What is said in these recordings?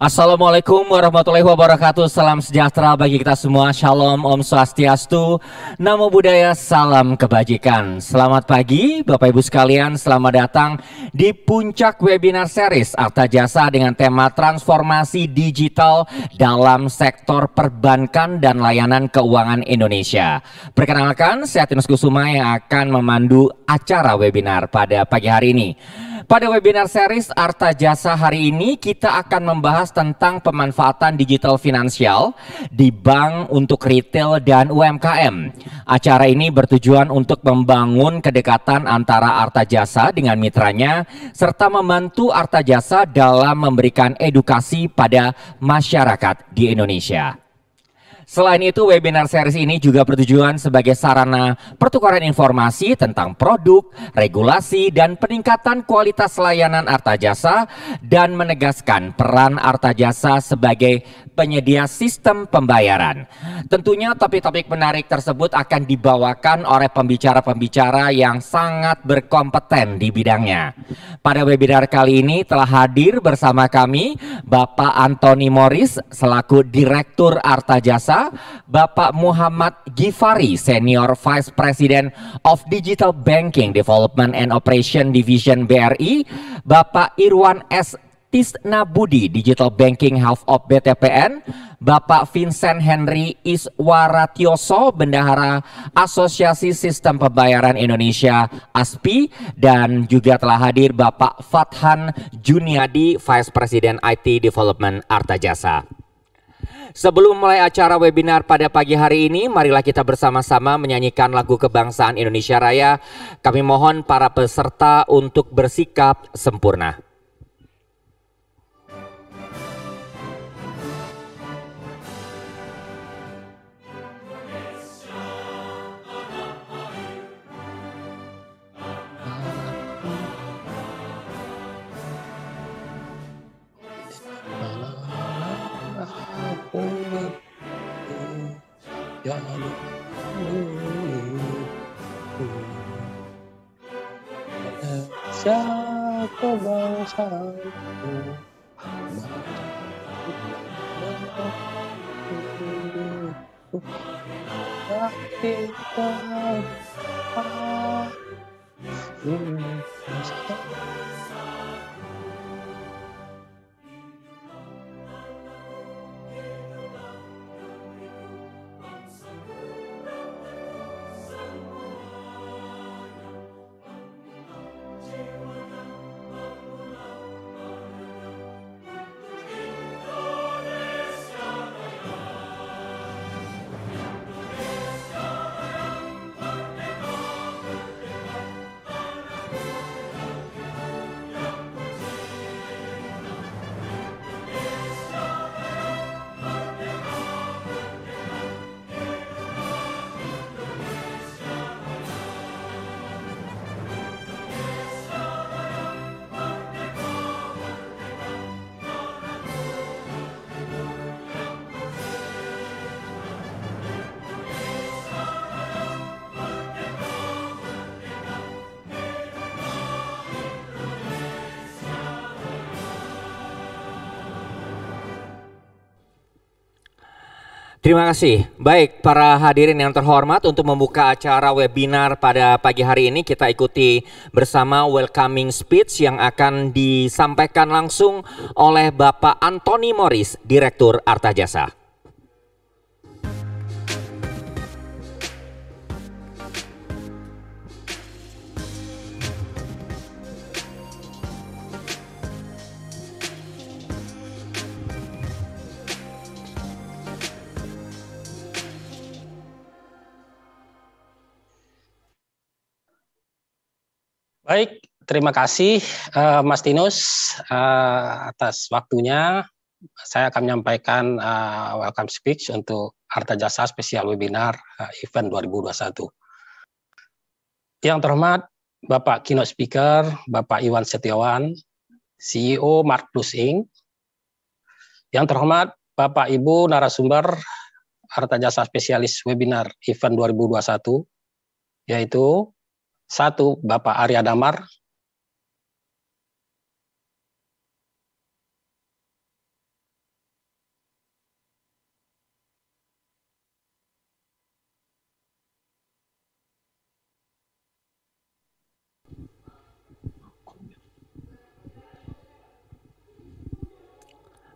Assalamualaikum warahmatullahi wabarakatuh Salam sejahtera bagi kita semua Shalom Om Swastiastu Namo Buddhaya Salam Kebajikan Selamat pagi Bapak Ibu sekalian Selamat datang di puncak webinar series Arta Jasa dengan tema transformasi digital dalam sektor perbankan dan layanan keuangan Indonesia. Perkenalkan, saya Tinus Kusuma yang akan memandu acara webinar pada pagi hari ini. Pada webinar series Arta Jasa hari ini kita akan membahas tentang pemanfaatan digital finansial di bank untuk retail dan UMKM. Acara ini bertujuan untuk membangun kedekatan antara Arta Jasa dengan mitranya serta membantu Arta Jasa dalam memberikan edukasi pada masyarakat di Indonesia. Selain itu, webinar series ini juga bertujuan sebagai sarana pertukaran informasi tentang produk, regulasi, dan peningkatan kualitas layanan arta jasa dan menegaskan peran arta jasa sebagai penyedia sistem pembayaran. Tentunya topik-topik menarik tersebut akan dibawakan oleh pembicara-pembicara yang sangat berkompeten di bidangnya. Pada webinar kali ini telah hadir bersama kami Bapak Antoni Morris selaku Direktur Arta Jasa Bapak Muhammad Gifari, Senior Vice President of Digital Banking Development and Operation Division BRI, Bapak Irwan S. Tisna Budi, Digital Banking Health of BTPN, Bapak Vincent Henry Iswaratioso, Bendahara Asosiasi Sistem Pembayaran Indonesia ASPI, dan juga telah hadir Bapak Fathan Juniadi, Vice President IT Development Arta Jasa. Sebelum mulai acara webinar pada pagi hari ini, marilah kita bersama-sama menyanyikan lagu kebangsaan Indonesia Raya. Kami mohon para peserta untuk bersikap sempurna. yağlı Şarkı var şarkı Hakikat Terima kasih. Baik, para hadirin yang terhormat untuk membuka acara webinar pada pagi hari ini kita ikuti bersama welcoming speech yang akan disampaikan langsung oleh Bapak Anthony Morris, Direktur Arta Jasa. Baik, terima kasih uh, Mas Tinus uh, atas waktunya. Saya akan menyampaikan uh, welcome speech untuk Harta Jasa Spesial Webinar uh, Event 2021. Yang terhormat Bapak Keynote Speaker, Bapak Iwan Setiawan, CEO Mark Plus Inc. Yang terhormat Bapak Ibu narasumber Harta Jasa Spesialis Webinar Event 2021, yaitu satu, Bapak Arya Damar.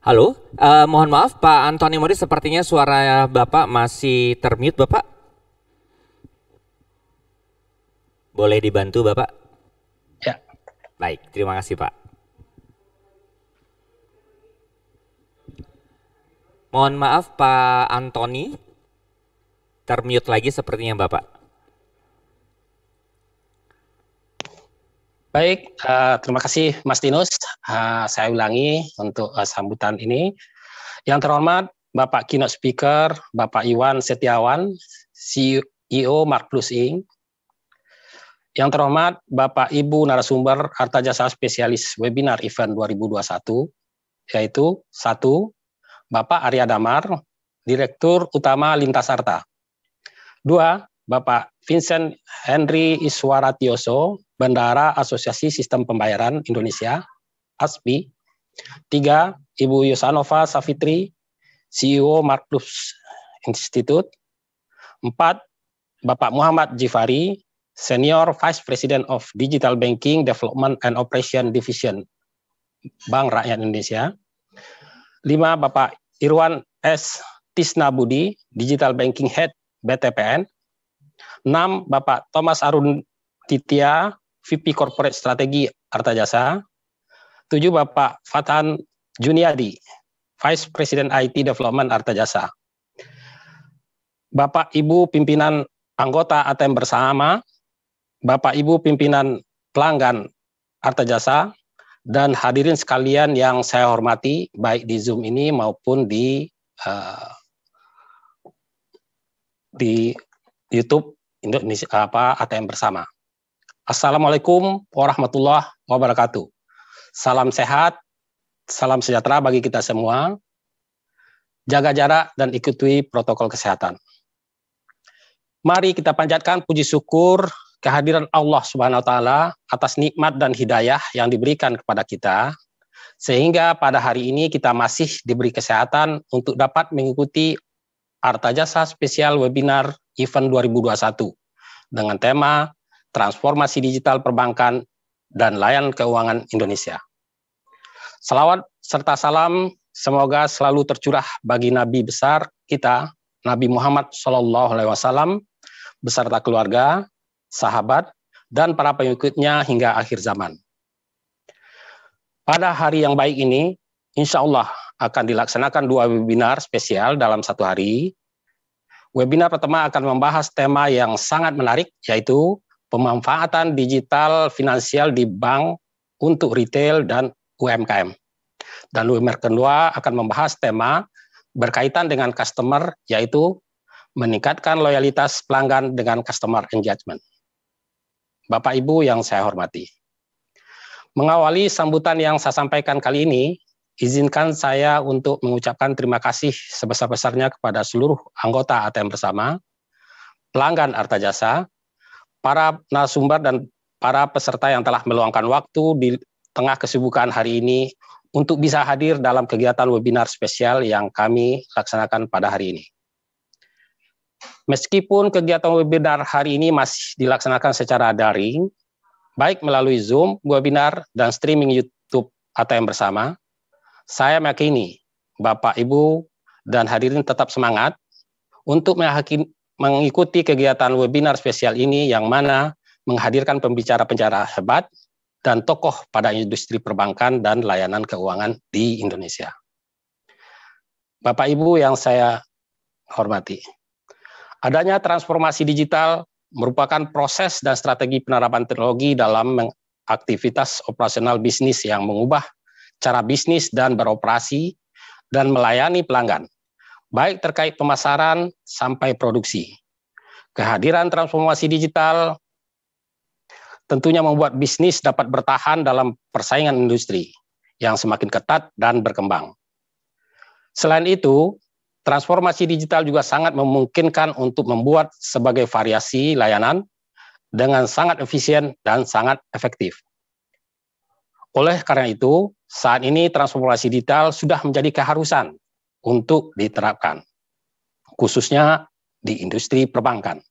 Halo, uh, mohon maaf Pak Antoni Mori, sepertinya suara Bapak masih termute Bapak. Boleh dibantu Bapak? Ya. Baik, terima kasih Pak. Mohon maaf Pak Antoni, termute lagi sepertinya Bapak. Baik, uh, terima kasih Mas Tinus. Uh, saya ulangi untuk uh, sambutan ini. Yang terhormat Bapak keynote speaker, Bapak Iwan Setiawan, CEO Mark Plus Inc. Yang terhormat Bapak Ibu narasumber Harta Jasa Spesialis Webinar Event 2021 yaitu satu Bapak Arya Damar, Direktur Utama Lintas Harta. Dua, Bapak Vincent Henry Iswaratioso, Bendara Asosiasi Sistem Pembayaran Indonesia, ASPI. Tiga, Ibu Yosanova Safitri, CEO Mark Plus Institute. Empat, Bapak Muhammad Jifari, Senior Vice President of Digital Banking Development and Operation Division Bank Rakyat Indonesia. Lima Bapak Irwan S. Tisna Budi, Digital Banking Head BTPN. Enam Bapak Thomas Arun Titia, VP Corporate Strategi Arta Jasa. Tujuh Bapak Fatan Juniadi, Vice President IT Development Arta Jasa. Bapak Ibu pimpinan anggota ATM bersama, Bapak Ibu pimpinan pelanggan Arta Jasa dan hadirin sekalian yang saya hormati baik di Zoom ini maupun di uh, di YouTube Indonesia apa ATM bersama. Assalamualaikum warahmatullahi wabarakatuh. Salam sehat, salam sejahtera bagi kita semua. Jaga jarak dan ikuti protokol kesehatan. Mari kita panjatkan puji syukur kehadiran Allah Subhanahu wa taala atas nikmat dan hidayah yang diberikan kepada kita sehingga pada hari ini kita masih diberi kesehatan untuk dapat mengikuti Arta Jasa Spesial Webinar Event 2021 dengan tema Transformasi Digital Perbankan dan Layan Keuangan Indonesia. Salawat serta salam semoga selalu tercurah bagi Nabi besar kita Nabi Muhammad SAW Alaihi Wasallam beserta keluarga, sahabat, dan para pengikutnya hingga akhir zaman. Pada hari yang baik ini, insya Allah akan dilaksanakan dua webinar spesial dalam satu hari. Webinar pertama akan membahas tema yang sangat menarik, yaitu pemanfaatan digital finansial di bank untuk retail dan UMKM. Dan webinar kedua akan membahas tema berkaitan dengan customer, yaitu meningkatkan loyalitas pelanggan dengan customer engagement. Bapak Ibu yang saya hormati. Mengawali sambutan yang saya sampaikan kali ini, izinkan saya untuk mengucapkan terima kasih sebesar-besarnya kepada seluruh anggota ATM bersama, pelanggan Arta Jasa, para narasumber dan para peserta yang telah meluangkan waktu di tengah kesibukan hari ini untuk bisa hadir dalam kegiatan webinar spesial yang kami laksanakan pada hari ini. Meskipun kegiatan webinar hari ini masih dilaksanakan secara daring, baik melalui Zoom, webinar, dan streaming YouTube atau yang bersama, saya meyakini Bapak, Ibu, dan hadirin tetap semangat untuk mengikuti kegiatan webinar spesial ini yang mana menghadirkan pembicara-pembicara hebat dan tokoh pada industri perbankan dan layanan keuangan di Indonesia. Bapak Ibu yang saya hormati, Adanya transformasi digital merupakan proses dan strategi penerapan teknologi dalam aktivitas operasional bisnis yang mengubah cara bisnis dan beroperasi dan melayani pelanggan, baik terkait pemasaran sampai produksi. Kehadiran transformasi digital tentunya membuat bisnis dapat bertahan dalam persaingan industri yang semakin ketat dan berkembang. Selain itu, Transformasi digital juga sangat memungkinkan untuk membuat sebagai variasi layanan dengan sangat efisien dan sangat efektif. Oleh karena itu, saat ini transformasi digital sudah menjadi keharusan untuk diterapkan, khususnya di industri perbankan.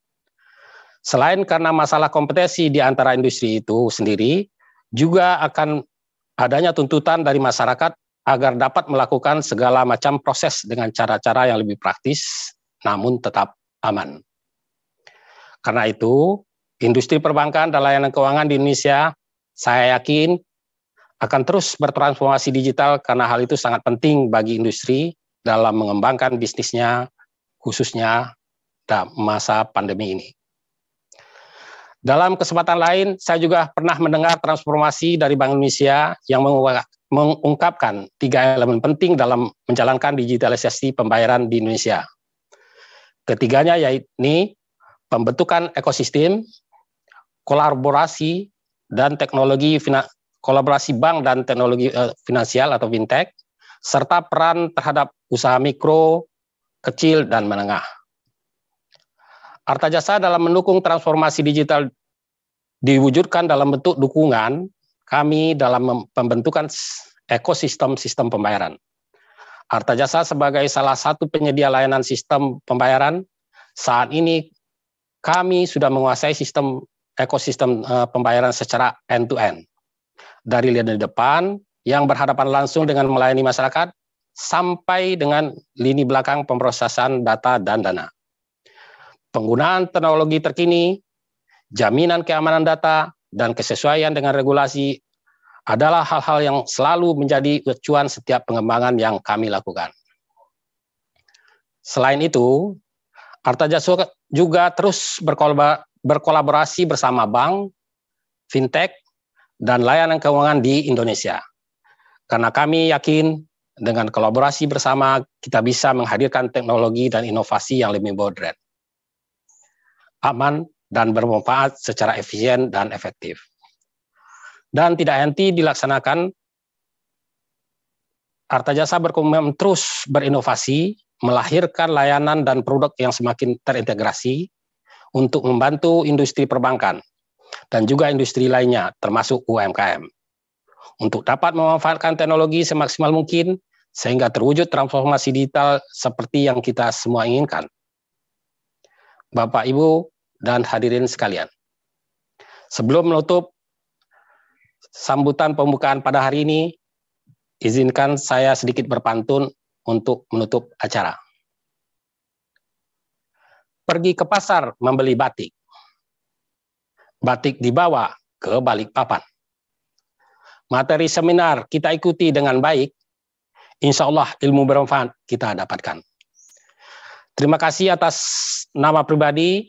Selain karena masalah kompetensi di antara industri itu sendiri, juga akan adanya tuntutan dari masyarakat agar dapat melakukan segala macam proses dengan cara-cara yang lebih praktis, namun tetap aman. Karena itu, industri perbankan dan layanan keuangan di Indonesia, saya yakin akan terus bertransformasi digital karena hal itu sangat penting bagi industri dalam mengembangkan bisnisnya, khususnya dalam masa pandemi ini. Dalam kesempatan lain, saya juga pernah mendengar transformasi dari Bank Indonesia yang mengungkapkan tiga elemen penting dalam menjalankan digitalisasi pembayaran di Indonesia. Ketiganya yaitu pembentukan ekosistem, kolaborasi dan teknologi kolaborasi bank dan teknologi eh, finansial atau fintech serta peran terhadap usaha mikro, kecil dan menengah. Arta jasa dalam mendukung transformasi digital diwujudkan dalam bentuk dukungan kami dalam pembentukan ekosistem sistem pembayaran. Arta Jasa sebagai salah satu penyedia layanan sistem pembayaran, saat ini kami sudah menguasai sistem ekosistem eh, pembayaran secara end-to-end. -end. Dari lini depan yang berhadapan langsung dengan melayani masyarakat, sampai dengan lini belakang pemrosesan data dan dana. Penggunaan teknologi terkini, jaminan keamanan data, dan kesesuaian dengan regulasi adalah hal-hal yang selalu menjadi acuan setiap pengembangan yang kami lakukan. Selain itu, Arta Jasa juga terus berkolaborasi bersama bank, fintech, dan layanan keuangan di Indonesia. Karena kami yakin dengan kolaborasi bersama kita bisa menghadirkan teknologi dan inovasi yang lebih moderat, aman, dan bermanfaat secara efisien dan efektif dan tidak henti dilaksanakan. Arta Jasa berkomitmen terus berinovasi, melahirkan layanan dan produk yang semakin terintegrasi untuk membantu industri perbankan dan juga industri lainnya, termasuk UMKM, untuk dapat memanfaatkan teknologi semaksimal mungkin sehingga terwujud transformasi digital seperti yang kita semua inginkan. Bapak, Ibu, dan hadirin sekalian. Sebelum menutup, sambutan pembukaan pada hari ini, izinkan saya sedikit berpantun untuk menutup acara. Pergi ke pasar membeli batik. Batik dibawa ke balik papan. Materi seminar kita ikuti dengan baik. Insya Allah ilmu bermanfaat kita dapatkan. Terima kasih atas nama pribadi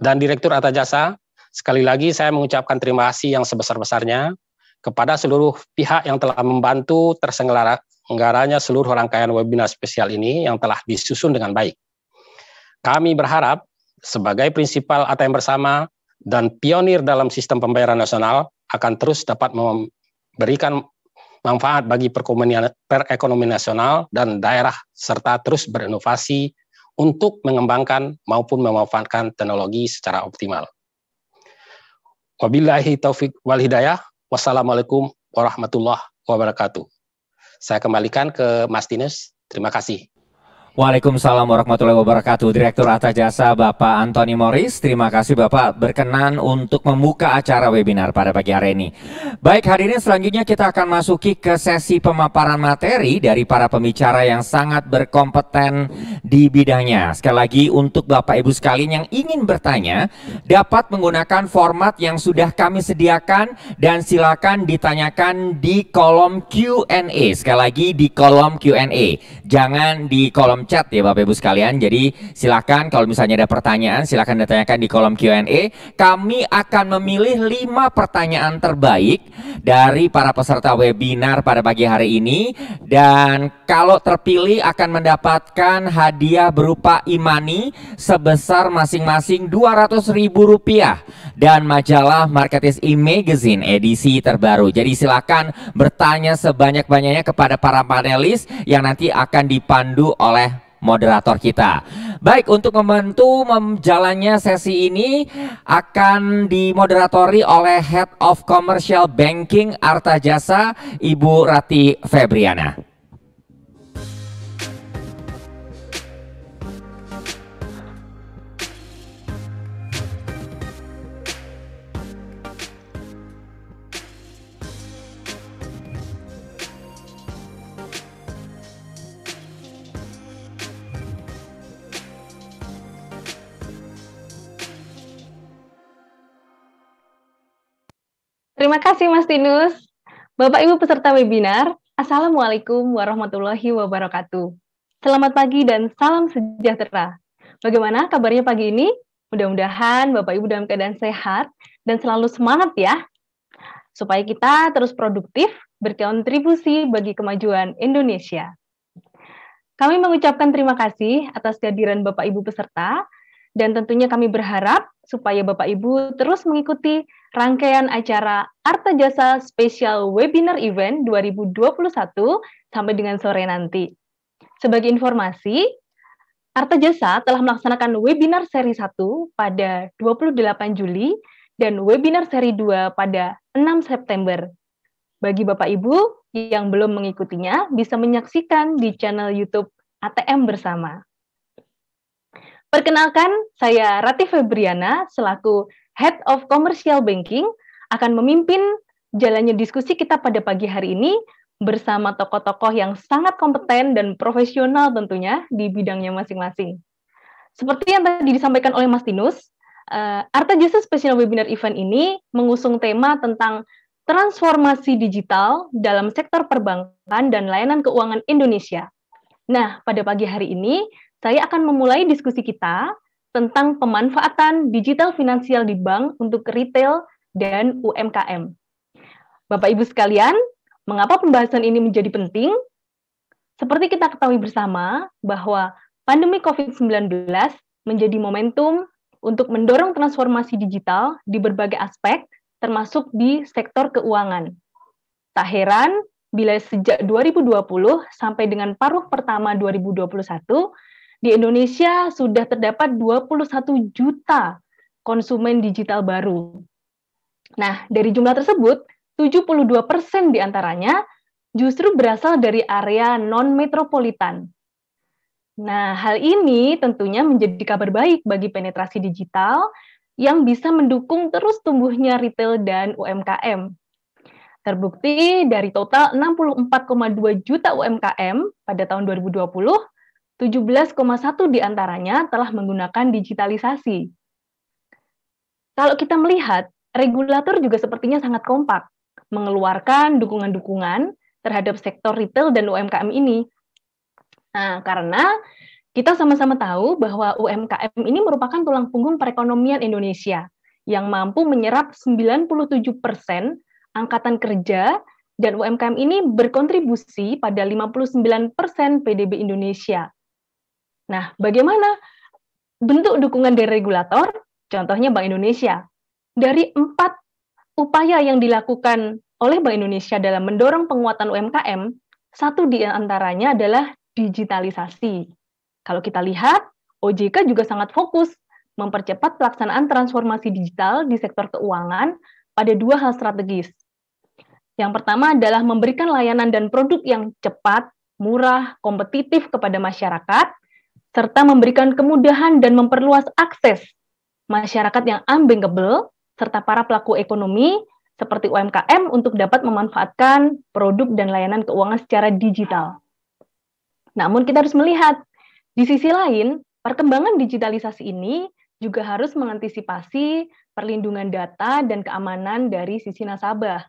dan Direktur Atas Jasa. Sekali lagi saya mengucapkan terima kasih yang sebesar-besarnya kepada seluruh pihak yang telah membantu terselenggaranya seluruh rangkaian webinar spesial ini yang telah disusun dengan baik. Kami berharap sebagai prinsipal ATM bersama dan pionir dalam sistem pembayaran nasional akan terus dapat memberikan manfaat bagi perekonomian nasional dan daerah serta terus berinovasi untuk mengembangkan maupun memanfaatkan teknologi secara optimal. Wabillahi taufik wal hidayah. Wassalamualaikum warahmatullahi wabarakatuh. Saya kembalikan ke Mas Tinus. Terima kasih. Waalaikumsalam warahmatullahi wabarakatuh. Direktur Atta Jasa Bapak Antoni Morris, terima kasih Bapak berkenan untuk membuka acara webinar pada pagi hari ini. Baik, hari ini selanjutnya kita akan masuki ke sesi pemaparan materi dari para pembicara yang sangat berkompeten di bidangnya. Sekali lagi untuk Bapak Ibu sekalian yang ingin bertanya dapat menggunakan format yang sudah kami sediakan dan silakan ditanyakan di kolom Q&A. Sekali lagi di kolom Q&A. Jangan di kolom chat ya Bapak Ibu sekalian. Jadi silakan kalau misalnya ada pertanyaan silakan ditanyakan di kolom Q&A. Kami akan memilih 5 pertanyaan terbaik dari para peserta webinar pada pagi hari ini dan kalau terpilih akan mendapatkan hadiah berupa imani sebesar masing-masing Rp200.000 dan majalah Marketis e-magazine edisi terbaru. Jadi silakan bertanya sebanyak-banyaknya kepada para panelis yang nanti akan dipandu oleh moderator kita. Baik, untuk membantu menjalannya sesi ini akan dimoderatori oleh Head of Commercial Banking Arta Jasa Ibu Rati Febriana. Terima kasih Mas Tinus. Bapak Ibu peserta webinar, Assalamualaikum warahmatullahi wabarakatuh. Selamat pagi dan salam sejahtera. Bagaimana kabarnya pagi ini? Mudah-mudahan Bapak Ibu dalam keadaan sehat dan selalu semangat ya. Supaya kita terus produktif, berkontribusi bagi kemajuan Indonesia. Kami mengucapkan terima kasih atas kehadiran Bapak Ibu peserta dan tentunya kami berharap supaya Bapak Ibu terus mengikuti rangkaian acara Arta Jasa Special Webinar Event 2021 sampai dengan sore nanti. Sebagai informasi, Arta Jasa telah melaksanakan webinar seri 1 pada 28 Juli dan webinar seri 2 pada 6 September. Bagi Bapak Ibu yang belum mengikutinya, bisa menyaksikan di channel YouTube ATM Bersama. Perkenalkan, saya Ratih Febriana selaku Head of Commercial Banking akan memimpin jalannya diskusi kita pada pagi hari ini bersama tokoh-tokoh yang sangat kompeten dan profesional tentunya di bidangnya masing-masing. Seperti yang tadi disampaikan oleh Mas Tinus, uh, Arta Jasa Special Webinar Event ini mengusung tema tentang transformasi digital dalam sektor perbankan dan layanan keuangan Indonesia. Nah, pada pagi hari ini saya akan memulai diskusi kita tentang pemanfaatan digital finansial di bank untuk retail dan UMKM. Bapak Ibu sekalian, mengapa pembahasan ini menjadi penting? Seperti kita ketahui bersama bahwa pandemi COVID-19 menjadi momentum untuk mendorong transformasi digital di berbagai aspek, termasuk di sektor keuangan. Tak heran bila sejak 2020 sampai dengan paruh pertama 2021, di Indonesia sudah terdapat 21 juta konsumen digital baru. Nah, dari jumlah tersebut, 72% diantaranya justru berasal dari area non-metropolitan. Nah, hal ini tentunya menjadi kabar baik bagi penetrasi digital yang bisa mendukung terus tumbuhnya retail dan UMKM. Terbukti dari total 64,2 juta UMKM pada tahun 2020, 17,1 diantaranya telah menggunakan digitalisasi. Kalau kita melihat, regulator juga sepertinya sangat kompak mengeluarkan dukungan-dukungan terhadap sektor retail dan UMKM ini. Nah, karena kita sama-sama tahu bahwa UMKM ini merupakan tulang punggung perekonomian Indonesia yang mampu menyerap 97% angkatan kerja dan UMKM ini berkontribusi pada 59% PDB Indonesia. Nah, bagaimana bentuk dukungan dari regulator? Contohnya Bank Indonesia. Dari empat upaya yang dilakukan oleh Bank Indonesia dalam mendorong penguatan UMKM, satu di antaranya adalah digitalisasi. Kalau kita lihat, OJK juga sangat fokus mempercepat pelaksanaan transformasi digital di sektor keuangan pada dua hal strategis. Yang pertama adalah memberikan layanan dan produk yang cepat, murah, kompetitif kepada masyarakat, serta memberikan kemudahan dan memperluas akses masyarakat yang unbankable serta para pelaku ekonomi seperti UMKM untuk dapat memanfaatkan produk dan layanan keuangan secara digital. Namun kita harus melihat di sisi lain, perkembangan digitalisasi ini juga harus mengantisipasi perlindungan data dan keamanan dari sisi nasabah.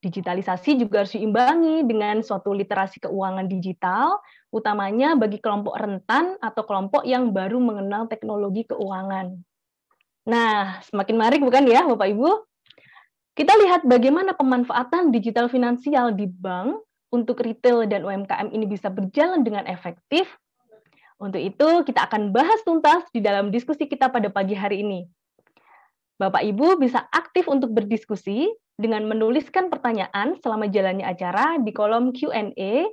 Digitalisasi juga harus diimbangi dengan suatu literasi keuangan digital utamanya bagi kelompok rentan atau kelompok yang baru mengenal teknologi keuangan. Nah, semakin menarik bukan ya Bapak Ibu? Kita lihat bagaimana pemanfaatan digital finansial di bank untuk retail dan UMKM ini bisa berjalan dengan efektif. Untuk itu, kita akan bahas tuntas di dalam diskusi kita pada pagi hari ini. Bapak Ibu bisa aktif untuk berdiskusi dengan menuliskan pertanyaan selama jalannya acara di kolom Q&A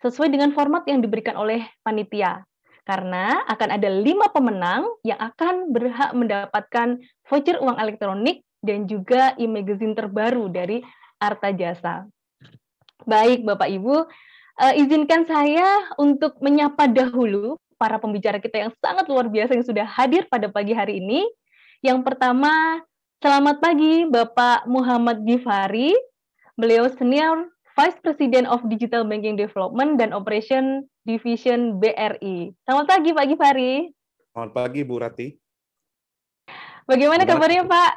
sesuai dengan format yang diberikan oleh panitia. Karena akan ada lima pemenang yang akan berhak mendapatkan voucher uang elektronik dan juga e-magazine terbaru dari Arta Jasa. Baik, Bapak Ibu, eh, izinkan saya untuk menyapa dahulu para pembicara kita yang sangat luar biasa yang sudah hadir pada pagi hari ini. Yang pertama, selamat pagi Bapak Muhammad Gifari. Beliau senior Vice President of Digital Banking Development dan Operation Division BRI. Selamat pagi Pak Givari. Selamat pagi Bu Rati. Bagaimana Selamat kabarnya Pak?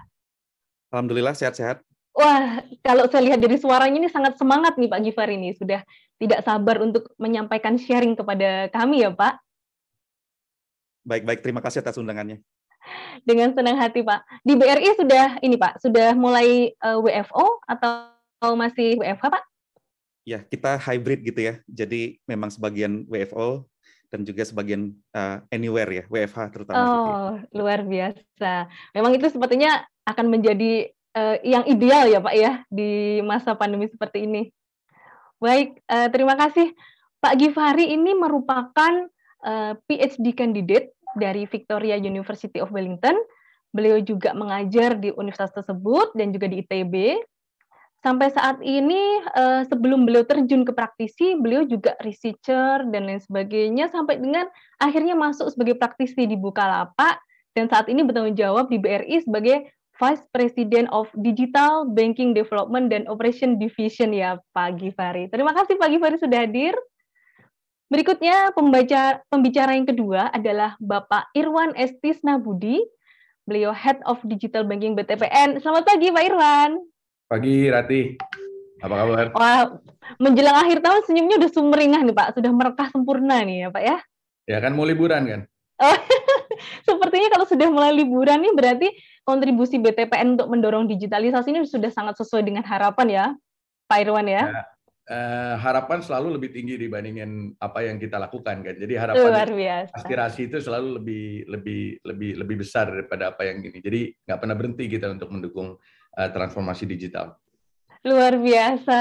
Alhamdulillah sehat-sehat. Wah, kalau saya lihat dari suaranya ini sangat semangat nih Pak Gifar ini. Sudah tidak sabar untuk menyampaikan sharing kepada kami ya Pak. Baik-baik, terima kasih atas undangannya. Dengan senang hati Pak. Di BRI sudah ini Pak, sudah mulai uh, eh, WFO atau masih WFH Pak? ya kita hybrid gitu ya. Jadi memang sebagian WFO dan juga sebagian uh, anywhere ya, WFH terutama. Gitu ya. Oh, gitu luar biasa. Memang itu sepertinya akan menjadi uh, yang ideal ya Pak ya di masa pandemi seperti ini. Baik, uh, terima kasih. Pak Givari ini merupakan uh, PhD candidate dari Victoria University of Wellington. Beliau juga mengajar di universitas tersebut dan juga di ITB sampai saat ini uh, sebelum beliau terjun ke praktisi, beliau juga researcher dan lain sebagainya sampai dengan akhirnya masuk sebagai praktisi di Bukalapak dan saat ini bertanggung jawab di BRI sebagai Vice President of Digital Banking Development dan Operation Division ya Pak Givari Terima kasih Pak Givari sudah hadir. Berikutnya pembaca pembicara yang kedua adalah Bapak Irwan Estis Nabudi, Beliau Head of Digital Banking BTPN. Selamat pagi Pak Irwan. Pagi Rati. Apa kabar? Wah, menjelang akhir tahun senyumnya udah sumringah nih Pak, sudah merekah sempurna nih ya Pak ya. Ya kan mau liburan kan? Oh, sepertinya kalau sudah mulai liburan nih berarti kontribusi BTPN untuk mendorong digitalisasi ini sudah sangat sesuai dengan harapan ya, Pak Irwan ya. ya eh, harapan selalu lebih tinggi dibandingin apa yang kita lakukan kan. Jadi harapan Luar biasa. aspirasi itu selalu lebih lebih lebih lebih besar daripada apa yang ini. Jadi nggak pernah berhenti kita untuk mendukung Eh, transformasi digital. Luar biasa,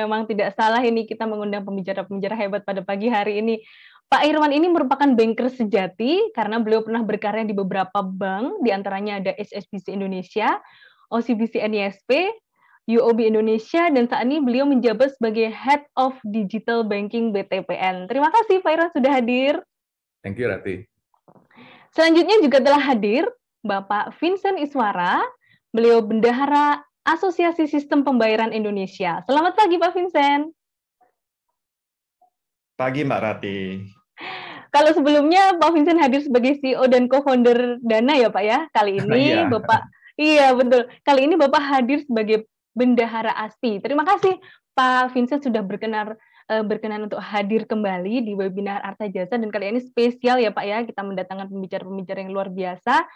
memang tidak salah ini kita mengundang pembicara-pembicara hebat pada pagi hari ini. Pak Irwan ini merupakan banker sejati karena beliau pernah berkarya di beberapa bank, diantaranya ada HSBC Indonesia, OCBC NISP, UOB Indonesia, dan saat ini beliau menjabat sebagai Head of Digital Banking BTPN. Terima kasih Pak Irwan sudah hadir. Thank you, Rati. Selanjutnya juga telah hadir Bapak Vincent Iswara, Beliau Bendahara Asosiasi Sistem Pembayaran Indonesia. Selamat pagi Pak Vincent. Pagi Mbak Rati. Kalau sebelumnya Pak Vincent hadir sebagai CEO dan co-founder Dana ya Pak ya. Kali ini iya. Bapak Iya betul. Kali ini Bapak hadir sebagai Bendahara ASTI. Terima kasih Pak Vincent sudah berkenan eh, berkenan untuk hadir kembali di webinar Arta Jasa dan kali ini spesial ya Pak ya kita mendatangkan pembicara-pembicara yang luar biasa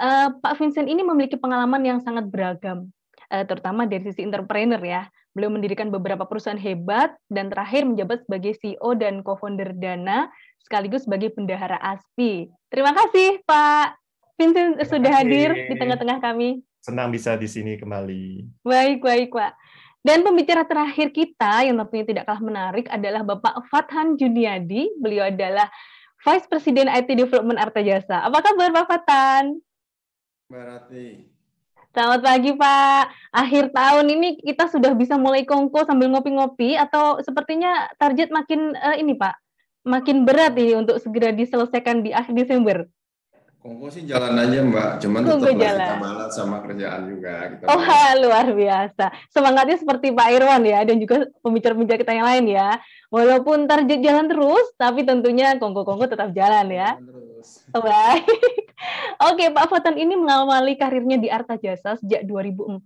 uh, Pak Vincent ini memiliki pengalaman yang sangat beragam, uh, terutama dari sisi entrepreneur ya. Beliau mendirikan beberapa perusahaan hebat dan terakhir menjabat sebagai CEO dan co-founder Dana sekaligus sebagai pendahara ASPI. Terima kasih Pak Vincent kasih. sudah hadir di tengah-tengah kami. Senang bisa di sini kembali. Baik, baik Pak. Dan pembicara terakhir kita yang tentunya tidak kalah menarik adalah Bapak Fathan Juniadi. Beliau adalah Vice President IT Development Arta Jasa. Apa kabar Pak Fathan? Mbak Rati. Selamat pagi Pak. Akhir tahun ini kita sudah bisa mulai kongko sambil ngopi-ngopi atau sepertinya target makin uh, ini Pak, makin berat ini untuk segera diselesaikan di akhir Desember. Kongko sih jalan aja Mbak, cuman tetap jalan. kita malas sama kerjaan juga. Kita gitu. oh ha, luar biasa. Semangatnya seperti Pak Irwan ya dan juga pembicara-pembicara kita yang lain ya. Walaupun target jalan terus, tapi tentunya Kongko-Kongko tetap jalan ya. Jalan terus terus. Baik. Oke, Pak Foton ini mengawali karirnya di Arta Jasa sejak 2004.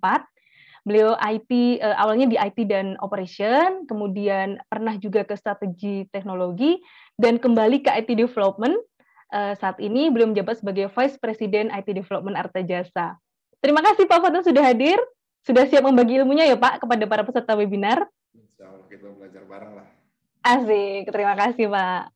Beliau IT eh, awalnya di IT dan operation, kemudian pernah juga ke strategi teknologi dan kembali ke IT development. Eh, saat ini belum menjabat sebagai Vice President IT Development Arta Jasa. Terima kasih Pak Foton sudah hadir, sudah siap membagi ilmunya ya Pak kepada para peserta webinar. Insya Allah kita belajar bareng lah. Asik, terima kasih Pak.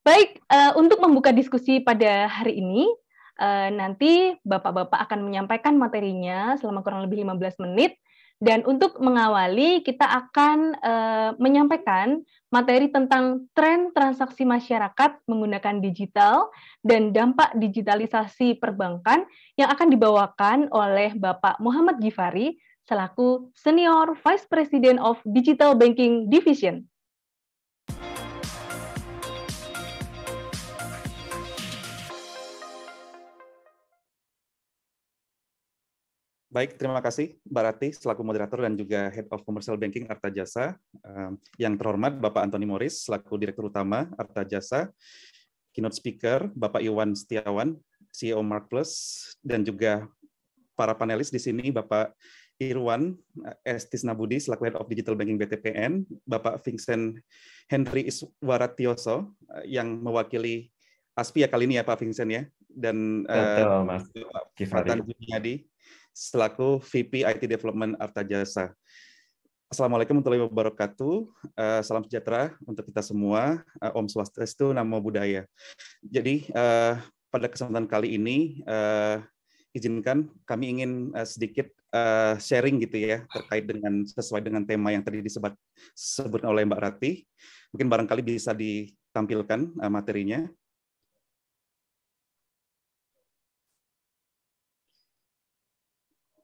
Baik, uh, untuk membuka diskusi pada hari ini, uh, nanti Bapak-Bapak akan menyampaikan materinya selama kurang lebih 15 menit. Dan untuk mengawali, kita akan uh, menyampaikan materi tentang tren transaksi masyarakat menggunakan digital dan dampak digitalisasi perbankan yang akan dibawakan oleh Bapak Muhammad Gifari selaku Senior Vice President of Digital Banking Division. Baik, terima kasih Mbak Rati selaku moderator dan juga Head of Commercial Banking Arta Jasa. Yang terhormat Bapak Antoni Morris selaku Direktur Utama Arta Jasa, keynote speaker Bapak Iwan Setiawan, CEO Mark Plus, dan juga para panelis di sini Bapak Irwan Estis eh, Nabudi selaku Head of Digital Banking BTPN, Bapak Vincent Henry Iswaratioso eh, yang mewakili ASPI ya kali ini ya Pak Vincent ya, dan eh, Betul, uh, Mas. Pak Juniadi selaku VP IT Development Arta Jasa. Assalamualaikum warahmatullahi wabarakatuh. Uh, salam sejahtera untuk kita semua. Uh, Om Swastiastu, Namo Buddhaya. Jadi uh, pada kesempatan kali ini uh, izinkan kami ingin sedikit uh, sharing gitu ya terkait dengan sesuai dengan tema yang tadi disebut sebut oleh Mbak Rati. Mungkin barangkali bisa ditampilkan materinya.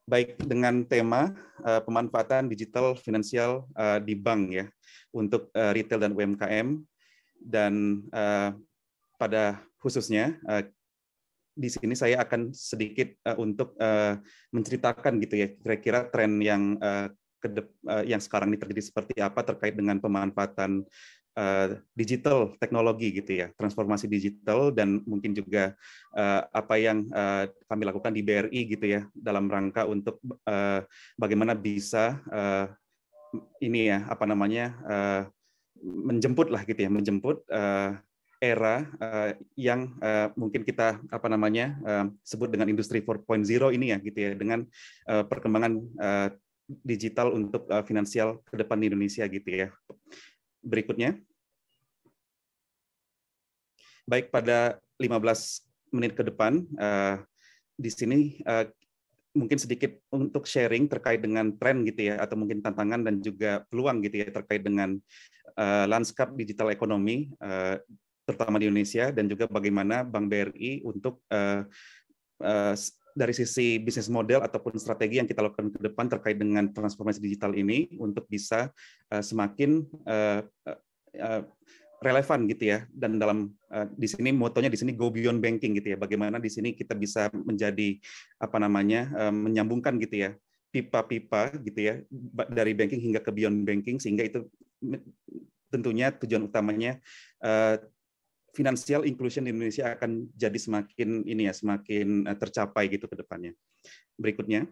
baik dengan tema uh, pemanfaatan digital finansial uh, di bank ya untuk uh, retail dan UMKM dan uh, pada khususnya uh, di sini saya akan sedikit uh, untuk uh, menceritakan gitu ya kira-kira tren yang uh, kedep, yang sekarang ini terjadi seperti apa terkait dengan pemanfaatan Eh, digital teknologi gitu ya, transformasi digital dan mungkin juga uh, apa yang uh, kami lakukan di BRI gitu ya dalam rangka untuk uh, bagaimana bisa uh, ini ya apa namanya uh, menjemput lah gitu ya, menjemput uh, era uh, yang uh, mungkin kita apa namanya uh, sebut dengan industri 4.0 ini ya gitu ya dengan uh, perkembangan uh, digital untuk uh, finansial ke depan di Indonesia gitu ya. Berikutnya. Baik pada 15 menit ke depan uh, di sini uh, mungkin sedikit untuk sharing terkait dengan tren gitu ya atau mungkin tantangan dan juga peluang gitu ya terkait dengan uh, lanskap digital ekonomi uh, terutama di Indonesia dan juga bagaimana Bank BRI untuk uh, uh, dari sisi bisnis model ataupun strategi yang kita lakukan ke depan terkait dengan transformasi digital ini untuk bisa uh, semakin uh, relevan gitu ya dan dalam uh, di sini motonya di sini go beyond banking gitu ya bagaimana di sini kita bisa menjadi apa namanya uh, menyambungkan gitu ya pipa-pipa gitu ya dari banking hingga ke beyond banking sehingga itu tentunya tujuan utamanya uh, financial inclusion di Indonesia akan jadi semakin ini ya semakin tercapai gitu ke depannya. Berikutnya.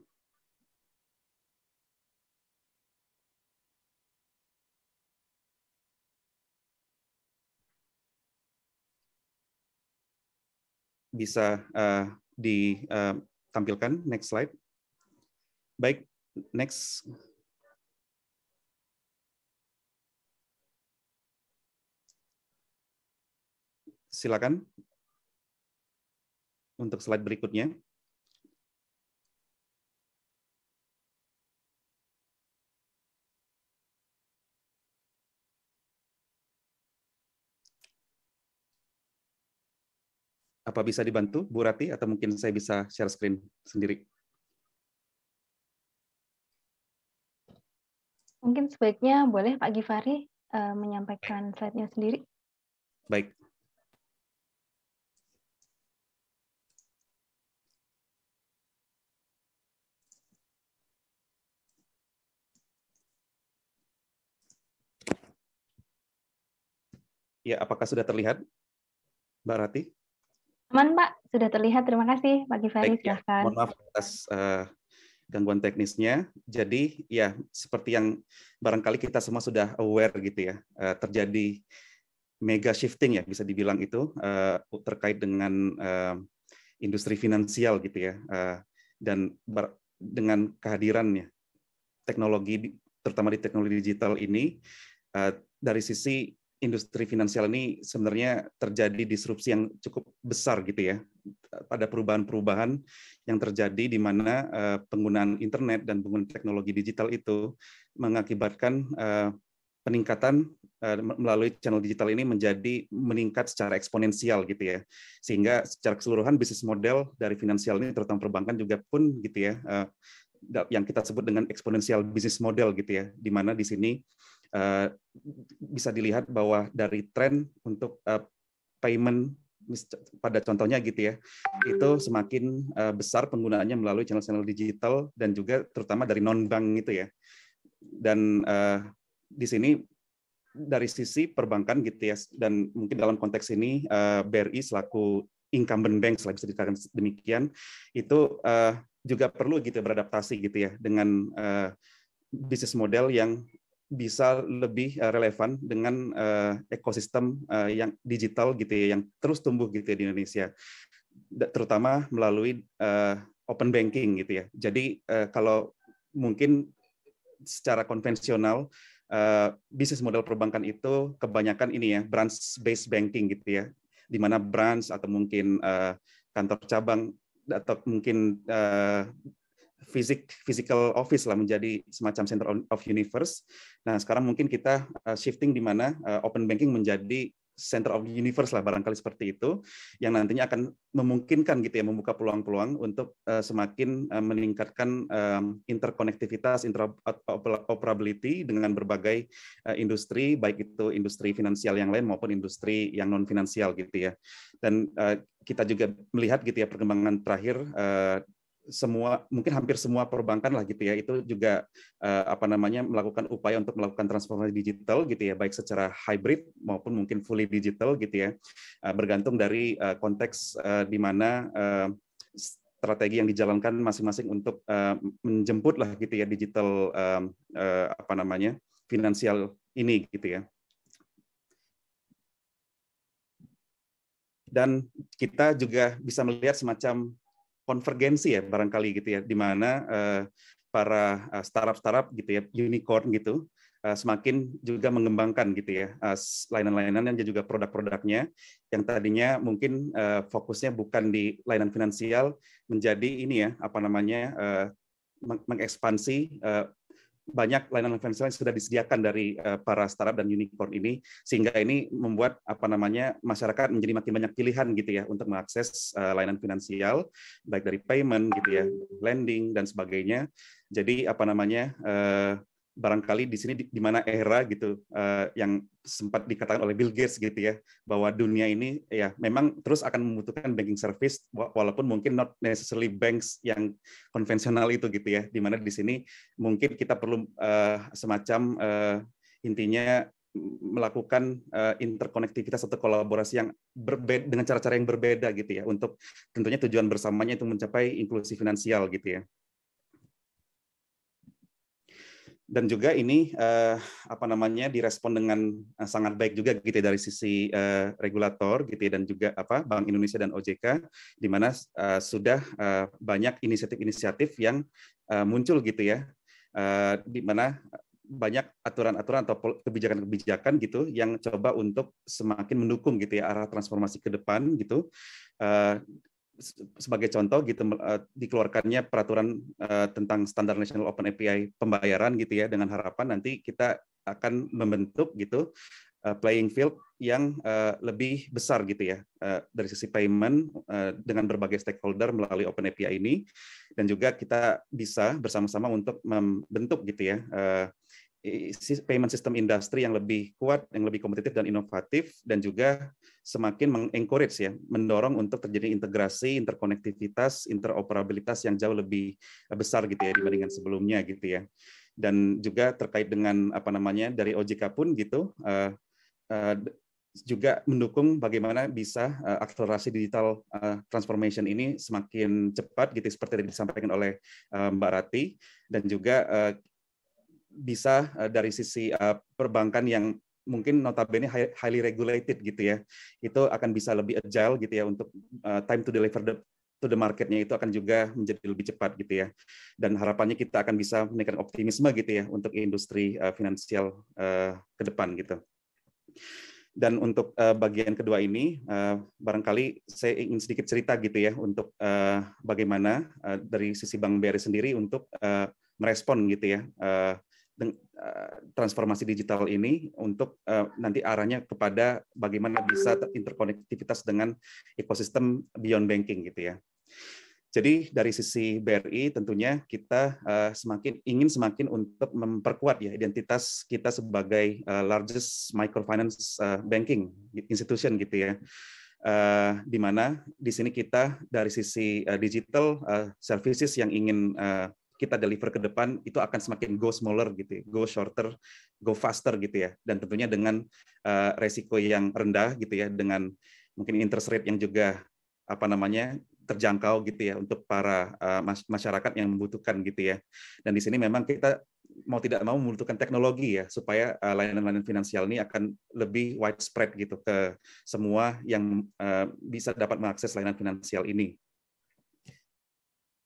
bisa uh, eh, ditampilkan. Eh, next slide. Baik, next. Silakan untuk slide berikutnya. Apa bisa dibantu Bu Rati atau mungkin saya bisa share screen sendiri? Mungkin sebaiknya boleh Pak Givari uh, menyampaikan slide-nya sendiri. Baik. Ya, apakah sudah terlihat, Mbak Rati? Aman Pak, sudah terlihat. Terima kasih Pak Givari. Baik, Ya. Mohon maaf atas uh, gangguan teknisnya. Jadi ya seperti yang barangkali kita semua sudah aware gitu ya, uh, terjadi mega shifting ya bisa dibilang itu uh, terkait dengan uh, industri finansial gitu ya uh, dan dengan kehadirannya teknologi terutama di teknologi digital ini uh, dari sisi industri finansial ini sebenarnya terjadi disrupsi yang cukup besar gitu ya. Pada perubahan-perubahan yang terjadi di mana eh, penggunaan internet dan penggunaan teknologi digital itu mengakibatkan eh, peningkatan eh, melalui channel digital ini menjadi meningkat secara eksponensial gitu ya. Sehingga secara keseluruhan bisnis model dari finansial ini terutama perbankan juga pun gitu ya yang kita sebut dengan eksponensial bisnis model gitu ya. Di mana di sini Eh, bisa dilihat bahwa dari tren untuk eh, payment pada contohnya gitu ya itu semakin eh, besar penggunaannya melalui channel-channel digital dan juga terutama dari non bank gitu ya dan di sini dari sisi perbankan gitu ya dan mungkin dalam konteks ini uh, BRI selaku incumbent bank selain bisa dikatakan demikian itu juga perlu gitu ya beradaptasi gitu ya dengan bisnis model yang bisa lebih eh, relevan dengan eh, ekosistem eh, yang digital gitu ya, yang terus tumbuh gitu ya di Indonesia, terutama melalui open banking gitu ya. Jadi kalau mungkin secara konvensional bisnis model perbankan itu kebanyakan ini ya branch based banking gitu ya, di mana branch atau mungkin kantor cabang atau mungkin fisik physical office lah menjadi semacam center of universe. Nah sekarang mungkin kita uh, shifting di mana uh, open banking menjadi center of universe lah barangkali seperti itu yang nantinya akan memungkinkan gitu ya membuka peluang-peluang untuk uh, semakin meningkatkan um, interkonektivitas interoperability dengan berbagai industri baik itu industri finansial yang lain maupun industri yang non finansial gitu ya dan kita juga melihat gitu ya perkembangan terakhir semua mungkin hampir semua perbankan lah gitu ya itu juga uh, apa namanya melakukan upaya untuk melakukan transformasi digital gitu ya baik secara hybrid maupun mungkin fully digital gitu ya uh, bergantung dari uh, konteks uh, di mana uh, strategi yang dijalankan masing-masing untuk uh, menjemput lah gitu ya digital uh, uh, apa namanya finansial ini gitu ya dan kita juga bisa melihat semacam konvergensi ya barangkali gitu ya di mana eh, para eh, startup-startup gitu ya unicorn gitu eh, semakin juga mengembangkan gitu ya layanan-layanan dan juga produk-produknya yang tadinya mungkin fokusnya bukan di layanan finansial menjadi ini ya apa namanya mengekspansi banyak layanan finansial yang sudah disediakan dari eh, para startup dan unicorn ini sehingga ini membuat apa namanya masyarakat menjadi makin banyak pilihan gitu ya untuk mengakses eh, layanan finansial baik dari payment gitu ya lending dan sebagainya jadi apa namanya eh, barangkali di sini di, mana era gitu uh, yang sempat dikatakan oleh Bill Gates gitu ya bahwa dunia ini ya memang terus akan membutuhkan banking service walaupun mungkin not necessarily banks yang konvensional itu gitu ya di mana di sini mungkin kita perlu uh, semacam uh, intinya melakukan uh, interkonektivitas atau kolaborasi yang berbeda dengan cara-cara yang berbeda gitu ya untuk tentunya tujuan bersamanya itu mencapai inklusi finansial gitu ya dan juga ini uh, apa namanya direspon dengan eh, sangat baik juga gitu ya dari sisi uh, regulator gitu ya dan juga apa Bank Indonesia dan OJK di mana uh, sudah uh, banyak inisiatif-inisiatif yang uh, muncul gitu ya uh, di mana banyak aturan-aturan atau kebijakan-kebijakan gitu yang coba untuk semakin mendukung gitu ya arah transformasi ke depan gitu sebagai contoh gitu eh, dikeluarkannya peraturan eh, tentang standar nasional open API pembayaran gitu ya dengan harapan nanti kita akan membentuk gitu eh, playing field yang lebih besar gitu ya dari sisi payment dengan berbagai stakeholder melalui open API ini dan juga kita bisa bersama-sama untuk membentuk gitu ya payment system industri yang lebih kuat, yang lebih kompetitif dan inovatif, dan juga semakin mengencourage ya, mendorong untuk terjadi integrasi, interkonektivitas, interoperabilitas yang jauh lebih besar gitu ya dibandingkan sebelumnya gitu ya. Dan juga terkait dengan apa namanya dari OJK pun gitu uh, uh, juga mendukung bagaimana bisa uh, akselerasi digital uh, transformation ini semakin cepat gitu seperti yang disampaikan oleh uh, Mbak Rati dan juga uh, bisa uh, dari sisi uh, perbankan yang mungkin notabene highly regulated gitu ya itu akan bisa lebih agile gitu ya untuk uh, time to deliver the to the marketnya itu akan juga menjadi lebih cepat gitu ya dan harapannya kita akan bisa meningkatkan optimisme gitu ya untuk industri uh, finansial uh, ke depan gitu dan untuk uh, bagian kedua ini uh, barangkali saya ingin sedikit cerita gitu ya untuk uh, bagaimana uh, dari sisi Bank BRI sendiri untuk uh, merespon gitu ya uh, Eh, transformasi digital ini untuk eh, nanti arahnya kepada bagaimana bisa interkonektivitas dengan ekosistem beyond banking gitu ya. Jadi dari sisi BRI tentunya kita eh, semakin ingin semakin untuk memperkuat ya identitas kita sebagai largest microfinance banking institution gitu ya. Uh, di mana di sini kita dari sisi uh, digital uh, services yang ingin uh, kita deliver ke depan itu akan semakin go smaller gitu, ya, go shorter, go faster gitu ya. Dan tentunya dengan uh, resiko yang rendah gitu ya, dengan mungkin interest rate yang juga apa namanya terjangkau gitu ya untuk para uh, masyarakat yang membutuhkan gitu ya. Dan di sini memang kita mau tidak mau membutuhkan teknologi ya supaya layanan eh, layanan-layanan finansial ini akan lebih widespread gitu ke semua yang uh, bisa dapat mengakses layanan finansial ini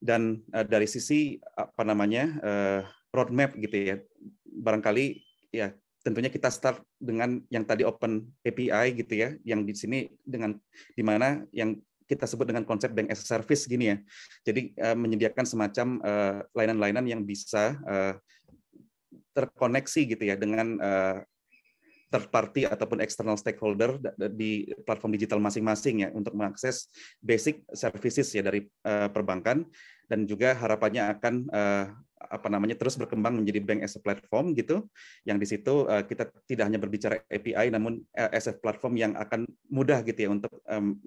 dan uh, dari sisi apa namanya uh, roadmap gitu ya barangkali ya tentunya kita start dengan yang tadi open API gitu ya yang di sini dengan di mana yang kita sebut dengan konsep bank as a service gini ya jadi uh, menyediakan semacam layanan-layanan uh, yang bisa uh, terkoneksi gitu ya dengan uh, third party ataupun external stakeholder di platform digital masing-masing ya untuk mengakses basic services ya dari uh, perbankan dan juga harapannya akan uh, apa namanya terus berkembang menjadi bank as a platform gitu yang di situ uh, kita tidak hanya berbicara API namun uh, as a platform yang akan mudah gitu ya untuk um,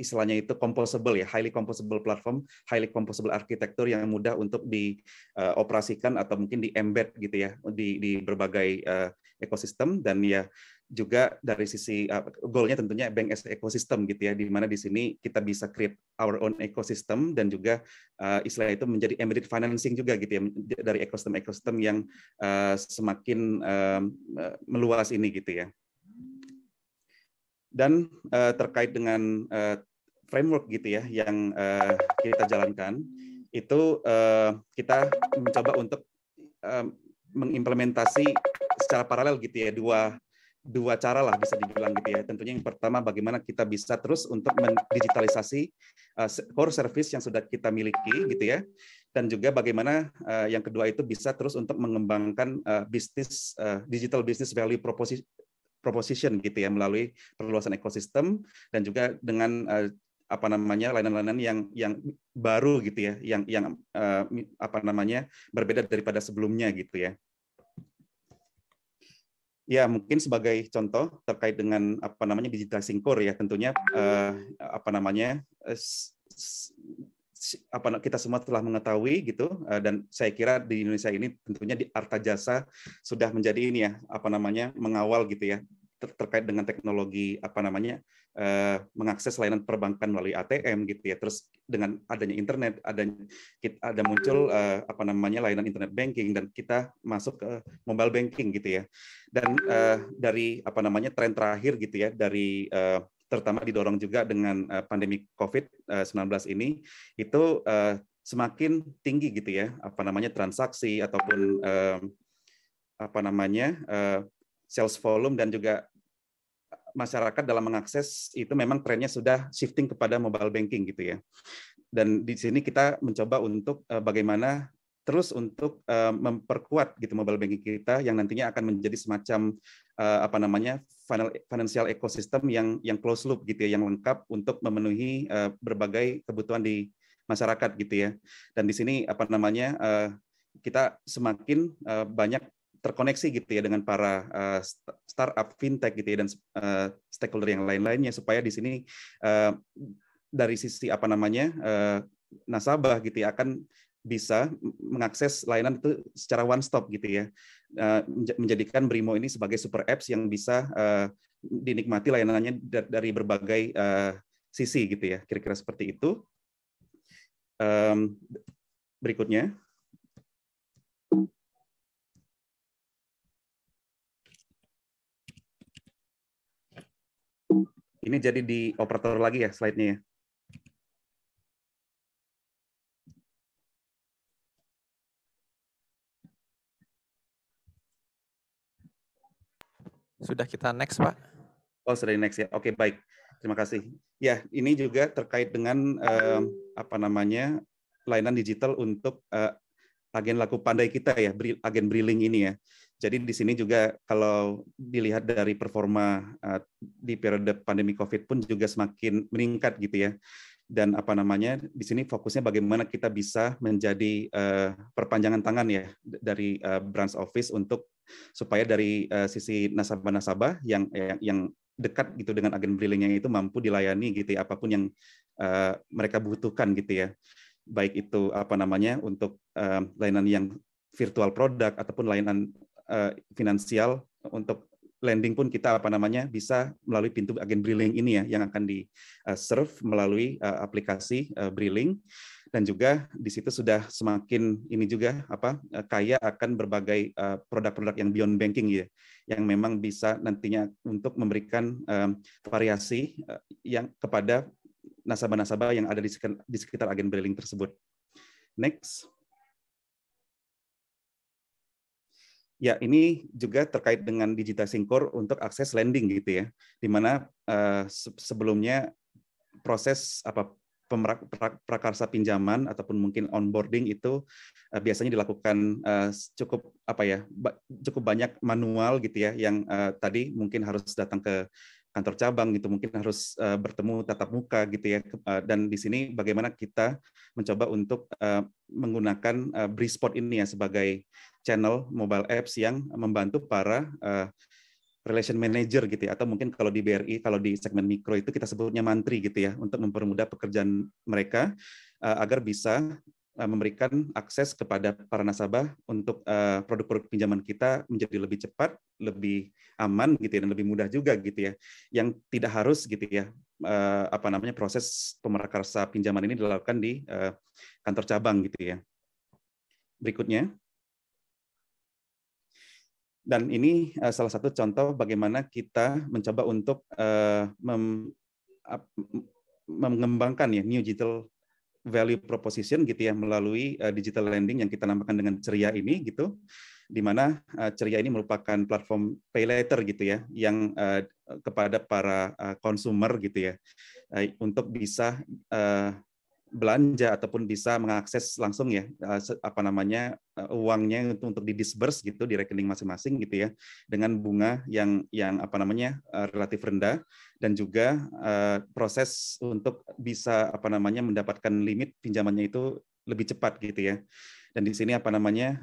istilahnya itu composable ya highly composable platform highly composable arsitektur yang mudah untuk dioperasikan uh, atau mungkin di embed gitu ya di di berbagai uh, ekosistem dan ya juga dari sisi uh, goalnya tentunya bank as ekosistem gitu ya di mana di sini kita bisa create our own ekosistem dan juga uh, istilah itu menjadi embedded financing juga gitu ya dari ekosistem ekosistem yang uh, semakin um, uh, meluas ini gitu ya dan uh, terkait dengan uh, framework gitu ya yang uh, kita jalankan itu uh, kita mencoba untuk um, mengimplementasi secara paralel gitu ya dua dua cara lah bisa dibilang gitu ya. Tentunya yang pertama bagaimana kita bisa terus untuk mendigitalisasi uh, core service yang sudah kita miliki gitu ya. Dan juga bagaimana uh, yang kedua itu bisa terus untuk mengembangkan uh, bisnis uh, digital business value proposition proposition gitu ya melalui perluasan ekosistem dan juga dengan uh, apa namanya layanan-layanan yang yang baru gitu ya, yang yang uh, apa namanya berbeda daripada sebelumnya gitu ya. Ya mungkin sebagai contoh terkait dengan apa namanya digital singkur ya tentunya uh, apa namanya uh, apa kita semua telah mengetahui gitu dan saya kira di Indonesia ini tentunya di Arta Jasa sudah menjadi ini ya apa namanya mengawal gitu ya ter terkait dengan teknologi apa namanya uh, mengakses layanan perbankan melalui ATM gitu ya terus dengan adanya internet ada ada muncul uh, apa namanya layanan internet banking dan kita masuk ke mobile banking gitu ya dan uh, dari apa namanya tren terakhir gitu ya dari uh, terutama didorong juga dengan uh, pandemi COVID-19 ini itu uh, semakin tinggi gitu ya apa namanya transaksi ataupun uh, apa namanya uh, sales volume dan juga masyarakat dalam mengakses itu memang trennya sudah shifting kepada mobile banking gitu ya. Dan di sini kita mencoba untuk eh, bagaimana terus untuk eh, memperkuat gitu mobile banking kita yang nantinya akan menjadi semacam eh, apa namanya financial ecosystem yang yang close loop gitu ya yang lengkap untuk memenuhi berbagai kebutuhan di masyarakat gitu ya. Dan di sini apa namanya kita semakin banyak terkoneksi gitu ya dengan para uh, startup fintech gitu ya dan uh, stakeholder yang lain-lainnya supaya di sini uh, dari sisi apa namanya uh, nasabah gitu ya akan bisa mengakses layanan itu secara one stop gitu ya uh, menjadikan Brimo ini sebagai super apps yang bisa uh, dinikmati layanannya dari berbagai uh, sisi gitu ya kira-kira seperti itu um, berikutnya Ini jadi di operator lagi ya slide-nya ya. Sudah kita next, Pak. Oh, sudah next ya. Oke, okay, baik. Terima kasih. Ya, ini juga terkait dengan eh, apa namanya layanan digital untuk eh, agen laku pandai kita ya, agen briling ini ya. Jadi di sini juga kalau dilihat dari performa eh, di periode pandemi COVID pun juga semakin meningkat gitu ya. Dan apa namanya di sini fokusnya bagaimana kita bisa menjadi eh, perpanjangan tangan ya dari eh, branch office untuk supaya dari sisi nasabah-nasabah yang, yang dekat gitu dengan agen brillingnya itu mampu dilayani gitu ya apapun yang mereka butuhkan gitu ya baik itu apa namanya untuk layanan yang virtual product ataupun layanan Eh, finansial untuk landing pun kita apa namanya bisa melalui pintu agen Brilink ini ya yang akan di eh, serve melalui eh, aplikasi Brilink dan juga di situ sudah semakin ini juga apa kaya akan berbagai produk-produk yang beyond banking ya yang memang bisa nantinya untuk memberikan variasi yang kepada nasabah-nasabah yang ada di sekitar, di sekitar agen Brilink tersebut. Next. Ya, ini juga terkait dengan digital sinkor untuk akses lending gitu ya, di mana uh, sebelumnya proses apa prakarsa pinjaman ataupun mungkin onboarding itu uh, biasanya dilakukan uh, cukup apa ya ba cukup banyak manual gitu ya yang uh, tadi mungkin harus datang ke kantor cabang gitu mungkin harus uh, bertemu tatap muka gitu ya uh, dan di sini bagaimana kita mencoba untuk uh, menggunakan uh, Brispot ini ya sebagai channel mobile apps yang membantu para uh, relation manager gitu ya atau mungkin kalau di BRI kalau di segmen mikro itu kita sebutnya mantri gitu ya untuk mempermudah pekerjaan mereka uh, agar bisa Eh, memberikan akses kepada para nasabah untuk eh, produk-produk pinjaman kita menjadi lebih cepat, lebih aman gitu ya, dan lebih mudah juga gitu ya. Yang tidak harus gitu ya eh, apa namanya proses pemerakarsa pinjaman ini dilakukan di kantor cabang gitu ya. Berikutnya. Dan ini salah satu contoh bagaimana kita mencoba untuk mengembangkan ya new digital value proposition gitu ya melalui uh, digital lending yang kita namakan dengan ceria ini gitu di mana uh, ceria ini merupakan platform pay later gitu ya yang uh, kepada para uh, gitu ya uh, untuk bisa uh, belanja ataupun bisa mengakses langsung ya apa namanya Eh, uangnya untuk, untuk didisburse gitu di rekening masing-masing gitu ya dengan bunga yang yang apa namanya eh, relatif rendah dan juga eh, proses untuk bisa apa namanya mendapatkan limit pinjamannya itu lebih cepat gitu ya dan di sini apa namanya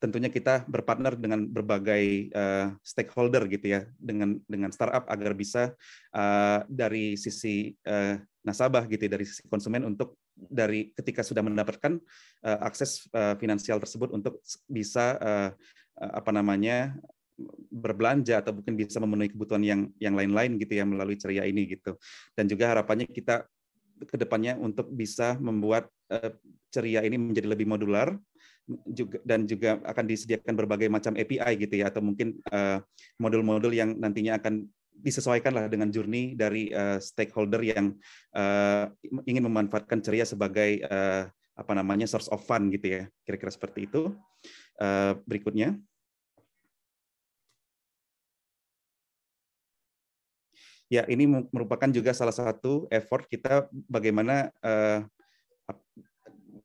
tentunya kita berpartner dengan berbagai uh, stakeholder gitu ya dengan dengan startup agar bisa uh, dari sisi uh, nasabah gitu ya, dari sisi konsumen untuk dari ketika sudah mendapatkan uh, akses uh, finansial tersebut untuk bisa uh, apa namanya berbelanja atau mungkin bisa memenuhi kebutuhan yang yang lain-lain gitu ya melalui ceria ini gitu dan juga harapannya kita kedepannya untuk bisa membuat uh, ceria ini menjadi lebih modular juga dan juga akan disediakan berbagai macam API gitu ya atau mungkin modul-modul uh, yang nantinya akan disesuaikan dengan journey dari uh, stakeholder yang uh, ingin memanfaatkan ceria sebagai uh, apa namanya source of fun gitu ya kira-kira seperti itu uh, berikutnya ya ini merupakan juga salah satu effort kita bagaimana uh,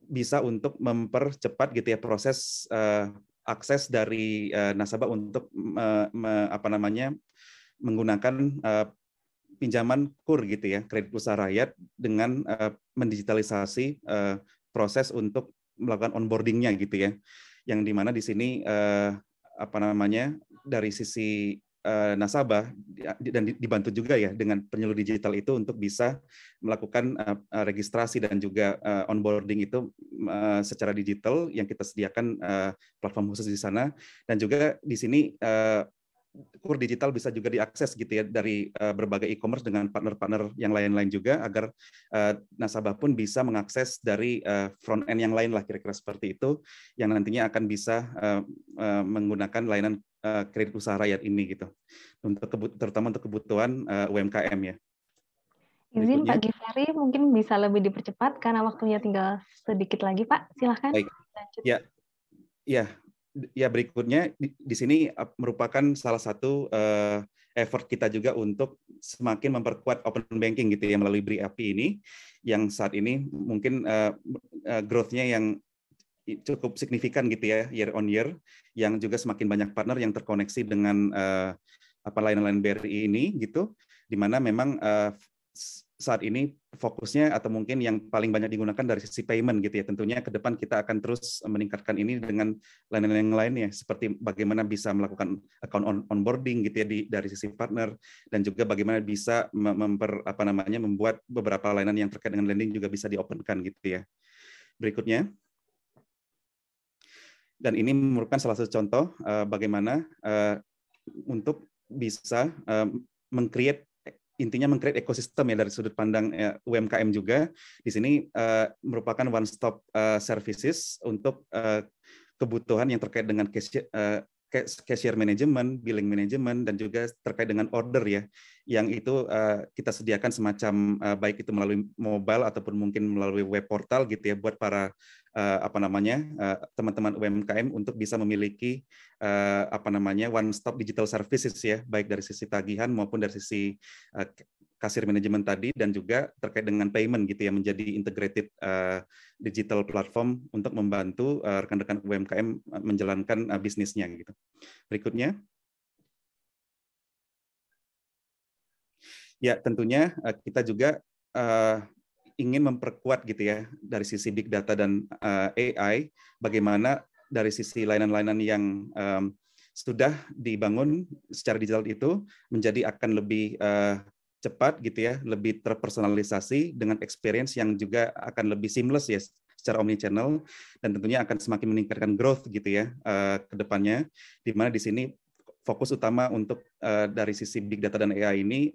bisa untuk mempercepat gitu ya proses uh, akses dari uh, nasabah untuk uh, me, apa namanya menggunakan eh, pinjaman kur gitu ya, kredit usaha rakyat dengan eh, mendigitalisasi eh, proses untuk melakukan onboardingnya gitu ya. Yang dimana di sini apa namanya dari sisi nasabah dan dibantu juga ya dengan penyuluh digital itu untuk bisa melakukan registrasi dan juga onboarding itu secara digital yang kita sediakan platform khusus di sana dan juga di sini kur digital bisa juga diakses gitu ya dari uh, berbagai e-commerce dengan partner-partner yang lain-lain juga agar uh, nasabah pun bisa mengakses dari uh, eh, front end yang lain lah kira-kira seperti itu yang nantinya akan bisa uh, uh, menggunakan layanan uh, kredit usaha rakyat ini gitu untuk terutama untuk kebutuhan uh, UMKM ya. Izin Pak Gifari mungkin bisa lebih dipercepat karena waktunya tinggal sedikit lagi Pak. Silahkan. Baik. Lanjut. Ya, Ya, ya berikutnya di, di sini merupakan salah satu uh, effort kita juga untuk semakin memperkuat open banking gitu ya melalui BRI API ini yang saat ini mungkin uh, growth-nya yang cukup signifikan gitu ya year on year yang juga semakin banyak partner yang terkoneksi dengan uh, apa lain-lain BRI ini gitu di mana memang uh, saat ini fokusnya atau mungkin yang paling banyak digunakan dari sisi payment gitu ya. Tentunya ke depan kita akan terus meningkatkan ini dengan lain-lain yang lainnya seperti bagaimana bisa melakukan account on onboarding gitu ya di, dari sisi partner dan juga bagaimana bisa memper apa namanya membuat beberapa layanan yang terkait dengan lending juga bisa diopenkan gitu ya. Berikutnya dan ini merupakan salah satu contoh uh, bagaimana uh, untuk bisa uh, mengcreate intinya mengcreate ekosistem ya dari sudut pandang eh, UMKM juga. Di sini uh, merupakan one stop uh, eh, services untuk uh, kebutuhan yang terkait dengan cash, uh, cashier management, billing management, dan juga terkait dengan order ya, yang itu eh, kita sediakan semacam eh, baik itu melalui mobile ataupun mungkin melalui web portal gitu ya buat para eh, apa namanya teman-teman UMKM untuk bisa memiliki apa namanya one stop digital services ya, baik dari sisi tagihan maupun dari sisi kasir manajemen tadi dan juga terkait dengan payment gitu ya menjadi integrated uh, digital platform untuk membantu eh, rekan-rekan UMKM eh, menjalankan uh, bisnisnya gitu. Berikutnya. Ya, tentunya uh, kita juga uh, ingin memperkuat gitu ya dari sisi big data dan uh, AI bagaimana dari sisi layanan-layanan yang um, sudah dibangun secara digital itu menjadi akan lebih uh, cepat gitu ya, lebih terpersonalisasi dengan experience yang juga akan lebih seamless ya secara omnichannel dan tentunya akan semakin meningkatkan growth gitu ya uh, ke depannya di mana di sini fokus utama untuk uh, dari sisi big data dan AI ini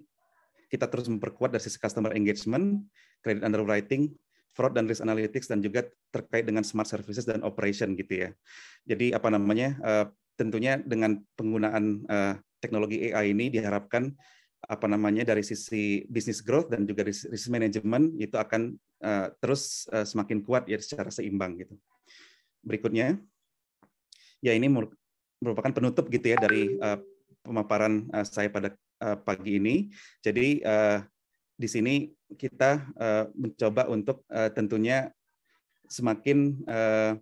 kita terus memperkuat dari sisi customer engagement, credit underwriting, fraud dan risk analytics dan juga terkait dengan smart services dan operation gitu ya. Jadi apa namanya uh, tentunya dengan penggunaan uh, teknologi AI ini diharapkan apa namanya dari sisi bisnis growth dan juga risk management itu akan uh, terus uh, semakin kuat ya secara seimbang gitu. Berikutnya, ya ini merupakan penutup gitu ya dari uh, pemaparan uh, saya pada uh, pagi ini. Jadi uh, di sini kita uh, mencoba untuk uh, tentunya semakin uh,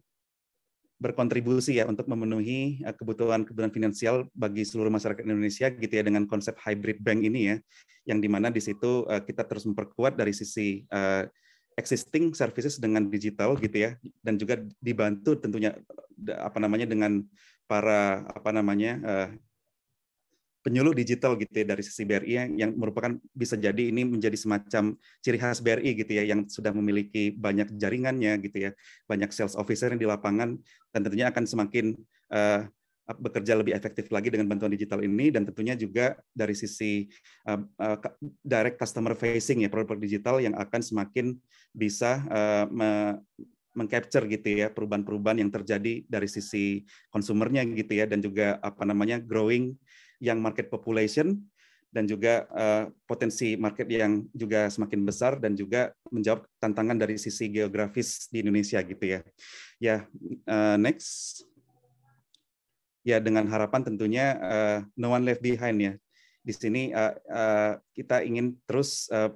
berkontribusi ya untuk memenuhi eh, kebutuhan-kebutuhan finansial bagi seluruh masyarakat Indonesia gitu ya dengan konsep hybrid bank ini ya yang dimana di situ eh, kita terus memperkuat dari sisi eh, existing services dengan digital gitu ya dan juga dibantu tentunya apa namanya dengan para apa namanya penyuluh digital gitu ya dari sisi BRI yang, yang merupakan bisa jadi ini menjadi semacam ciri khas BRI gitu ya yang sudah memiliki banyak jaringannya gitu ya banyak sales officer yang di lapangan dan tentunya akan semakin uh, bekerja lebih efektif lagi dengan bantuan digital ini dan tentunya juga dari sisi uh, uh, direct customer facing ya produk digital yang akan semakin bisa uh, me mengcapture gitu ya perubahan-perubahan yang terjadi dari sisi konsumernya gitu ya dan juga apa namanya growing yang market population dan juga uh, potensi market yang juga semakin besar dan juga menjawab tantangan dari sisi geografis di Indonesia gitu ya. Ya, uh, next. Ya, dengan harapan tentunya uh, no one left behind ya. Di sini uh, uh, kita ingin terus uh,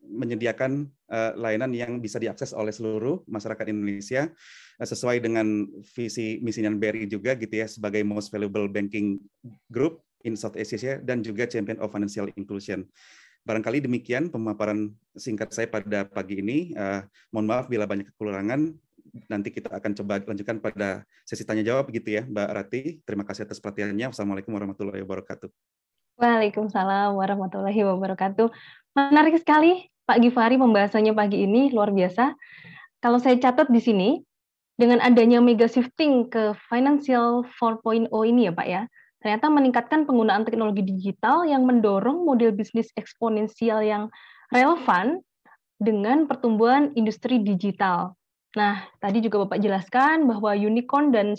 menyediakan uh, layanan yang bisa diakses oleh seluruh masyarakat Indonesia uh, sesuai dengan visi misinya BRI juga gitu ya sebagai most valuable banking group in South Asia dan juga Champion of Financial Inclusion. Barangkali demikian pemaparan singkat saya pada pagi ini. Uh, mohon maaf bila banyak kekurangan. Nanti kita akan coba lanjutkan pada sesi tanya jawab gitu ya, Mbak Rati. Terima kasih atas perhatiannya. Wassalamualaikum warahmatullahi wabarakatuh. Waalaikumsalam warahmatullahi wabarakatuh. Menarik sekali Pak Givari pembahasannya pagi ini luar biasa. Kalau saya catat di sini, dengan adanya mega shifting ke financial 4.0 ini ya Pak ya, ternyata meningkatkan penggunaan teknologi digital yang mendorong model bisnis eksponensial yang relevan dengan pertumbuhan industri digital. Nah, tadi juga Bapak jelaskan bahwa unicorn dan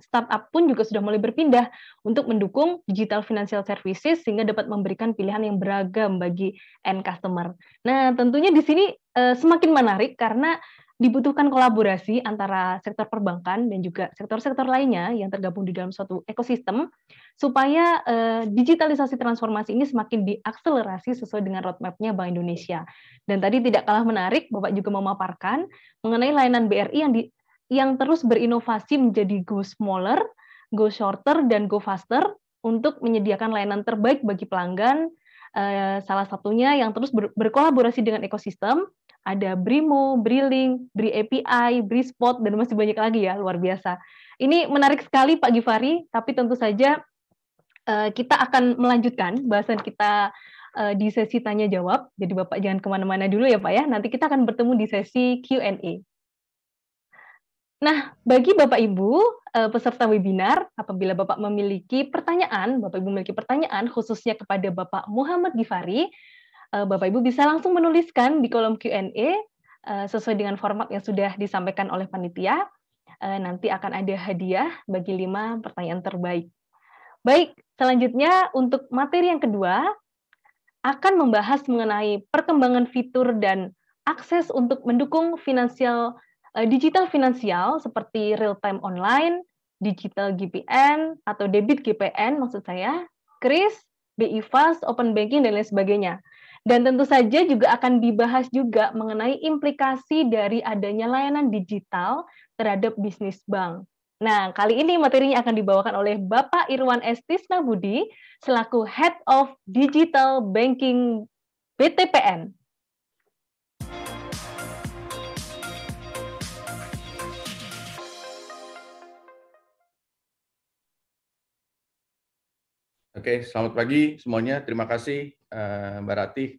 startup pun juga sudah mulai berpindah untuk mendukung digital financial services sehingga dapat memberikan pilihan yang beragam bagi end customer. Nah, tentunya di sini eh, semakin menarik karena dibutuhkan kolaborasi antara sektor perbankan dan juga sektor-sektor lainnya yang tergabung di dalam suatu ekosistem supaya uh, digitalisasi transformasi ini semakin diakselerasi sesuai dengan roadmapnya Bank Indonesia. Dan tadi tidak kalah menarik, Bapak juga memaparkan mengenai layanan BRI yang di, yang terus berinovasi menjadi go smaller, go shorter, dan go faster untuk menyediakan layanan terbaik bagi pelanggan. Eh, salah satunya yang terus berkolaborasi dengan ekosistem ada Brimo, Brilink, Bri API, Bri Spot, dan masih banyak lagi ya, luar biasa. Ini menarik sekali Pak Givari, tapi tentu saja uh, kita akan melanjutkan bahasan kita uh, di sesi tanya jawab. Jadi Bapak jangan kemana-mana dulu ya Pak ya, nanti kita akan bertemu di sesi Q&A. Nah, bagi Bapak Ibu eh, peserta webinar, apabila Bapak memiliki pertanyaan, Bapak Ibu memiliki pertanyaan khususnya kepada Bapak Muhammad Gifari, Eh, Bapak Ibu bisa langsung menuliskan di kolom Q&A eh, sesuai dengan format yang sudah disampaikan oleh panitia. Eh, nanti akan ada hadiah bagi lima pertanyaan terbaik. Baik, selanjutnya untuk materi yang kedua akan membahas mengenai perkembangan fitur dan akses untuk mendukung finansial digital finansial seperti real time online, digital GPN atau debit GPN maksud saya, Kris, BI Fast, Open Banking dan lain sebagainya. Dan tentu saja juga akan dibahas juga mengenai implikasi dari adanya layanan digital terhadap bisnis bank. Nah, kali ini materinya akan dibawakan oleh Bapak Irwan Estisna Budi selaku Head of Digital Banking BTPN. Oke, selamat pagi semuanya. Terima kasih eh, Mbak Ratih.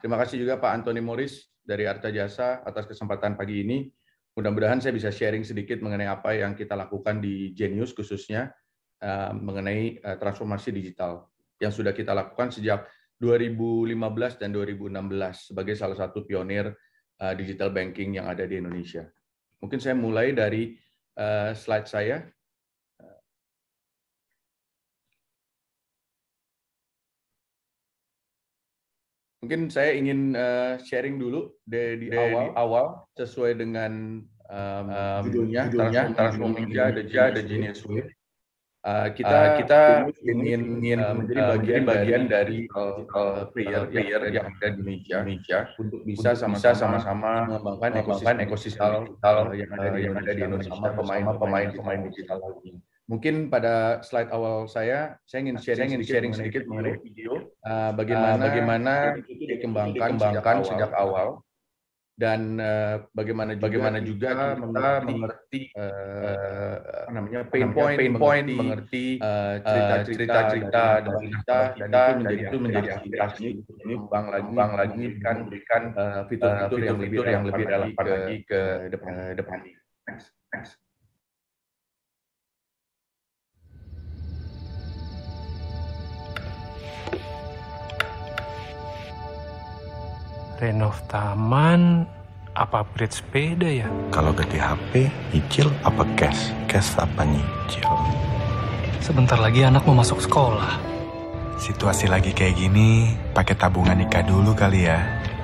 Terima kasih juga Pak Antoni Morris dari Arta Jasa atas kesempatan pagi ini. Mudah-mudahan saya bisa sharing sedikit mengenai apa yang kita lakukan di Genius khususnya eh, mengenai eh, transformasi digital yang sudah kita lakukan sejak 2015 dan 2016 sebagai salah satu pionir digital banking yang ada di Indonesia. Mungkin saya mulai dari slide saya. Mungkin saya ingin uh, sharing dulu di, di, awal. di awal sesuai dengan um, judulnya, judulnya Transform The Jia, The Genius Way. Uh, kita uh, kita ingin, ingin menjadi bagian, bagian dari uh, player, player yang ada di Indonesia, Indonesia untuk bisa sama-sama sama-sama mengembangkan ekosistem, ekosistem digital yang ada di Indonesia, yang ada di Indonesia, pemain-pemain digital ini. Mungkin pada slide awal saya, saya ingin nah, sharing, saya ingin sharing sedikit, mengenai video, uh, bagaimana, uh, bagaimana itu dikembangkan, dikembangkan sejak awal, sejak awal dan uh, bagaimana juga bagaimana juga kita, kita mengerti uh, apa namanya pain point, pain point mengerti eh, cerita-cerita uh, cerita, cerita dan cerita menjadi itu menjadi aspirasi ini bang lagi bang lagi kan berikan fitur-fitur yang lebih yang lebih relevan lagi ke depan depan. Thanks. Thanks. renov taman apa upgrade sepeda ya? Kalau ganti HP, nyicil apa cash? Cash apa nyicil? Sebentar lagi anak mau masuk sekolah. Situasi lagi kayak gini, pakai tabungan nikah dulu kali ya.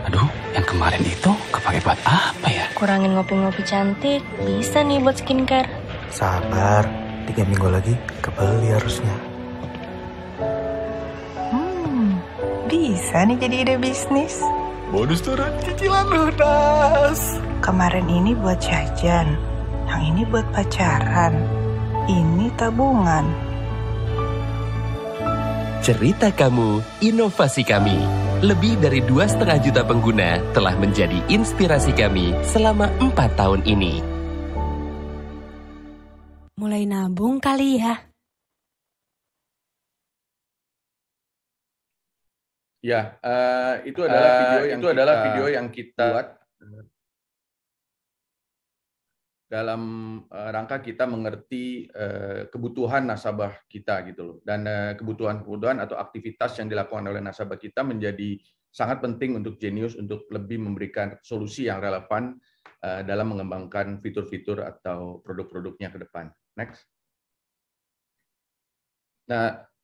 Aduh, yang kemarin itu kepake buat apa ya? Kurangin ngopi-ngopi cantik, bisa nih buat skincare. Sabar, tiga minggu lagi kebeli harusnya. Hmm, bisa nih jadi ide bisnis. Bonus turun cicilan lunas. Kemarin ini buat jajan, yang ini buat pacaran, ini tabungan. Cerita kamu, inovasi kami. Lebih dari dua setengah juta pengguna telah menjadi inspirasi kami selama empat tahun ini. Mulai nabung kali ya. Ya, uh, itu adalah uh, video yang itu adalah video yang kita buat dalam uh, rangka kita mengerti uh, kebutuhan nasabah kita gitu loh dan kebutuhan-kebutuhan atau aktivitas yang dilakukan oleh nasabah kita menjadi sangat penting untuk Genius untuk lebih memberikan solusi yang relevan uh, dalam mengembangkan fitur-fitur atau produk-produknya ke depan. Next. Nah,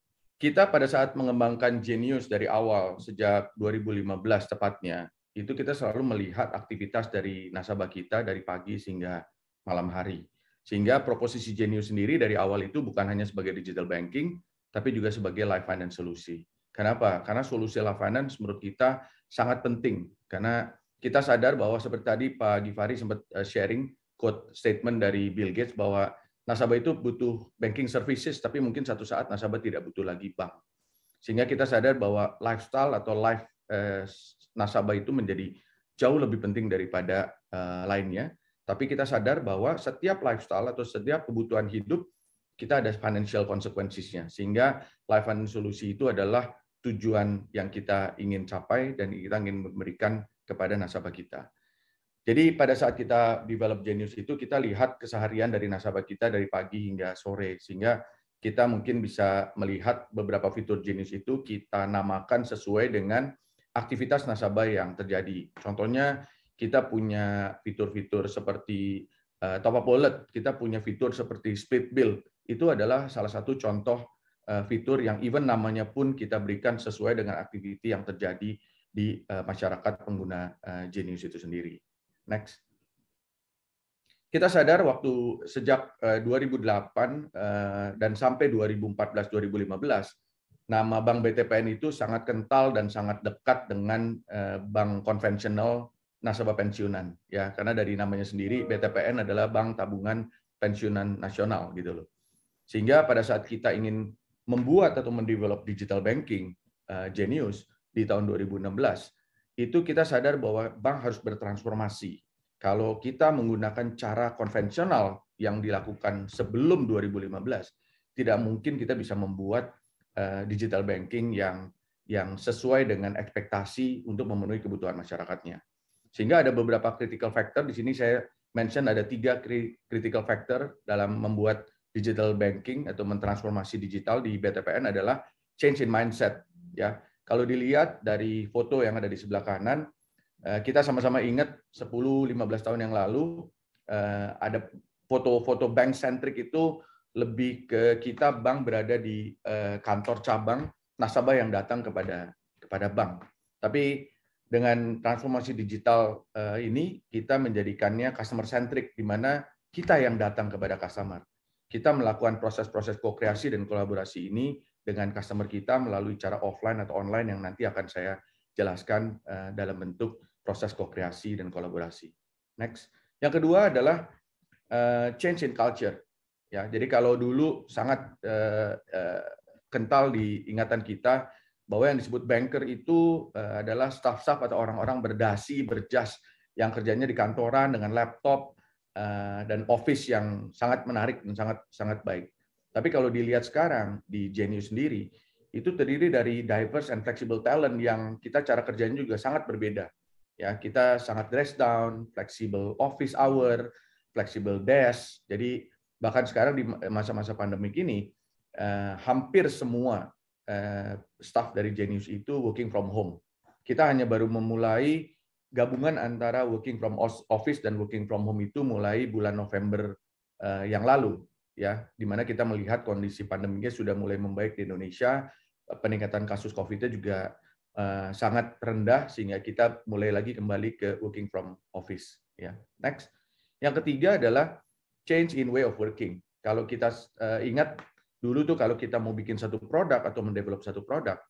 kita pada saat mengembangkan Genius dari awal sejak 2015 tepatnya, itu kita selalu melihat aktivitas dari nasabah kita dari pagi sehingga malam hari. Sehingga proposisi Genius sendiri dari awal itu bukan hanya sebagai digital banking, tapi juga sebagai life finance solusi. Kenapa? Karena solusi life finance menurut kita sangat penting. Karena kita sadar bahwa seperti tadi Pak Givari sempat eh, sharing quote statement dari Bill Gates bahwa nasabah itu butuh banking services, tapi mungkin satu saat nasabah tidak butuh lagi bank. Sehingga kita sadar bahwa lifestyle atau life eh, nasabah itu menjadi jauh lebih penting daripada eh, lainnya. Tapi kita sadar bahwa setiap lifestyle atau setiap kebutuhan hidup kita ada financial consequences-nya. Sehingga life and solusi itu adalah tujuan yang kita ingin capai dan kita ingin memberikan kepada nasabah kita. Jadi pada saat kita develop Genius itu kita lihat keseharian dari nasabah kita dari pagi hingga sore sehingga kita mungkin bisa melihat beberapa fitur Genius itu kita namakan sesuai dengan aktivitas nasabah yang terjadi. Contohnya kita punya fitur-fitur seperti uh, top up wallet, kita punya fitur seperti split bill. Itu adalah salah satu contoh eh, fitur yang even namanya pun kita berikan sesuai dengan aktiviti yang terjadi di eh, masyarakat pengguna Genius itu sendiri. Next. Kita sadar waktu sejak 2008 eh, eh, dan sampai 2014-2015, nama bank BTPN itu sangat kental dan sangat dekat dengan eh, bank konvensional nasabah pensiunan ya karena dari namanya sendiri BTPN adalah bank tabungan pensiunan nasional gitu loh sehingga pada saat kita ingin membuat atau mendevelop digital banking Genius di tahun 2016 itu kita sadar bahwa bank harus bertransformasi. Kalau kita menggunakan cara konvensional yang dilakukan sebelum 2015, tidak mungkin kita bisa membuat eh, digital banking yang yang sesuai dengan ekspektasi untuk memenuhi kebutuhan masyarakatnya. Sehingga ada beberapa critical factor di sini saya mention ada tiga critical factor dalam membuat digital banking atau mentransformasi digital di BTPN adalah change in mindset ya kalau dilihat dari foto yang ada di sebelah kanan, eh, kita sama-sama ingat 10-15 tahun yang lalu eh, ada foto-foto bank sentrik itu lebih ke kita bank berada di eh, kantor cabang nasabah yang datang kepada kepada bank. Tapi dengan transformasi digital ini kita menjadikannya customer centric di mana kita yang datang kepada customer. Kita melakukan proses-proses kokreasi dan kolaborasi ini dengan customer kita melalui cara offline atau online yang nanti akan saya jelaskan eh, dalam bentuk proses kokreasi dan kolaborasi. Next, yang kedua adalah eh, change in culture. Ya, jadi kalau dulu sangat eh, kental di ingatan kita bahwa yang disebut banker itu adalah staff-staff atau orang-orang berdasi, berjas yang kerjanya di kantoran dengan laptop dan office yang sangat menarik dan sangat sangat baik. Tapi kalau dilihat sekarang di Genius sendiri, itu terdiri dari diverse and flexible talent yang kita cara kerjanya juga sangat berbeda. Ya, kita sangat dress down, flexible office hour, flexible desk. Jadi bahkan sekarang di masa-masa pandemi ini eh, hampir semua eh, staff dari Genius itu working from home. Kita hanya baru memulai gabungan antara working from office dan working from home itu mulai bulan November eh, yang lalu ya mana kita melihat kondisi pandeminya sudah mulai membaik di Indonesia peningkatan kasus COVID-nya juga uh, sangat rendah sehingga kita mulai lagi kembali ke working from office. Ya, next. Yang ketiga adalah change in way of working. Kalau kita uh, ingat dulu tuh kalau kita mau bikin satu produk atau mendevelop satu produk,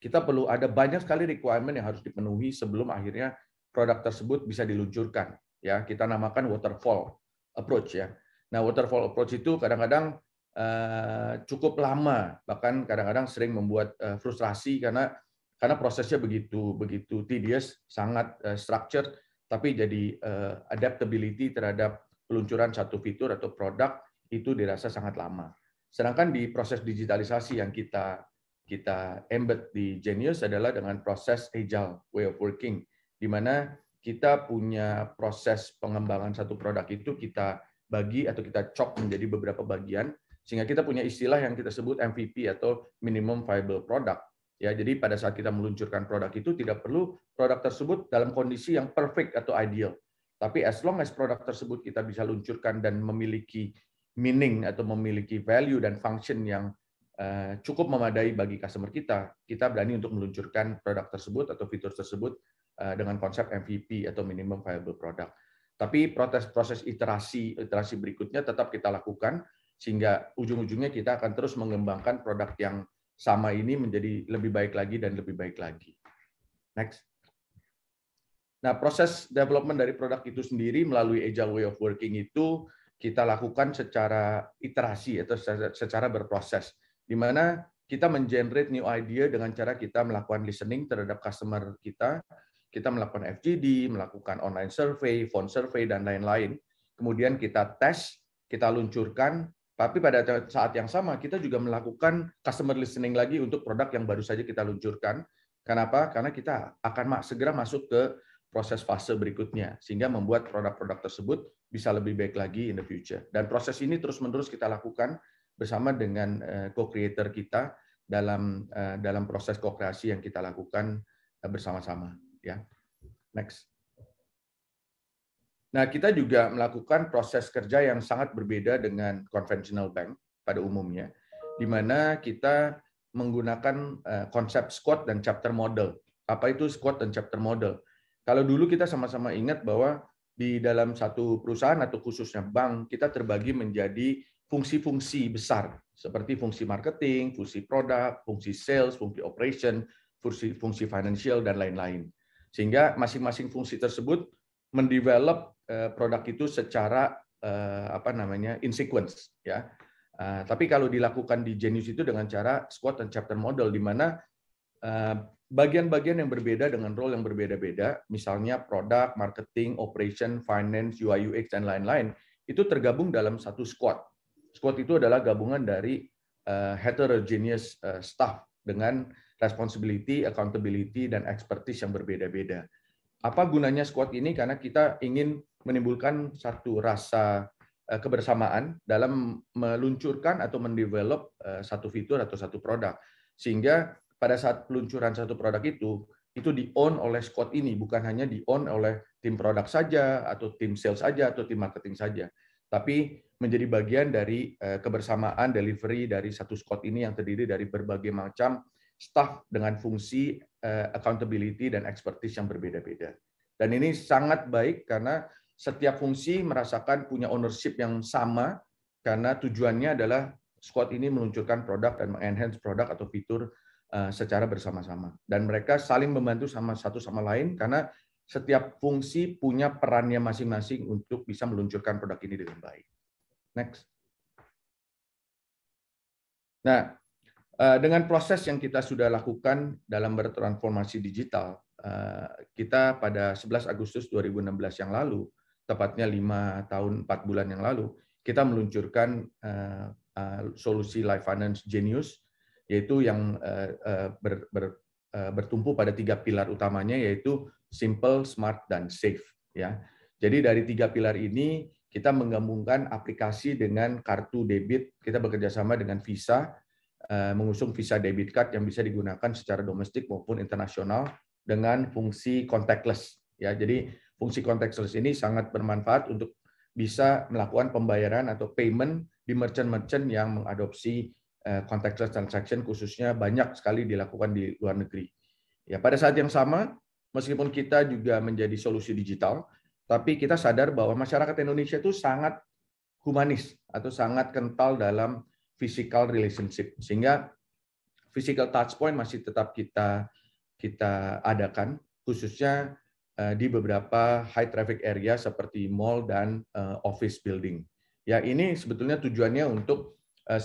kita perlu ada banyak sekali requirement yang harus dipenuhi sebelum akhirnya produk tersebut bisa diluncurkan. Ya, kita namakan waterfall approach ya. Nah, waterfall approach itu kadang-kadang eh, cukup lama, bahkan kadang-kadang sering membuat eh, frustrasi karena karena prosesnya begitu begitu tedious, sangat eh, structured, tapi jadi adaptability terhadap peluncuran satu fitur atau produk itu dirasa sangat lama. Sedangkan di proses digitalisasi yang kita kita embed di Genius adalah dengan proses agile way of working, di mana kita punya proses pengembangan satu produk itu kita bagi atau kita chop menjadi beberapa bagian sehingga kita punya istilah yang kita sebut MVP atau minimum viable product. Ya, jadi pada saat kita meluncurkan produk itu tidak perlu produk tersebut dalam kondisi yang perfect atau ideal. Tapi as long as produk tersebut kita bisa luncurkan dan memiliki meaning atau memiliki value dan function yang eh, cukup memadai bagi customer kita, kita berani untuk meluncurkan produk tersebut atau fitur tersebut eh, dengan konsep MVP atau minimum viable product. Tapi proses proses iterasi iterasi berikutnya tetap kita lakukan sehingga ujung-ujungnya kita akan terus mengembangkan produk yang sama ini menjadi lebih baik lagi dan lebih baik lagi. Next. Nah, proses development dari produk itu sendiri melalui agile way of working itu kita lakukan secara iterasi atau secara berproses di mana kita mengenerate new idea dengan cara kita melakukan listening terhadap customer kita, kita melakukan FGD, melakukan online survey, phone survey, dan lain-lain. Kemudian kita tes, kita luncurkan, tapi pada saat yang sama kita juga melakukan customer listening lagi untuk produk yang baru saja kita luncurkan. Kenapa? Karena kita akan segera masuk ke proses fase berikutnya, sehingga membuat produk-produk tersebut bisa lebih baik lagi in the future. Dan proses ini terus-menerus kita lakukan bersama dengan eh, co-creator kita dalam eh, dalam proses co yang kita lakukan eh, bersama-sama ya. Next. Nah, kita juga melakukan proses kerja yang sangat berbeda dengan konvensional bank pada umumnya, di mana kita menggunakan eh, konsep squad dan chapter model. Apa itu squad dan chapter model? Kalau dulu kita sama-sama ingat bahwa di dalam satu perusahaan atau khususnya bank, kita terbagi menjadi fungsi-fungsi besar, seperti fungsi marketing, fungsi produk, fungsi sales, fungsi operation, fungsi, fungsi financial, dan lain-lain sehingga masing-masing fungsi tersebut mendevelop eh, produk itu secara eh, apa namanya in sequence ya. Eh, tapi kalau dilakukan di Genius itu dengan cara squad dan chapter model di mana bagian-bagian yang berbeda dengan role yang berbeda-beda, misalnya produk, marketing, operation, finance, UI UX dan lain-lain, itu tergabung dalam satu squad. Squad itu adalah gabungan dari heterogeneous staff dengan responsibility, accountability, dan expertise yang berbeda-beda. Apa gunanya squad ini? Karena kita ingin menimbulkan satu rasa eh, kebersamaan dalam meluncurkan atau mendevelop eh, satu fitur atau satu produk. Sehingga pada saat peluncuran satu produk itu, itu di-own oleh squad ini, bukan hanya di-own oleh tim produk saja, atau tim sales saja, atau tim marketing saja. Tapi menjadi bagian dari eh, kebersamaan delivery dari satu squad ini yang terdiri dari berbagai macam staff dengan fungsi eh, accountability dan expertise yang berbeda-beda. Dan ini sangat baik karena setiap fungsi merasakan punya ownership yang sama karena tujuannya adalah squad ini meluncurkan produk dan mengenhance produk atau fitur eh, secara bersama-sama. Dan mereka saling membantu sama satu sama lain karena setiap fungsi punya perannya masing-masing untuk bisa meluncurkan produk ini dengan baik. Next. Nah, Eh, dengan proses yang kita sudah lakukan dalam bertransformasi digital, eh, kita pada 11 Agustus 2016 yang lalu, tepatnya lima tahun empat bulan yang lalu, kita meluncurkan eh, solusi Life Finance Genius, yaitu yang bertumpu pada tiga pilar utamanya yaitu simple, smart, dan safe. Ya, jadi dari tiga pilar ini kita menggabungkan aplikasi dengan kartu debit, kita bekerjasama dengan Visa Eh, mengusung Visa debit card yang bisa digunakan secara domestik maupun internasional dengan fungsi contactless. Ya, jadi fungsi contactless ini sangat bermanfaat untuk bisa melakukan pembayaran atau payment di merchant-merchant yang mengadopsi eh, contactless transaction khususnya banyak sekali dilakukan di luar negeri. Ya, pada saat yang sama, meskipun kita juga menjadi solusi digital, tapi kita sadar bahwa masyarakat Indonesia itu sangat humanis atau sangat kental dalam physical relationship sehingga physical touch point masih tetap kita kita adakan khususnya eh, di beberapa high traffic area seperti mall dan eh, office building. Ya ini sebetulnya tujuannya untuk eh,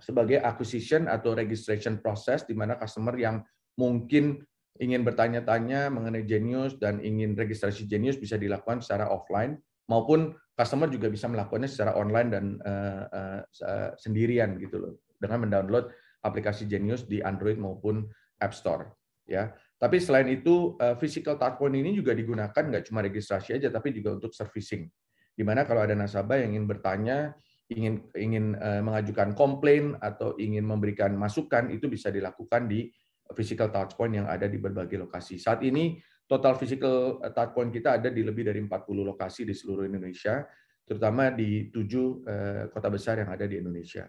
sebagai acquisition atau registration process di mana customer yang mungkin ingin bertanya-tanya mengenai Genius dan ingin registrasi Genius bisa dilakukan secara offline maupun customer juga bisa melakukannya secara online dan uh, uh, sendirian gitu loh dengan mendownload aplikasi Genius di Android maupun App Store ya. Tapi selain itu uh, physical touchpoint ini juga digunakan nggak cuma registrasi aja tapi juga untuk servicing. Dimana kalau ada nasabah yang ingin bertanya, ingin ingin uh, mengajukan komplain atau ingin memberikan masukan itu bisa dilakukan di physical touchpoint yang ada di berbagai lokasi. Saat ini total physical touch point kita ada di lebih dari 40 lokasi di seluruh Indonesia, terutama di tujuh eh, kota besar yang ada di Indonesia.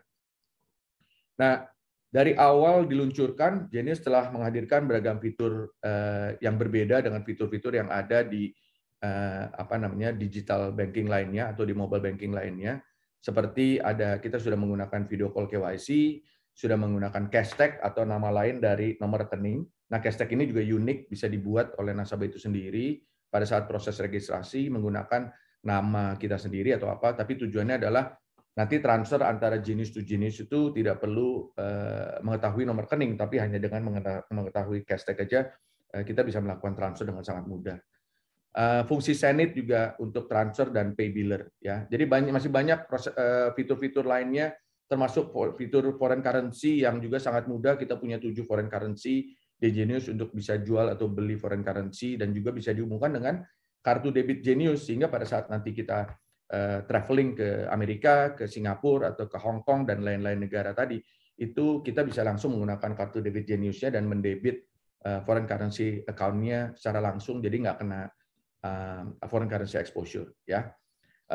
Nah, dari awal diluncurkan, Genius telah menghadirkan beragam fitur eh, yang berbeda dengan fitur-fitur yang ada di eh, apa namanya digital banking lainnya atau di mobile banking lainnya. Seperti ada kita sudah menggunakan video call KYC, sudah menggunakan cash tag atau nama lain dari nomor rekening, Nah, cashback ini juga unik, bisa dibuat oleh nasabah itu sendiri pada saat proses registrasi menggunakan nama kita sendiri atau apa, tapi tujuannya adalah nanti transfer antara jenis to jenis itu tidak perlu eh, mengetahui nomor rekening, tapi hanya dengan mengetahui cashback aja eh, kita bisa melakukan transfer dengan sangat mudah. Eh, fungsi Senit juga untuk transfer dan pay biller ya. Jadi banyak masih banyak fitur-fitur lainnya termasuk fitur foreign currency yang juga sangat mudah kita punya tujuh foreign currency di Genius untuk bisa jual atau beli foreign currency dan juga bisa dihubungkan dengan kartu debit Genius sehingga pada saat nanti kita eh, traveling ke Amerika, ke Singapura atau ke Hong Kong dan lain-lain negara tadi itu kita bisa langsung menggunakan kartu debit Geniusnya dan mendebit uh, foreign currency account-nya secara langsung jadi nggak kena uh, foreign currency exposure ya.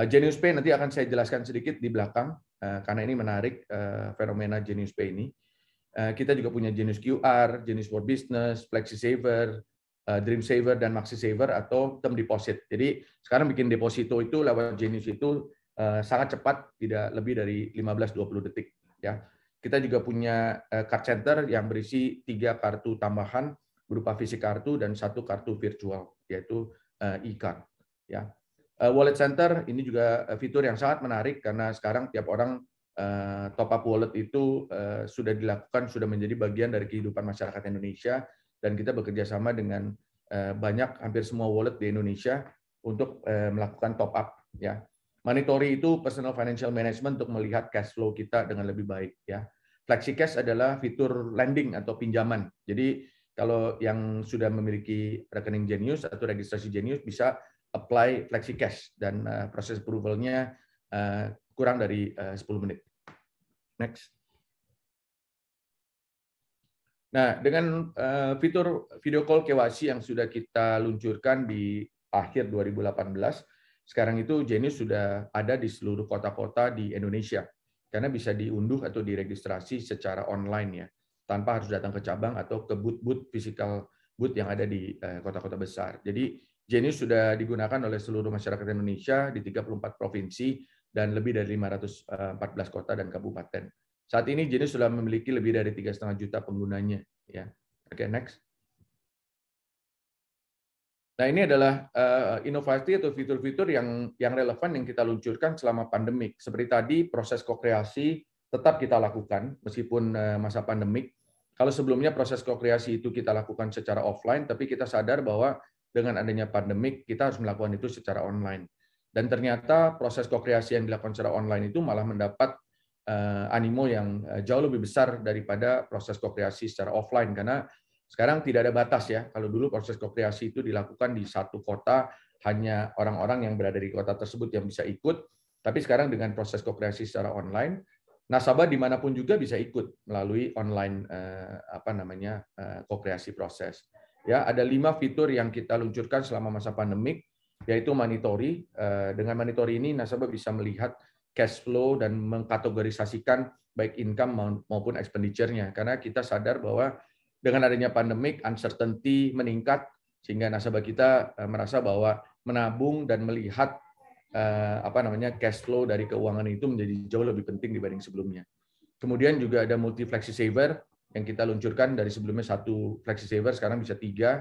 Genius Pay nanti akan saya jelaskan sedikit di belakang karena ini menarik fenomena Genius Pay ini. Eh, kita juga punya jenis QR, jenis World Business, Flexi Saver, eh, Dream Saver, dan Maxi Saver atau term deposit. Jadi sekarang bikin deposito itu lewat jenis itu eh, sangat cepat, tidak lebih dari 15-20 detik. Ya, kita juga punya card center yang berisi tiga kartu tambahan berupa fisik kartu dan satu kartu virtual yaitu e-card. Ya, wallet center ini juga fitur yang sangat menarik karena sekarang tiap orang Eh, top up wallet itu eh, sudah dilakukan, sudah menjadi bagian dari kehidupan masyarakat Indonesia, dan kita bekerja sama dengan eh, banyak hampir semua wallet di Indonesia untuk melakukan top up. Ya, monitoring itu personal financial management untuk melihat cash flow kita dengan lebih baik. Ya, flexi cash adalah fitur lending atau pinjaman. Jadi kalau yang sudah memiliki rekening Genius atau registrasi Genius bisa apply flexi cash dan proses approvalnya kurang dari eh, uh, 10 menit. Next. Nah, dengan eh, fitur video call KYC yang sudah kita luncurkan di akhir 2018, sekarang itu Genius sudah ada di seluruh kota-kota di Indonesia. Karena bisa diunduh atau diregistrasi secara online ya, tanpa harus datang ke cabang atau ke booth-booth physical booth yang ada di eh, kota-kota besar. Jadi Genius sudah digunakan oleh seluruh masyarakat Indonesia di 34 provinsi dan lebih dari 514 eh, kota dan kabupaten. Saat ini jenis sudah memiliki lebih dari 3,5 juta penggunanya. Ya. Oke, okay, next. Nah, ini adalah eh, inovasi atau fitur-fitur yang yang relevan yang kita luncurkan selama pandemik. Seperti tadi, proses kokreasi tetap kita lakukan meskipun eh, masa pandemik. Kalau sebelumnya proses kokreasi itu kita lakukan secara offline, tapi kita sadar bahwa dengan adanya pandemik, kita harus melakukan itu secara online. Dan ternyata proses kokreasi yang dilakukan secara online itu malah mendapat eh, animo yang eh, jauh lebih besar daripada proses kokreasi secara offline karena sekarang tidak ada batas ya. Kalau dulu proses kokreasi itu dilakukan di satu kota hanya orang-orang yang berada di kota tersebut yang bisa ikut. Tapi sekarang dengan proses kokreasi secara online, nasabah dimanapun juga bisa ikut melalui online eh, apa namanya kokreasi proses. Ya, ada lima fitur yang kita luncurkan selama masa pandemik yaitu monitori eh, Dengan monitori ini nasabah bisa melihat cash flow dan mengkategorisasikan baik income maupun expenditure-nya. Karena kita sadar bahwa dengan adanya pandemik, uncertainty meningkat, sehingga nasabah kita eh, merasa bahwa menabung dan melihat eh, apa namanya cash flow dari keuangan itu menjadi jauh lebih penting dibanding sebelumnya. Kemudian juga ada multi flexi saver yang kita luncurkan dari sebelumnya satu flexi saver sekarang bisa tiga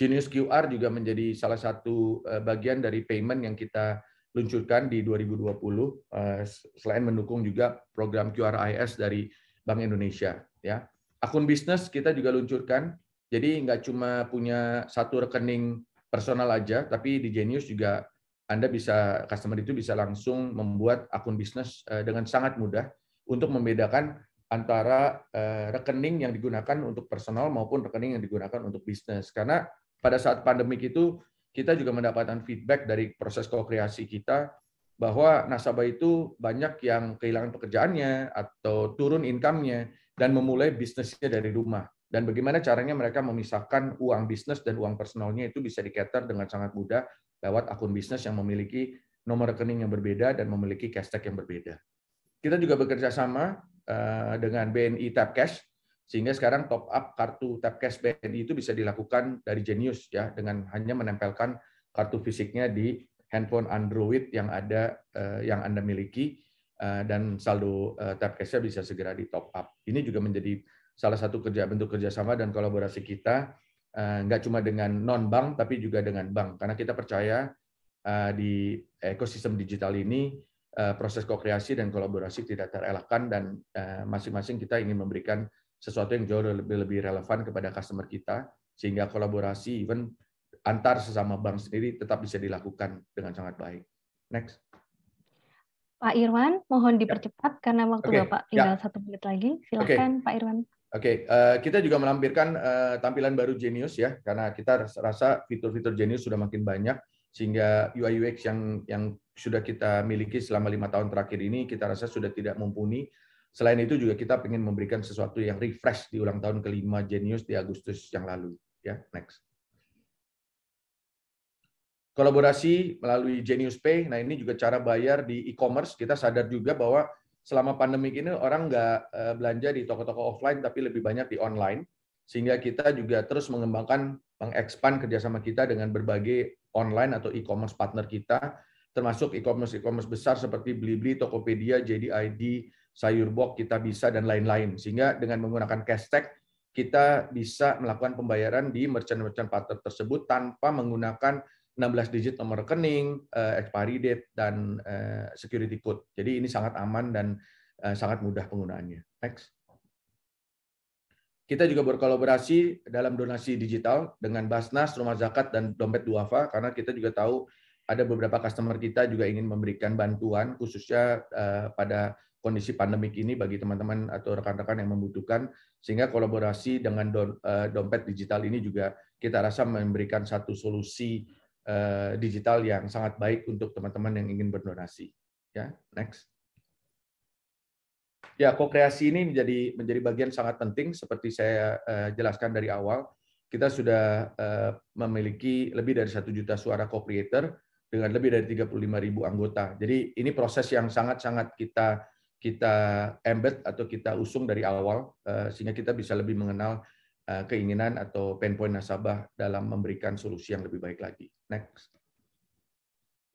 Genius QR juga menjadi salah satu eh, bagian dari payment yang kita luncurkan di 2020 eh, selain mendukung juga program QRIS dari Bank Indonesia ya. Akun bisnis kita juga luncurkan. Jadi nggak cuma punya satu rekening personal aja, tapi di Genius juga Anda bisa customer itu bisa langsung membuat akun bisnis eh, dengan sangat mudah untuk membedakan antara rekening yang digunakan untuk personal maupun rekening yang digunakan untuk bisnis. Karena pada saat pandemik itu kita juga mendapatkan feedback dari proses kokreasi kita bahwa nasabah itu banyak yang kehilangan pekerjaannya atau turun income-nya dan memulai bisnisnya dari rumah. Dan bagaimana caranya mereka memisahkan uang bisnis dan uang personalnya itu bisa di-cater dengan sangat mudah lewat akun bisnis yang memiliki nomor rekening yang berbeda dan memiliki cash tag yang berbeda. Kita juga bekerja sama eh, dengan BNI Tap Cash sehingga sekarang top up kartu tap cash BNI itu bisa dilakukan dari Genius ya dengan hanya menempelkan kartu fisiknya di handphone Android yang ada eh, yang Anda miliki eh, dan saldo eh, tap cash bisa segera di top up. Ini juga menjadi salah satu kerja bentuk kerjasama dan kolaborasi kita nggak cuma dengan non bank tapi juga dengan bank karena kita percaya di ekosistem digital ini proses kokreasi dan kolaborasi tidak terelakkan dan masing-masing kita ingin memberikan sesuatu yang jauh lebih lebih relevan kepada customer kita sehingga kolaborasi even antar sesama bank sendiri tetap bisa dilakukan dengan sangat baik. Next. Pak Irwan, mohon dipercepat ya. karena waktu okay. Bapak ya. tinggal ya. satu menit lagi. Silakan okay. Pak Irwan. Oke, okay. Eh, kita juga melampirkan eh, tampilan baru Genius ya, karena kita rasa fitur-fitur Genius sudah makin banyak, sehingga UI UX yang yang sudah kita miliki selama lima tahun terakhir ini kita rasa sudah tidak mumpuni Selain itu juga kita ingin memberikan sesuatu yang refresh di ulang tahun kelima Genius di Agustus yang lalu. Ya, next. Kolaborasi melalui Genius Pay. Nah ini juga cara bayar di e-commerce. Kita sadar juga bahwa selama pandemi ini orang nggak eh, belanja di toko-toko offline, tapi lebih banyak di online. Sehingga kita juga terus mengembangkan, mengekspan kerjasama kita dengan berbagai online atau e-commerce partner kita termasuk e-commerce e-commerce besar seperti Blibli, Tokopedia, JDID, sayur box kita bisa dan lain-lain. Sehingga dengan menggunakan cash tag kita bisa melakukan pembayaran di merchant-merchant partner tersebut tanpa menggunakan 16 digit nomor rekening, eh, expiry date dan eh, security code. Jadi ini sangat aman dan eh, sangat mudah penggunaannya. Next. Kita juga berkolaborasi dalam donasi digital dengan Basnas, Rumah Zakat, dan Dompet Duafa karena kita juga tahu ada beberapa customer kita juga ingin memberikan bantuan khususnya pada kondisi pandemik ini bagi teman-teman atau rekan-rekan yang membutuhkan sehingga kolaborasi dengan eh, dompet digital ini juga kita rasa memberikan satu solusi eh, digital yang sangat baik untuk teman-teman yang ingin berdonasi. Ya, next. Ya, kokreasi ini menjadi menjadi bagian sangat penting seperti saya eh, jelaskan dari awal. Kita sudah memiliki lebih dari satu juta suara co-creator dengan lebih dari 35.000 anggota. Jadi ini proses yang sangat-sangat kita kita embed atau kita usung dari awal eh, sehingga kita bisa lebih mengenal eh, keinginan atau pain point nasabah dalam memberikan solusi yang lebih baik lagi. Next.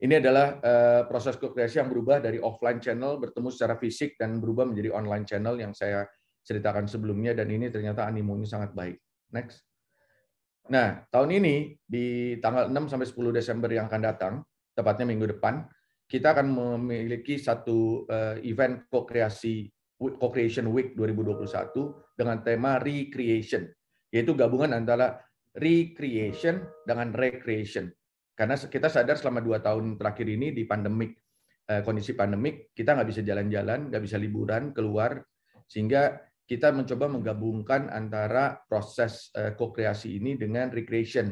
Ini adalah eh, proses kreasi yang berubah dari offline channel bertemu secara fisik dan berubah menjadi online channel yang saya ceritakan sebelumnya dan ini ternyata animonya sangat baik. Next. Nah, tahun ini di tanggal 6 sampai 10 Desember yang akan datang, tepatnya minggu depan, kita akan memiliki satu uh, event co-kreasi co-creation week 2021 dengan tema recreation yaitu gabungan antara recreation dengan recreation karena kita sadar selama dua tahun terakhir ini di pandemik eh, kondisi pandemik kita nggak bisa jalan-jalan nggak bisa liburan keluar sehingga kita mencoba menggabungkan antara proses eh, co-kreasi ini dengan recreation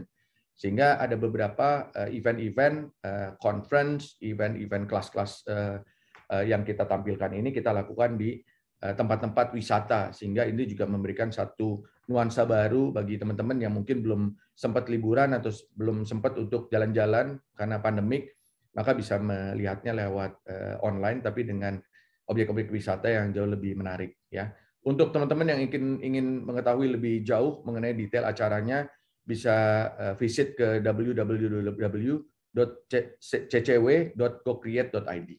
sehingga ada beberapa eh, event-event, eh, conference, event-event kelas-kelas eh, yang kita tampilkan ini kita lakukan di tempat-tempat wisata sehingga ini juga memberikan satu nuansa baru bagi teman-teman yang mungkin belum sempat liburan atau belum sempat untuk jalan-jalan karena pandemik maka bisa melihatnya lewat online tapi dengan objek-objek wisata yang jauh lebih menarik ya. Untuk teman-teman yang ingin ingin mengetahui lebih jauh mengenai detail acaranya bisa eh, visit ke www.ccw.cocreate.id.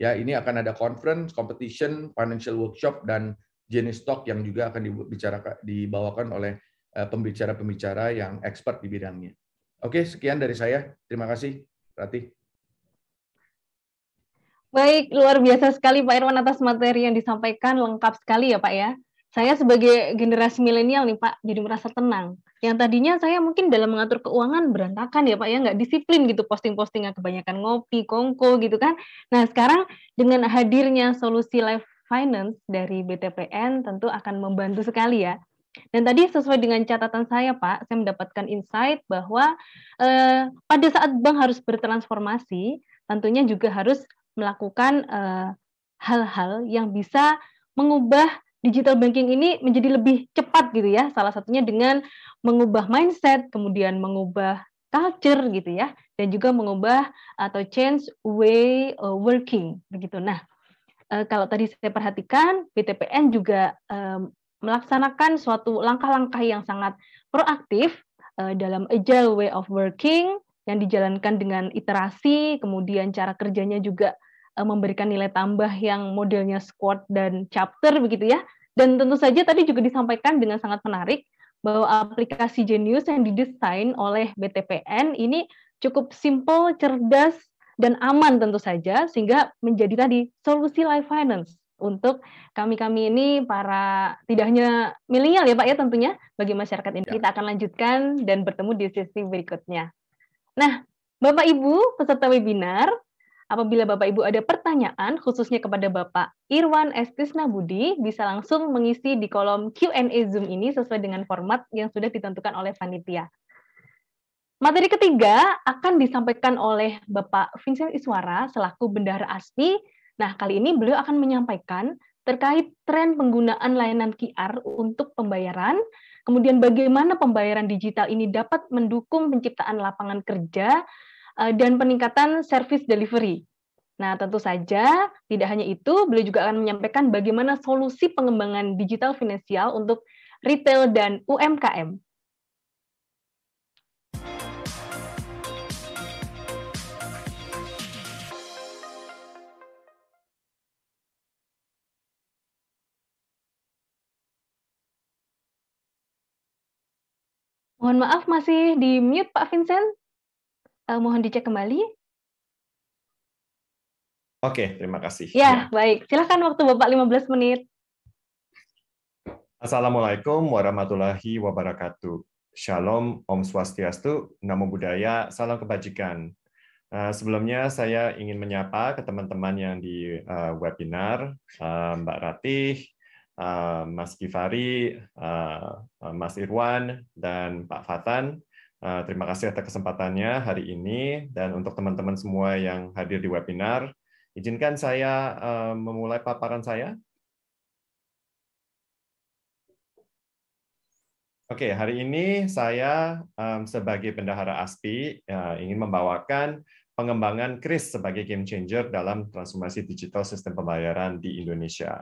Ya, ini akan ada conference, competition, financial workshop dan jenis talk yang juga akan dibicarakan dibawakan oleh eh, pembicara-pembicara yang expert di bidangnya. Oke, sekian dari saya. Terima kasih, Rati. Baik, luar biasa sekali Pak Irwan atas materi yang disampaikan lengkap sekali ya Pak ya. Saya sebagai generasi milenial nih Pak, jadi merasa tenang yang tadinya saya mungkin dalam mengatur keuangan berantakan ya Pak ya nggak disiplin gitu posting-postingnya kebanyakan ngopi kongko gitu kan nah sekarang dengan hadirnya solusi life finance dari BTPN tentu akan membantu sekali ya dan tadi sesuai dengan catatan saya Pak saya mendapatkan insight bahwa eh, pada saat bank harus bertransformasi tentunya juga harus melakukan eh, hal-hal eh, hal -hal yang bisa mengubah digital banking ini menjadi lebih cepat gitu ya. Salah satunya dengan mengubah mindset, kemudian mengubah culture gitu ya, dan juga mengubah atau change way of uh, working begitu. Nah, uh, kalau tadi saya perhatikan BTPN juga um, melaksanakan suatu langkah-langkah yang sangat proaktif uh, dalam agile way of working yang dijalankan dengan iterasi, kemudian cara kerjanya juga Eh, memberikan nilai tambah yang modelnya squad dan chapter begitu ya. Dan tentu saja tadi juga disampaikan dengan sangat menarik bahwa aplikasi Genius yang didesain oleh BTPN ini cukup simple, cerdas, dan aman tentu saja sehingga menjadi tadi solusi life finance untuk kami-kami ini para tidak hanya milenial ya Pak ya tentunya bagi masyarakat ini. Ya. Kita akan lanjutkan dan bertemu di sesi berikutnya. Nah, Bapak Ibu peserta webinar, Apabila Bapak Ibu ada pertanyaan khususnya kepada Bapak Irwan Estisna Budi, bisa langsung mengisi di kolom Q&A Zoom ini sesuai dengan format yang sudah ditentukan oleh panitia. Materi ketiga akan disampaikan oleh Bapak Vincent Iswara selaku Bendahara ASPI. Nah, kali ini beliau akan menyampaikan terkait tren penggunaan layanan QR untuk pembayaran, kemudian bagaimana pembayaran digital ini dapat mendukung penciptaan lapangan kerja, Eh, dan peningkatan service delivery. Nah, tentu saja tidak hanya itu, beliau juga akan menyampaikan bagaimana solusi pengembangan digital finansial untuk retail dan UMKM. Mohon maaf masih di mute Pak Vincent uh, mohon dicek kembali. Oke, terima kasih. Ya, ya, baik. Silahkan waktu Bapak 15 menit. Assalamualaikum warahmatullahi wabarakatuh. Shalom, Om Swastiastu, Namo Buddhaya, Salam Kebajikan. Eh, sebelumnya saya ingin menyapa ke teman-teman yang di eh, webinar, Mbak Ratih, Mas Kifari, Mas Irwan, dan Pak Fatan. Eh, terima kasih atas kesempatannya hari ini dan untuk teman-teman semua yang hadir di webinar, izinkan saya eh, memulai paparan saya. Oke, hari ini saya eh, sebagai pendahara ASPI ingin membawakan pengembangan KRIS sebagai game changer dalam transformasi digital sistem pembayaran di Indonesia.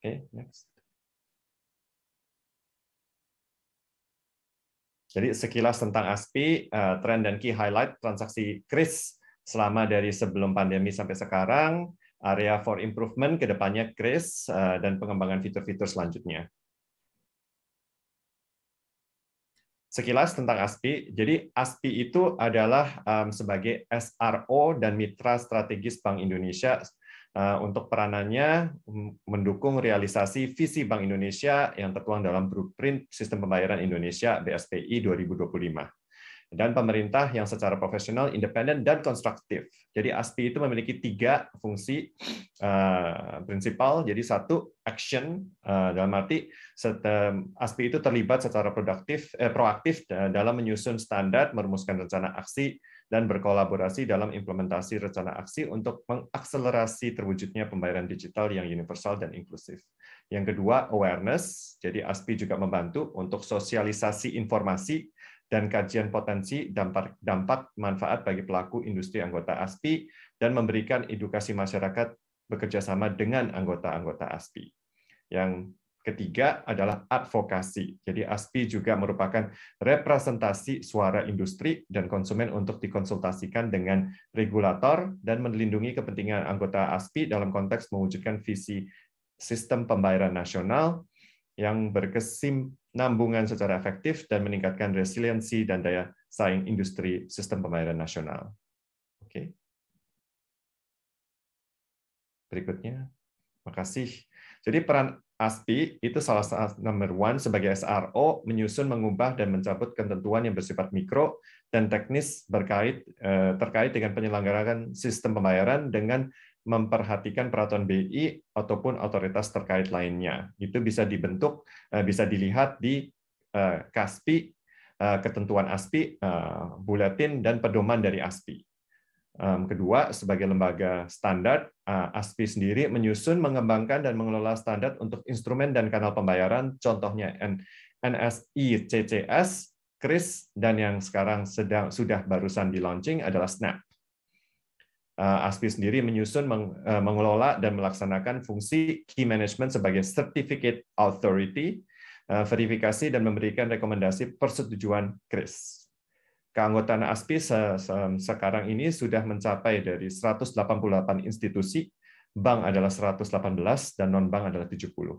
Oke, next. Jadi sekilas tentang ASPI, eh, tren dan key highlight transaksi Kris selama dari sebelum pandemi sampai sekarang, area for improvement ke depannya Kris eh, dan pengembangan fitur-fitur selanjutnya. Sekilas tentang ASPI, jadi ASPI itu adalah sebagai SRO dan mitra strategis Bank Indonesia Eh, untuk peranannya mendukung realisasi visi Bank Indonesia yang tertuang dalam Blueprint Sistem Pembayaran Indonesia BSPI 2025 dan pemerintah yang secara profesional, independen, dan konstruktif. Jadi ASPI itu memiliki tiga fungsi uh, prinsipal. Jadi satu, action uh, dalam arti ASPI itu terlibat secara produktif, eh, proaktif dalam menyusun standar, merumuskan rencana aksi, dan berkolaborasi dalam implementasi rencana aksi untuk mengakselerasi terwujudnya pembayaran digital yang universal dan inklusif. Yang kedua, awareness. Jadi ASPI juga membantu untuk sosialisasi informasi dan kajian potensi dampak, dampak manfaat bagi pelaku industri anggota ASPI dan memberikan edukasi masyarakat bekerjasama dengan anggota-anggota ASPI. Yang Ketiga adalah advokasi. Jadi ASPI juga merupakan representasi suara industri dan konsumen untuk dikonsultasikan dengan regulator dan melindungi kepentingan anggota ASPI dalam konteks mewujudkan visi sistem pembayaran nasional yang berkesinambungan secara efektif dan meningkatkan resiliensi dan daya saing industri sistem pembayaran nasional. Oke. Berikutnya. Makasih. Jadi peran ASPI itu salah satu number one sebagai SRO menyusun, mengubah, dan mencabut ketentuan yang bersifat mikro dan teknis berkait eh, terkait dengan penyelenggaraan sistem pembayaran dengan memperhatikan peraturan BI ataupun otoritas terkait lainnya. Itu bisa dibentuk, eh, bisa dilihat di eh, KASPI, ketentuan ASPI, buletin, dan pedoman dari ASPI kedua, sebagai lembaga standar, ASPI sendiri menyusun, mengembangkan, dan mengelola standar untuk instrumen dan kanal pembayaran, contohnya NSI CCS, KRIS, dan yang sekarang sedang, sudah barusan di launching adalah SNAP. ASPI sendiri menyusun, e, mengelola, dan melaksanakan fungsi key management sebagai certificate authority, e, verifikasi, dan memberikan rekomendasi persetujuan KRIS keanggotaan ASPI se -se sekarang ini sudah mencapai dari 188 institusi, bank adalah 118 dan non-bank adalah 70.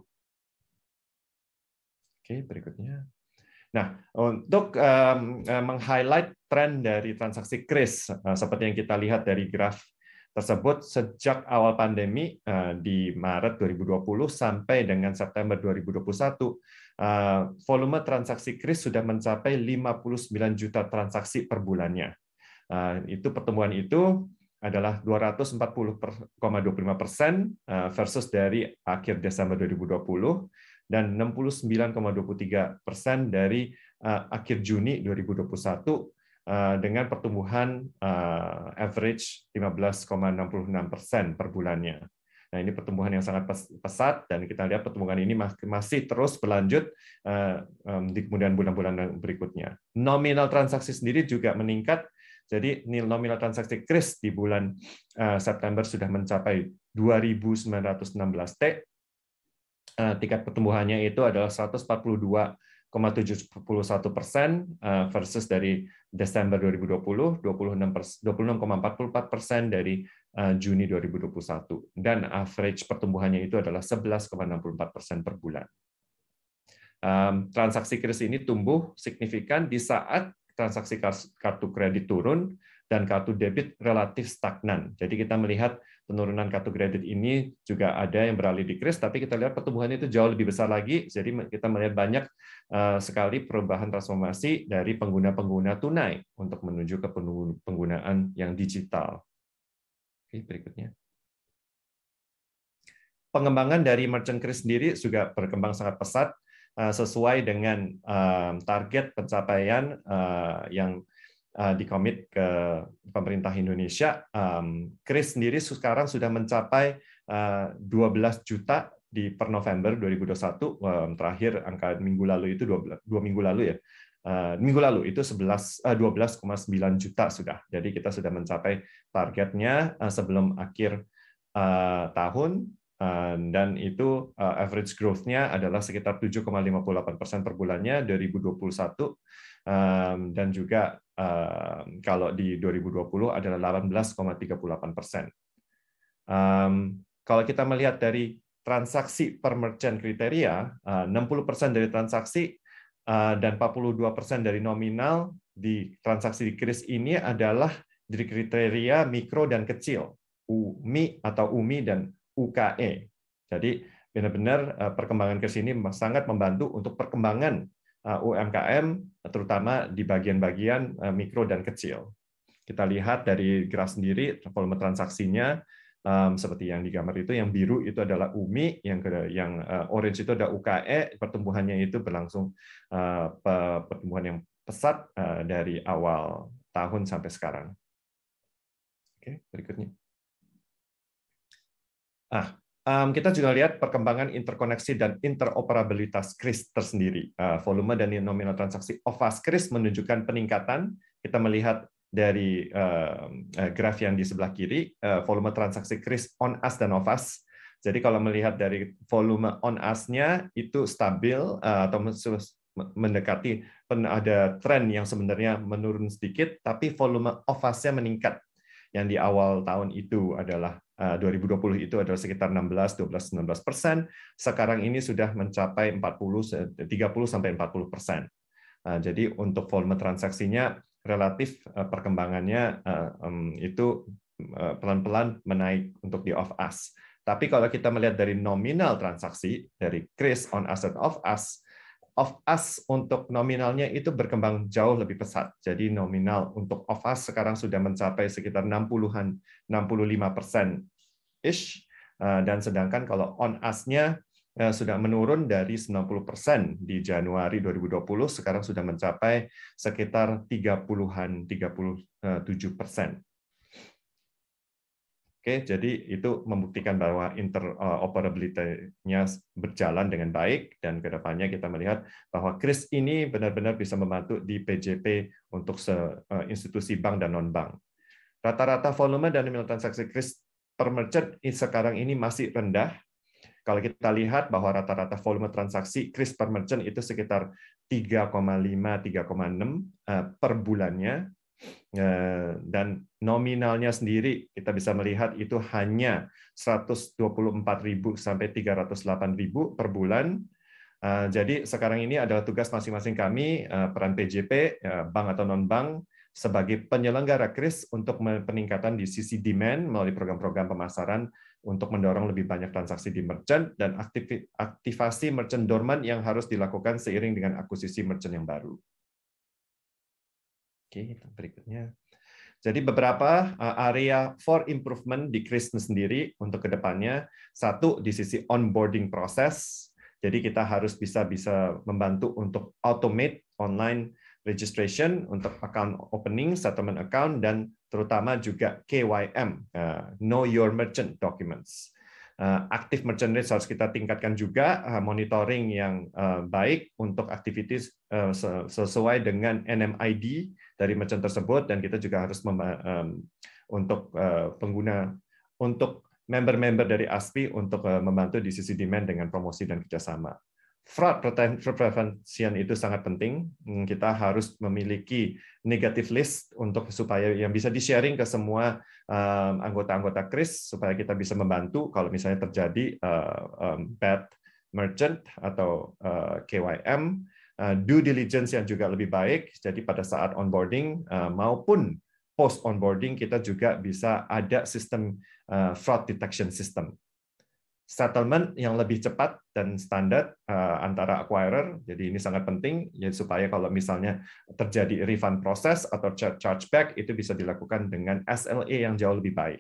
Oke, berikutnya. Nah, untuk um, meng-highlight tren dari transaksi kris, eh, seperti yang kita lihat dari graf tersebut sejak awal pandemi eh, di Maret 2020 sampai dengan September 2021 eh, volume transaksi kris sudah mencapai 59 juta transaksi per bulannya. Eh, itu pertumbuhan itu adalah 240,25 persen versus dari akhir Desember 2020 dan 69,23 persen dari akhir Juni 2021 Eh, dengan pertumbuhan eh, average 15,66% persen per bulannya. Nah, ini pertumbuhan yang sangat pesat dan kita lihat pertumbuhan ini masih terus berlanjut eh, di kemudian bulan-bulan berikutnya. Nominal transaksi sendiri juga meningkat. Jadi nil nominal transaksi kris di bulan September sudah mencapai 2.916 T. Tingkat pertumbuhannya itu adalah 142 26,71 persen eh, versus dari Desember 2020, 26,44 persen dari eh, Juni 2021. Dan average pertumbuhannya itu adalah 11,64 persen per bulan. Transaksi kris ini tumbuh signifikan di saat transaksi kartu kredit turun dan kartu debit relatif stagnan. Jadi kita melihat penurunan kartu kredit ini juga ada yang beralih di kris, tapi kita lihat pertumbuhan itu jauh lebih besar lagi. Jadi kita melihat banyak eh, sekali perubahan transformasi dari pengguna-pengguna tunai untuk menuju ke penggunaan yang digital. Oke, berikutnya pengembangan dari merchant kris sendiri juga berkembang sangat pesat eh, sesuai dengan eh, target pencapaian yang uh, eh, komit ke pemerintah Indonesia. Um, Kris sendiri sekarang sudah mencapai uh, eh, 12 juta di per November 2021 um, terakhir angka minggu lalu itu 12, dua minggu lalu ya. Uh, minggu lalu itu 11 uh, 12,9 juta sudah. Jadi kita sudah mencapai targetnya uh, sebelum akhir tahun uh, dan itu uh, average growth-nya adalah sekitar 7,58% per bulannya 2021 um, dan juga Ehm, kalau di 2020 adalah 18,38 persen. Um, kalau kita melihat dari transaksi per merchant kriteria, eh, uh, 60 persen dari transaksi uh, dan 42 persen dari nominal di transaksi di kris ini adalah dari kriteria mikro dan kecil, UMI atau UMI dan UKE. Jadi benar-benar eh, perkembangan kris ini sangat membantu untuk perkembangan Eh, UMKM, terutama di bagian-bagian eh, mikro dan kecil. Kita lihat dari graf sendiri, volume transaksinya eh, seperti yang di gambar itu, yang biru itu adalah UMI, yang yang orange itu ada UKE, pertumbuhannya itu berlangsung uh, pertumbuhan yang pesat dari awal tahun sampai sekarang. Oke, berikutnya. Ah, Um, kita juga lihat perkembangan interkoneksi dan interoperabilitas kris tersendiri. Uh, volume dan nominal transaksi OVAS kris menunjukkan peningkatan. Kita melihat dari uh, graf yang di sebelah kiri, uh, volume transaksi kris on us dan OVAS jadi kalau melihat dari volume on us itu stabil atau mendekati ada tren yang sebenarnya menurun sedikit, tapi volume ovas meningkat. Yang di awal tahun itu adalah 2020 eh, itu adalah sekitar 16, 12, 19 persen. Sekarang ini sudah mencapai 40, 30 sampai 40 persen. Eh, jadi untuk volume transaksinya relatif eh, perkembangannya itu pelan-pelan menaik untuk di off us. Tapi kalau kita melihat dari nominal transaksi dari Chris on asset of us of us untuk nominalnya itu berkembang jauh lebih pesat. Jadi nominal untuk of us sekarang sudah mencapai sekitar 60-an, 65 persen ish. Eh, dan sedangkan kalau on us-nya eh, sudah menurun dari 90 persen di Januari 2020, sekarang sudah mencapai sekitar 30-an, 37 eh, persen. Oke, jadi itu membuktikan bahwa interoperabilitasnya eh, berjalan dengan baik dan kedepannya kita melihat bahwa KRIS ini benar-benar bisa membantu di PJP untuk eh, institusi bank dan non-bank. Rata-rata volume dan nilai transaksi KRIS per merchant sekarang ini masih rendah. Kalau kita lihat bahwa rata-rata volume transaksi KRIS per merchant itu sekitar 3,5-3,6 eh, per bulannya, Eh, dan nominalnya sendiri kita bisa melihat itu hanya 124.000 sampai 308.000 per bulan. Eh, jadi sekarang ini adalah tugas masing-masing kami eh, peran PJP bank atau non bank sebagai penyelenggara kris untuk peningkatan di sisi demand melalui program-program pemasaran untuk mendorong lebih banyak transaksi di merchant dan aktivasi merchant dormant yang harus dilakukan seiring dengan akuisisi merchant yang baru. Oke, berikutnya. Jadi beberapa eh, area for improvement di Christmas sendiri untuk kedepannya. Satu di sisi onboarding proses. Jadi kita harus bisa bisa membantu untuk automate online registration untuk account opening, settlement account, dan terutama juga KYM, eh, Know Your Merchant Documents. Eh, Aktif merchant rate harus kita tingkatkan juga, monitoring yang baik untuk aktivitas sesuai dengan NMID dari merchant tersebut dan kita juga harus untuk eh, pengguna untuk member-member dari ASPI untuk eh, membantu di sisi demand dengan promosi dan kerjasama. Fraud prevention itu sangat penting. Hmm, kita harus memiliki negative list untuk supaya yang bisa di-sharing ke semua anggota-anggota Kris supaya kita bisa membantu kalau misalnya terjadi eh, bad merchant atau KYM Uh, due diligence yang juga lebih baik. Jadi pada saat onboarding uh, maupun post onboarding kita juga bisa ada sistem uh, fraud detection system. Settlement yang lebih cepat dan standar antara acquirer. Jadi ini sangat penting ya supaya kalau misalnya terjadi refund proses atau chargeback itu bisa dilakukan dengan SLA yang jauh lebih baik.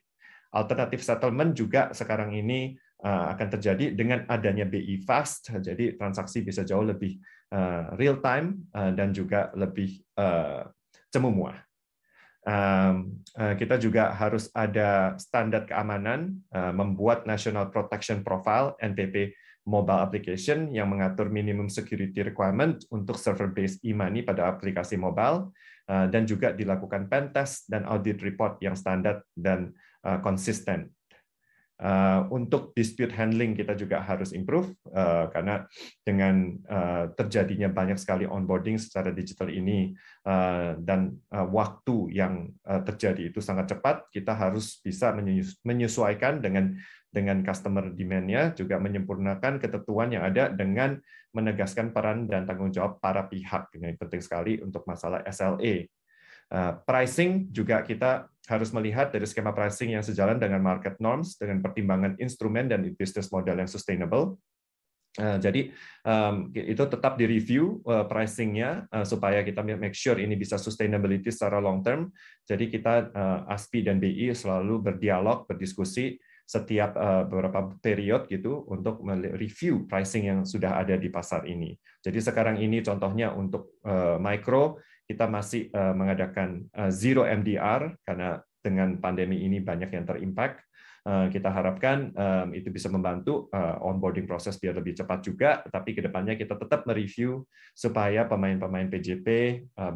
Alternatif settlement juga sekarang ini akan terjadi dengan adanya BI fast, jadi transaksi bisa jauh lebih Eh, real time eh, dan juga lebih uh, kita juga harus ada standar keamanan, membuat National Protection Profile (NPP) mobile application yang mengatur minimum security requirement untuk server-based e-money pada aplikasi mobile, dan juga dilakukan pen dan audit report yang standar dan konsisten Eh, untuk dispute handling kita juga harus improve uh, karena dengan uh, terjadinya banyak sekali onboarding secara digital ini uh, dan uh, waktu yang uh, terjadi itu sangat cepat kita harus bisa menyesuaikan dengan dengan customer demand-nya juga menyempurnakan ketentuan yang ada dengan menegaskan peran dan tanggung jawab para pihak ini penting sekali untuk masalah SLA Eh, pricing juga kita harus melihat dari skema pricing yang sejalan dengan market norms, dengan pertimbangan instrumen dan bisnis model yang sustainable. Eh, jadi itu tetap di review eh, pricingnya supaya kita make sure ini bisa sustainability secara long term. Jadi kita ASPI dan BI selalu berdialog, berdiskusi setiap beberapa periode gitu untuk review pricing yang sudah ada di pasar ini. Jadi sekarang ini contohnya untuk micro kita masih eh, mengadakan eh, zero MDR karena dengan pandemi ini banyak yang terimpact. Eh, kita harapkan itu bisa membantu onboarding proses biar lebih cepat juga, tapi kedepannya kita tetap mereview supaya pemain-pemain PJP,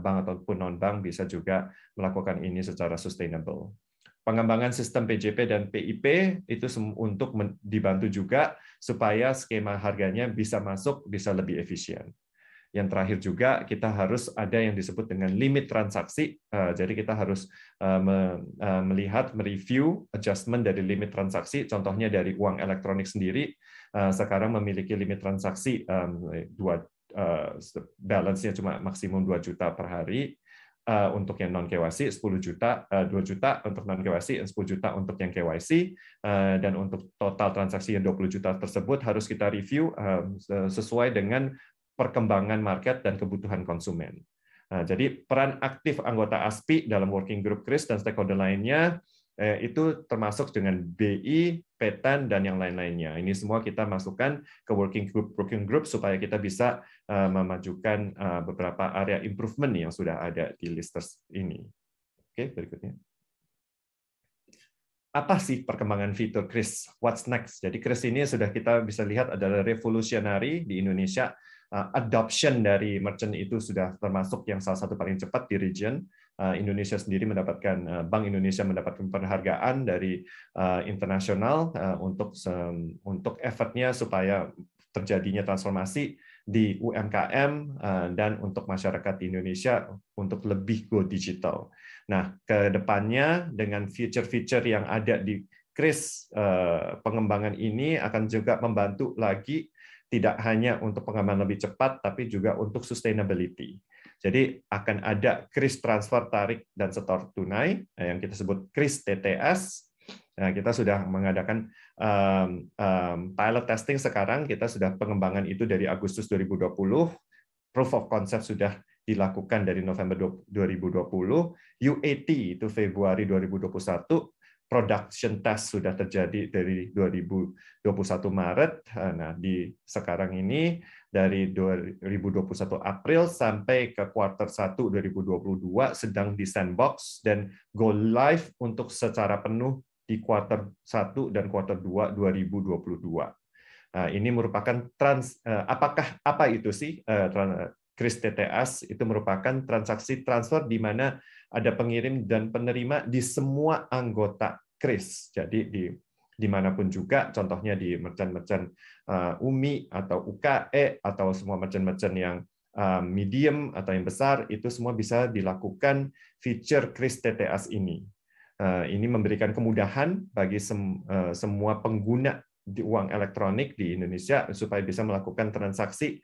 bank ataupun non-bank bisa juga melakukan ini secara sustainable. Pengembangan sistem PJP dan PIP itu untuk dibantu juga supaya skema harganya bisa masuk, bisa lebih efisien. Yang terakhir juga kita harus ada yang disebut dengan limit transaksi. Eh, jadi kita harus eh, eh, melihat, mereview adjustment dari limit transaksi. Contohnya dari uang elektronik sendiri sekarang memiliki limit transaksi dua balance-nya cuma maksimum 2 juta per hari untuk yang non KYC 10 juta 2 juta untuk non KYC 10 juta untuk yang KYC dan untuk total transaksi yang 20 juta tersebut harus kita review sesuai dengan perkembangan market dan kebutuhan konsumen. Nah, jadi peran aktif anggota ASPI dalam working group KRIS dan stakeholder lainnya eh, itu termasuk dengan BI, PETAN, dan yang lain-lainnya. Ini semua kita masukkan ke working group, working group supaya kita bisa eh, memajukan eh, beberapa area improvement yang sudah ada di listers ini. Oke, berikutnya. Apa sih perkembangan fitur Kris? What's next? Jadi Kris ini sudah kita bisa lihat adalah revolusionary di Indonesia Eh, adoption dari merchant itu sudah termasuk yang salah satu paling cepat di region. Eh, Indonesia sendiri mendapatkan eh, Bank Indonesia mendapatkan penghargaan dari internasional untuk untuk effortnya supaya terjadinya transformasi di UMKM dan untuk masyarakat di Indonesia untuk lebih go digital. Nah, ke depannya dengan feature-feature yang ada di Kris pengembangan ini akan juga membantu lagi tidak hanya untuk pengembangan lebih cepat, tapi juga untuk sustainability. Jadi akan ada kris transfer tarik dan setor tunai eh, yang kita sebut kris TTS. Nah, kita sudah mengadakan um, um, pilot testing sekarang. Kita sudah pengembangan itu dari Agustus 2020. Proof of concept sudah dilakukan dari November 2020. UAT itu Februari 2021 production test sudah terjadi dari 2021 Maret. Eh, nah, di sekarang ini dari 2021 April sampai ke quarter 1 2022 sedang di sandbox dan go live untuk secara penuh di quarter 1 dan quarter 2 2022. Nah, ini merupakan trans eh, apakah apa itu sih Kris eh, TTS itu merupakan transaksi transfer di mana ada pengirim dan penerima di semua anggota Kris. Jadi di dimanapun juga, contohnya di merchant-merchant eh, UMI atau UKE atau semua merchant-merchant yang eh, medium atau yang besar itu semua bisa dilakukan fitur Kris TTS ini. Eh, ini memberikan kemudahan bagi semua pengguna di uang elektronik di Indonesia supaya bisa melakukan transaksi,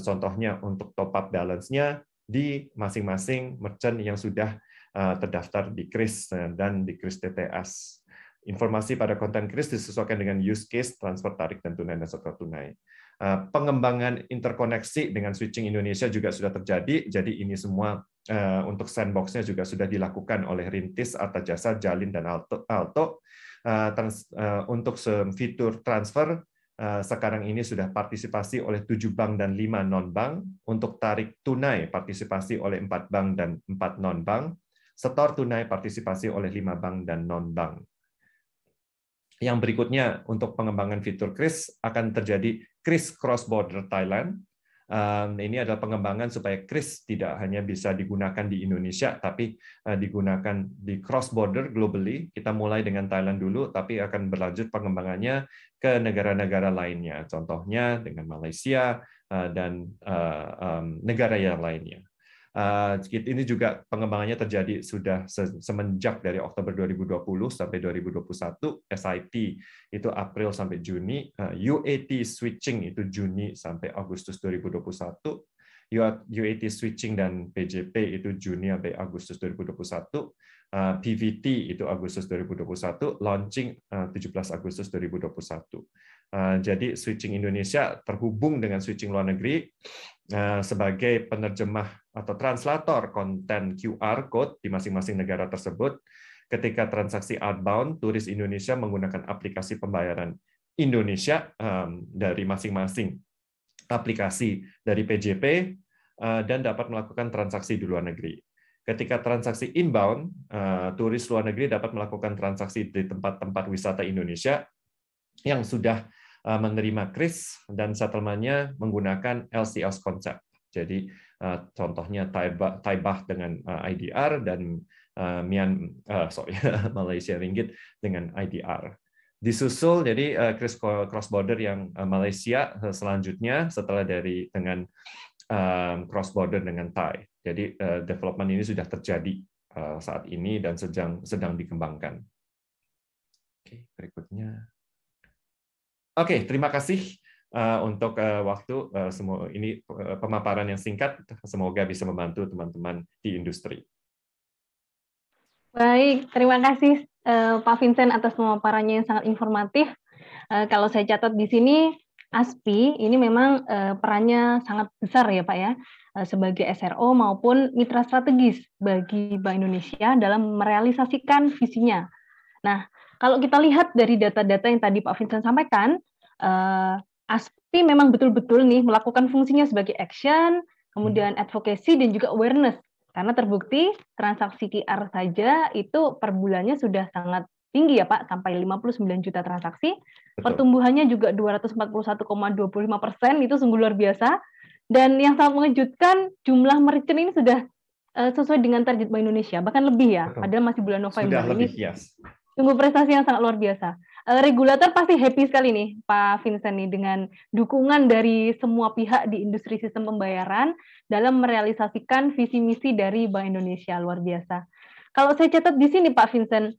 contohnya untuk top up balance-nya, di masing-masing merchant yang sudah eh, terdaftar di KRIS eh, dan di KRIS TTS. Informasi pada konten KRIS disesuaikan dengan use case transfer tarik dan tunai dan setor tunai. Eh, pengembangan interkoneksi dengan switching Indonesia juga sudah terjadi, jadi ini semua untuk sandboxnya juga sudah dilakukan oleh Rintis, Arta Jasa, Jalin, dan Alto. untuk fitur transfer Eh, sekarang ini sudah partisipasi oleh tujuh bank dan lima non-bank, untuk tarik tunai partisipasi oleh empat bank dan empat non-bank, setor tunai partisipasi oleh lima bank dan non-bank. Yang berikutnya untuk pengembangan fitur Kris akan terjadi Kris Cross Border Thailand. Ini adalah pengembangan supaya Kris tidak hanya bisa digunakan di Indonesia, tapi eh, digunakan di cross border globally. Kita mulai dengan Thailand dulu, tapi akan berlanjut pengembangannya ke negara-negara lainnya, contohnya dengan Malaysia eh, dan eh, negara yang lainnya. Eh, ini juga pengembangannya terjadi sudah semenjak dari Oktober 2020 sampai 2021, SIT itu April sampai Juni, UAT switching itu Juni sampai Agustus 2021, UAT switching dan PJP itu Juni sampai Agustus 2021, Eh, PVT itu Agustus 2021, launching 17 eh, Agustus 2021. Eh, jadi switching Indonesia terhubung dengan switching luar negeri sebagai penerjemah atau translator konten QR code di masing-masing negara tersebut. Ketika transaksi outbound, turis Indonesia menggunakan aplikasi pembayaran Indonesia dari masing-masing aplikasi dari PJP dan dapat melakukan transaksi di luar negeri ketika transaksi inbound, eh, turis luar negeri dapat melakukan transaksi di tempat-tempat wisata Indonesia yang sudah eh, menerima kris dan settlementnya menggunakan LCS konsep. Jadi eh, contohnya Taibah dengan IDR dan Mian sorry Malaysia ringgit dengan IDR. Disusul jadi kris cross border yang Malaysia selanjutnya setelah dari dengan cross border dengan Thai. Jadi eh, development ini sudah terjadi eh, saat ini dan sedang sedang dikembangkan. Oke, berikutnya. Oke, terima kasih eh, untuk waktu semua ini pemaparan yang singkat semoga bisa membantu teman-teman di industri. Baik, terima kasih Pak Vincent atas pemaparannya yang sangat informatif. Kalau saya catat di sini ASPI ini memang perannya sangat besar ya Pak ya Eh, sebagai SRO maupun mitra strategis bagi Bank Indonesia dalam merealisasikan visinya. Nah, kalau kita lihat dari data-data yang tadi Pak Vincent sampaikan, uh, eh, ASPI memang betul-betul nih melakukan fungsinya sebagai action, kemudian hmm. advokasi dan juga awareness. Karena terbukti transaksi QR saja itu per bulannya sudah sangat tinggi ya Pak, sampai 59 juta transaksi. Pertumbuhannya juga 241,25 persen, itu sungguh luar biasa. Dan yang sangat mengejutkan jumlah merchant ini sudah eh, sesuai dengan target Bank Indonesia, bahkan lebih ya. Padahal masih bulan November sudah ini. Lebih, yes. Sungguh prestasi yang sangat luar biasa. Eh, regulator pasti happy sekali nih Pak Vincent nih dengan dukungan dari semua pihak di industri sistem pembayaran dalam merealisasikan visi misi dari Bank Indonesia luar biasa. Kalau saya catat di sini Pak Vincent,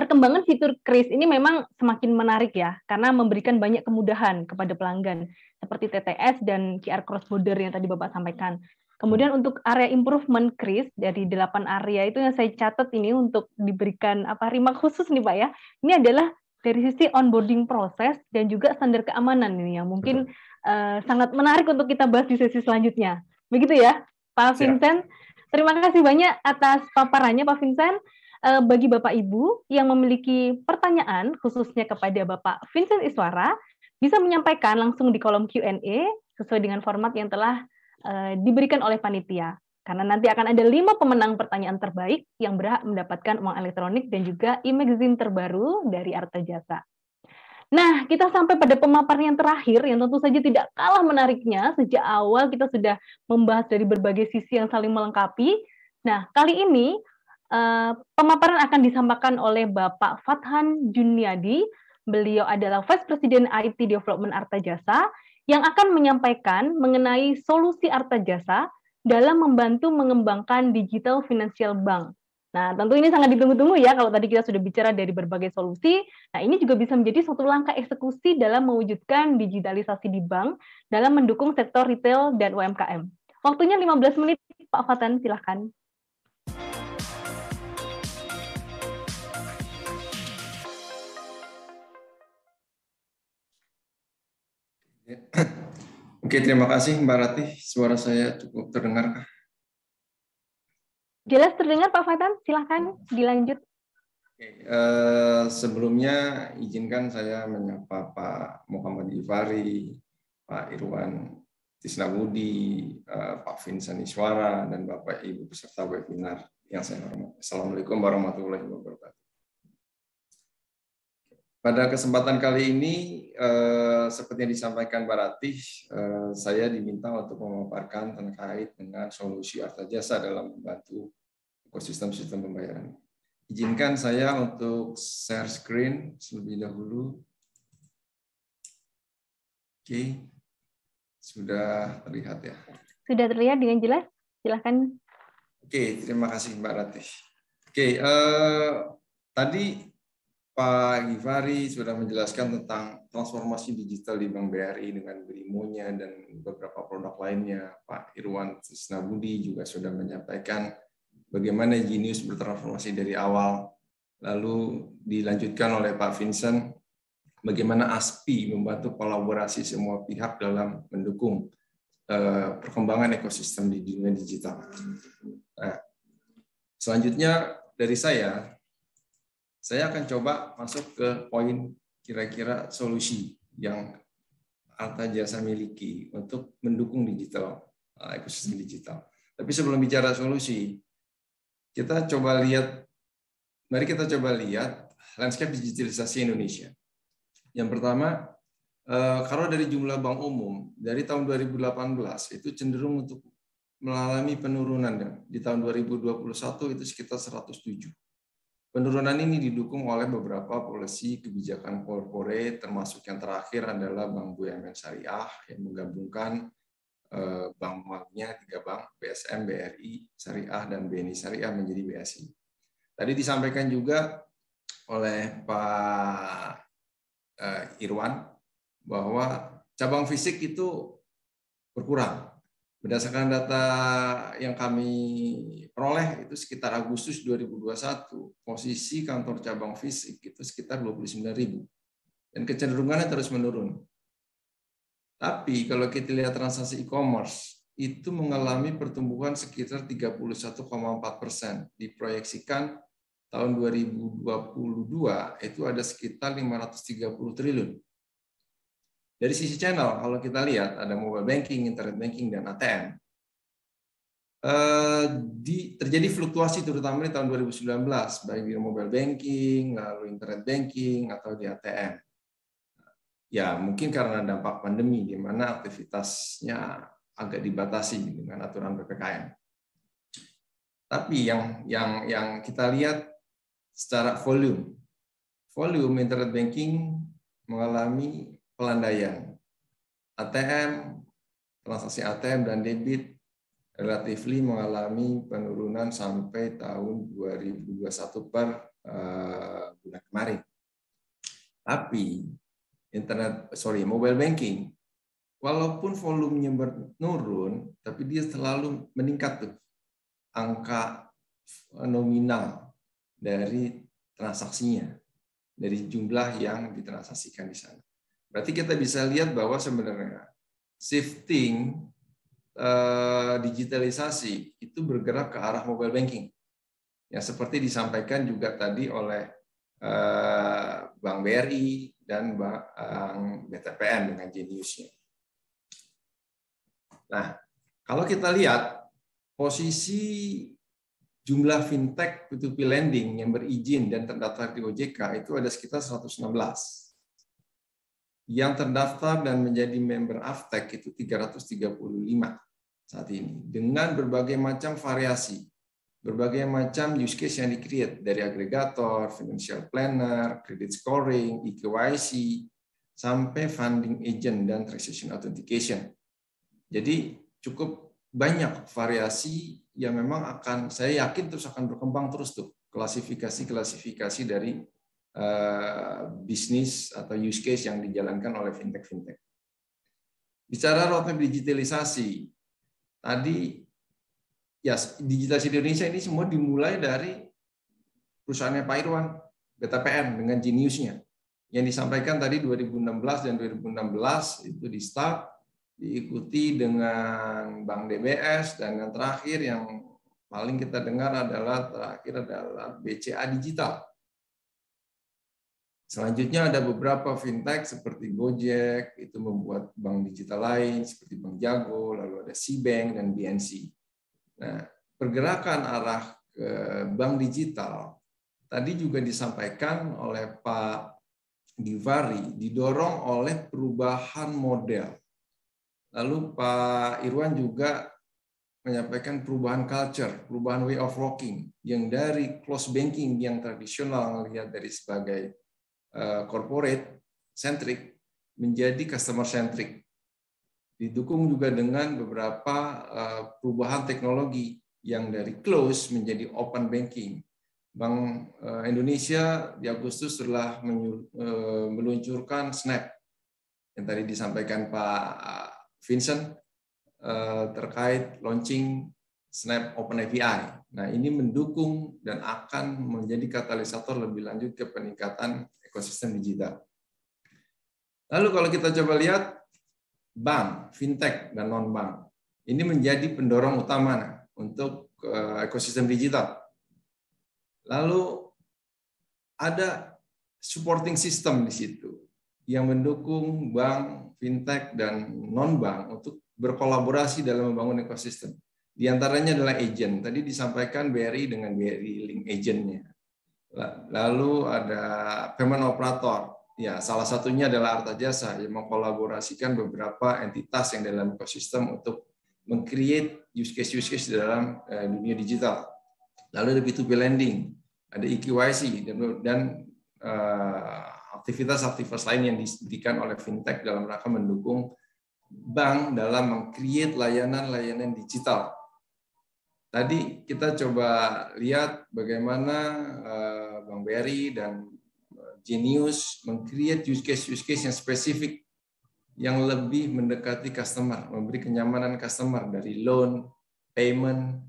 perkembangan fitur Kris ini memang semakin menarik ya, karena memberikan banyak kemudahan kepada pelanggan, seperti TTS dan QR Cross Border yang tadi Bapak sampaikan. Kemudian untuk area improvement Kris dari delapan area itu yang saya catat ini untuk diberikan apa rimak khusus nih Pak ya. Ini adalah dari sisi onboarding proses dan juga standar keamanan ini yang mungkin uh, sangat menarik untuk kita bahas di sesi selanjutnya. Begitu ya, Pak Vincent. Terima kasih banyak atas paparannya Pak Vincent. Eh, bagi Bapak Ibu yang memiliki pertanyaan khususnya kepada Bapak Vincent Iswara bisa menyampaikan langsung di kolom Q&A sesuai dengan format yang telah eh, diberikan oleh panitia. Karena nanti akan ada lima pemenang pertanyaan terbaik yang berhak mendapatkan uang elektronik dan juga e-magazine terbaru dari Arta Jasa. Nah, kita sampai pada pemaparan yang terakhir yang tentu saja tidak kalah menariknya. Sejak awal kita sudah membahas dari berbagai sisi yang saling melengkapi. Nah, kali ini Eh, pemaparan akan disampaikan oleh Bapak Fathan Juniadi. Beliau adalah Vice President IT Development Arta Jasa yang akan menyampaikan mengenai solusi Arta Jasa dalam membantu mengembangkan digital financial bank. Nah, tentu ini sangat ditunggu-tunggu ya kalau tadi kita sudah bicara dari berbagai solusi. Nah, ini juga bisa menjadi suatu langkah eksekusi dalam mewujudkan digitalisasi di bank dalam mendukung sektor retail dan UMKM. Waktunya 15 menit, Pak Fatan, silahkan. Ya. Oke, terima kasih Mbak Ratih. Suara saya cukup terdengar. Jelas terdengar Pak Fatan, silahkan dilanjut. Oke, eh, sebelumnya izinkan saya menyapa Pak Muhammad Ivari, Pak Irwan Tisna Budi, eh, Pak Vincent Iswara, dan Bapak Ibu peserta webinar yang saya hormati. Assalamualaikum warahmatullahi wabarakatuh. Pada kesempatan kali ini, eh, seperti yang disampaikan Pak Ratih, eh, saya diminta untuk memaparkan terkait dengan solusi arta jasa dalam membantu ekosistem sistem pembayaran. Izinkan saya untuk share screen lebih dahulu. Oke, sudah terlihat ya? Sudah terlihat dengan jelas. Silahkan. Oke, terima kasih Mbak Ratih. Oke, eh, tadi Pak Givari sudah menjelaskan tentang transformasi digital di Bank BRI dengan BRIMO-nya dan beberapa produk lainnya. Pak Irwan Tisnabudi juga sudah menyampaikan bagaimana Genius bertransformasi dari awal, lalu dilanjutkan oleh Pak Vincent, bagaimana ASPI membantu kolaborasi semua pihak dalam mendukung eh, perkembangan ekosistem di dunia digital. Nah, selanjutnya dari saya, saya akan coba masuk ke poin kira-kira solusi yang Arta Jasa miliki untuk mendukung digital uh, ekosistem digital. Tapi sebelum bicara solusi, kita coba lihat mari kita coba lihat landscape digitalisasi Indonesia. Yang pertama, uh, kalau dari jumlah bank umum dari tahun 2018 itu cenderung untuk mengalami penurunan di tahun 2021 itu sekitar 107. Penurunan ini didukung oleh beberapa polisi kebijakan korporat, termasuk yang terakhir adalah Bank BUMN Syariah yang menggabungkan eh, bank banknya tiga bank, BSM, BRI, Syariah, dan BNI Syariah menjadi BSI. Tadi disampaikan juga oleh Pak eh, Irwan bahwa cabang fisik itu berkurang Berdasarkan data yang kami peroleh itu sekitar Agustus 2021, posisi kantor cabang fisik itu sekitar 29.000 dan kecenderungannya terus menurun. Tapi kalau kita lihat transaksi e-commerce itu mengalami pertumbuhan sekitar 31,4 persen diproyeksikan tahun 2022 itu ada sekitar 530 triliun dari sisi channel, kalau kita lihat ada mobile banking, internet banking, dan ATM. Eh, di, terjadi fluktuasi terutama di tahun 2019 baik di mobile banking, lalu internet banking atau di ATM. Ya mungkin karena dampak pandemi di mana aktivitasnya agak dibatasi dengan aturan ppkm. Tapi yang yang yang kita lihat secara volume, volume internet banking mengalami pelandaian. ATM, transaksi ATM dan debit relatifly mengalami penurunan sampai tahun 2021 per uh, bulan kemarin. Tapi internet sorry mobile banking walaupun volumenya menurun tapi dia selalu meningkat tuh angka eh, nominal dari transaksinya dari jumlah yang ditransaksikan di sana. Berarti kita bisa lihat bahwa sebenarnya shifting eh, digitalisasi itu bergerak ke arah mobile banking. Ya seperti disampaikan juga tadi oleh eh, Bank BRI dan Bank BTPN dengan jeniusnya. Nah, kalau kita lihat posisi jumlah fintech P2P lending yang berizin dan terdaftar di OJK itu ada sekitar 116 yang terdaftar dan menjadi member Aftek itu 335 saat ini dengan berbagai macam variasi, berbagai macam use case yang dikreat dari agregator, financial planner, credit scoring, EKYC, sampai funding agent dan transaction authentication. Jadi cukup banyak variasi yang memang akan saya yakin terus akan berkembang terus tuh klasifikasi-klasifikasi dari Eh, bisnis atau use case yang dijalankan oleh fintech-fintech. Bicara roadmap digitalisasi, tadi ya digitalisasi di Indonesia ini semua dimulai dari perusahaannya Pak Irwan, BTPN dengan geniusnya. Yang disampaikan tadi 2016 dan 2016 itu di start, diikuti dengan Bank DBS dan yang terakhir yang paling kita dengar adalah terakhir adalah BCA Digital Selanjutnya ada beberapa fintech seperti Gojek, itu membuat bank digital lain seperti Bank Jago, lalu ada Sibank dan BNC. Nah, pergerakan arah ke bank digital tadi juga disampaikan oleh Pak Divari didorong oleh perubahan model. Lalu Pak Irwan juga menyampaikan perubahan culture, perubahan way of working yang dari close banking yang tradisional lihat dari sebagai Eh, corporate centric menjadi customer centric. Didukung juga dengan beberapa eh, perubahan teknologi yang dari close menjadi open banking. Bank eh, Indonesia di Agustus telah meluncurkan Snap yang tadi disampaikan Pak Vincent terkait launching Snap Open API. Nah, ini mendukung dan akan menjadi katalisator lebih lanjut ke peningkatan ekosistem digital. Lalu kalau kita coba lihat bank, fintech dan non bank, ini menjadi pendorong utama nah, untuk eh, ekosistem digital. Lalu ada supporting system di situ yang mendukung bank, fintech dan non bank untuk berkolaborasi dalam membangun ekosistem. Di antaranya adalah agent. Tadi disampaikan BRI dengan BRI Link agentnya. Lalu ada payment operator. Ya, salah satunya adalah Arta Jasa yang mengkolaborasikan beberapa entitas yang dalam ekosistem untuk mengcreate use case use case dalam eh, dunia digital. Lalu ada P2P lending, ada EQYC dan, dan eh, aktivitas-aktivitas lain yang disediakan oleh fintech dalam rangka mendukung bank dalam mengcreate layanan-layanan digital Tadi kita coba lihat bagaimana eh, Bang Berry dan eh, Genius mengcreate use case use case yang spesifik yang lebih mendekati customer, memberi kenyamanan customer dari loan, payment,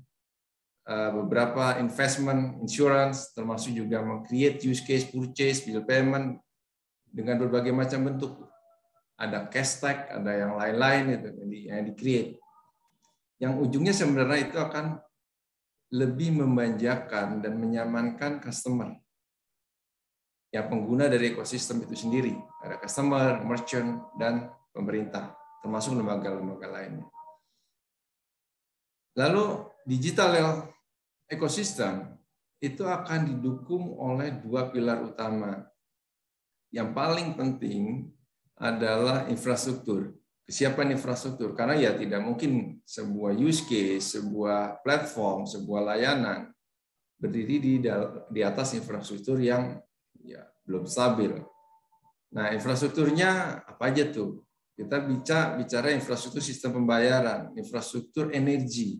eh, beberapa investment, insurance, termasuk juga mengcreate use case purchase, bill payment dengan berbagai macam bentuk. Ada cash tag, ada yang lain-lain itu yang di create. Yang ujungnya sebenarnya itu akan lebih memanjakan dan menyamankan customer. Ya, pengguna dari ekosistem itu sendiri. Ada customer, merchant, dan pemerintah, termasuk lembaga-lembaga lainnya. Lalu digital ekosistem itu akan didukung oleh dua pilar utama. Yang paling penting adalah infrastruktur kesiapan infrastruktur karena ya tidak mungkin sebuah use case, sebuah platform, sebuah layanan berdiri di di atas infrastruktur yang ya belum stabil. Nah, infrastrukturnya apa aja tuh? Kita bicara bicara infrastruktur sistem pembayaran, infrastruktur energi,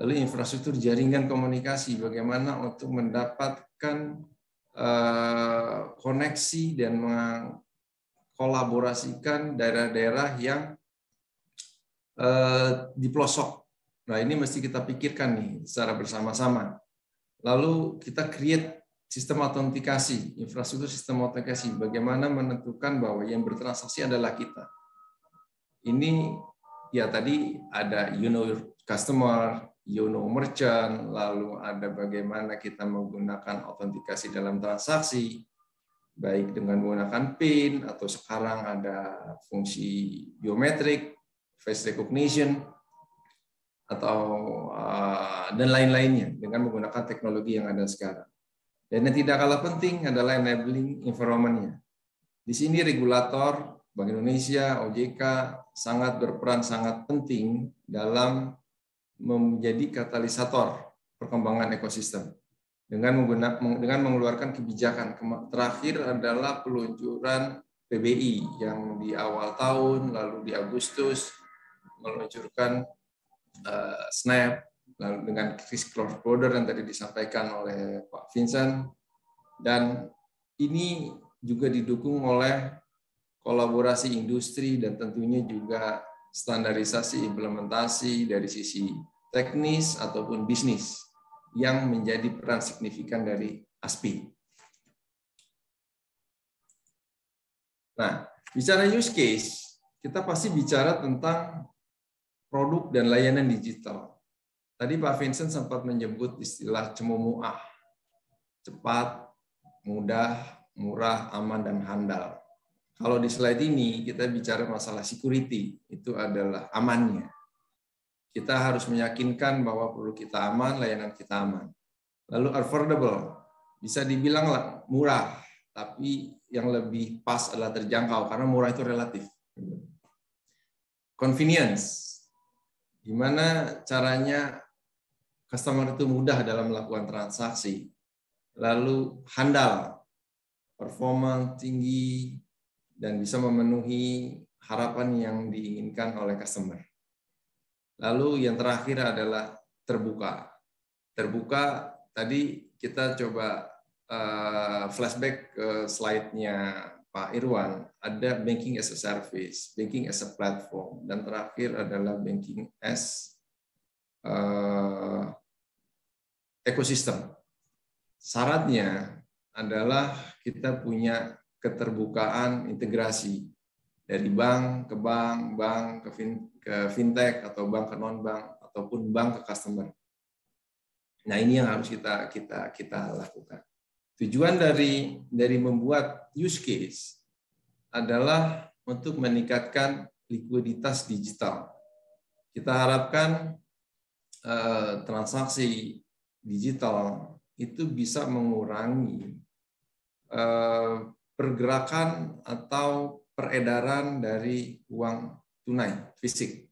lalu infrastruktur jaringan komunikasi, bagaimana untuk mendapatkan eh, koneksi dan kolaborasikan daerah-daerah yang eh, di pelosok. Nah ini mesti kita pikirkan nih secara bersama-sama. Lalu kita create sistem autentikasi, infrastruktur sistem autentikasi, bagaimana menentukan bahwa yang bertransaksi adalah kita. Ini ya tadi ada you know your customer, you know merchant, lalu ada bagaimana kita menggunakan autentikasi dalam transaksi, baik dengan menggunakan PIN atau sekarang ada fungsi biometrik, face recognition atau uh, dan lain-lainnya dengan menggunakan teknologi yang ada sekarang. Dan yang tidak kalah penting adalah enabling environment-nya. Di sini regulator Bank Indonesia, OJK sangat berperan sangat penting dalam menjadi katalisator perkembangan ekosistem dengan menggunakan dengan mengeluarkan kebijakan terakhir adalah peluncuran PBI yang di awal tahun lalu di Agustus meluncurkan uh, SNAP lalu dengan risk cross border yang tadi disampaikan oleh Pak Vincent dan ini juga didukung oleh kolaborasi industri dan tentunya juga standarisasi implementasi dari sisi teknis ataupun bisnis yang menjadi peran signifikan dari ASPI. Nah, bicara use case, kita pasti bicara tentang produk dan layanan digital. Tadi Pak Vincent sempat menyebut istilah cemumuah. Cepat, mudah, murah, aman, dan handal. Kalau di slide ini kita bicara masalah security, itu adalah amannya. Kita harus meyakinkan bahwa produk kita aman, layanan kita aman. Lalu affordable, bisa dibilang murah, tapi yang lebih pas adalah terjangkau karena murah itu relatif. Convenience, gimana caranya customer itu mudah dalam melakukan transaksi. Lalu handal, performa tinggi, dan bisa memenuhi harapan yang diinginkan oleh customer. Lalu yang terakhir adalah terbuka. Terbuka tadi kita coba eh, flashback ke slide-nya Pak Irwan, ada banking as a service, banking as a platform, dan terakhir adalah banking as eh, ekosistem. Syaratnya adalah kita punya keterbukaan integrasi dari bank ke bank, bank ke, fin, ke fintech atau bank ke non bank ataupun bank ke customer. Nah ini yang harus kita kita kita lakukan. Tujuan dari dari membuat use case adalah untuk meningkatkan likuiditas digital. Kita harapkan eh, transaksi digital itu bisa mengurangi eh, pergerakan atau peredaran dari uang tunai fisik.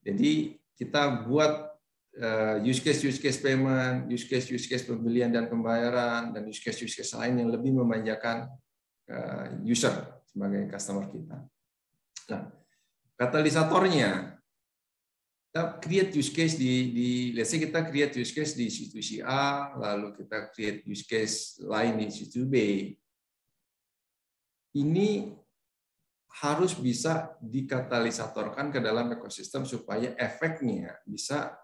Jadi kita buat eh, use case use case payment, use case use case pembelian dan pembayaran dan use case use case lain yang lebih memanjakan eh, user sebagai customer kita. Nah, katalisatornya kita create use case di, di let's say kita create use case di institusi A, lalu kita create use case lain di institusi B. Ini harus bisa dikatalisatorkan ke dalam ekosistem supaya efeknya bisa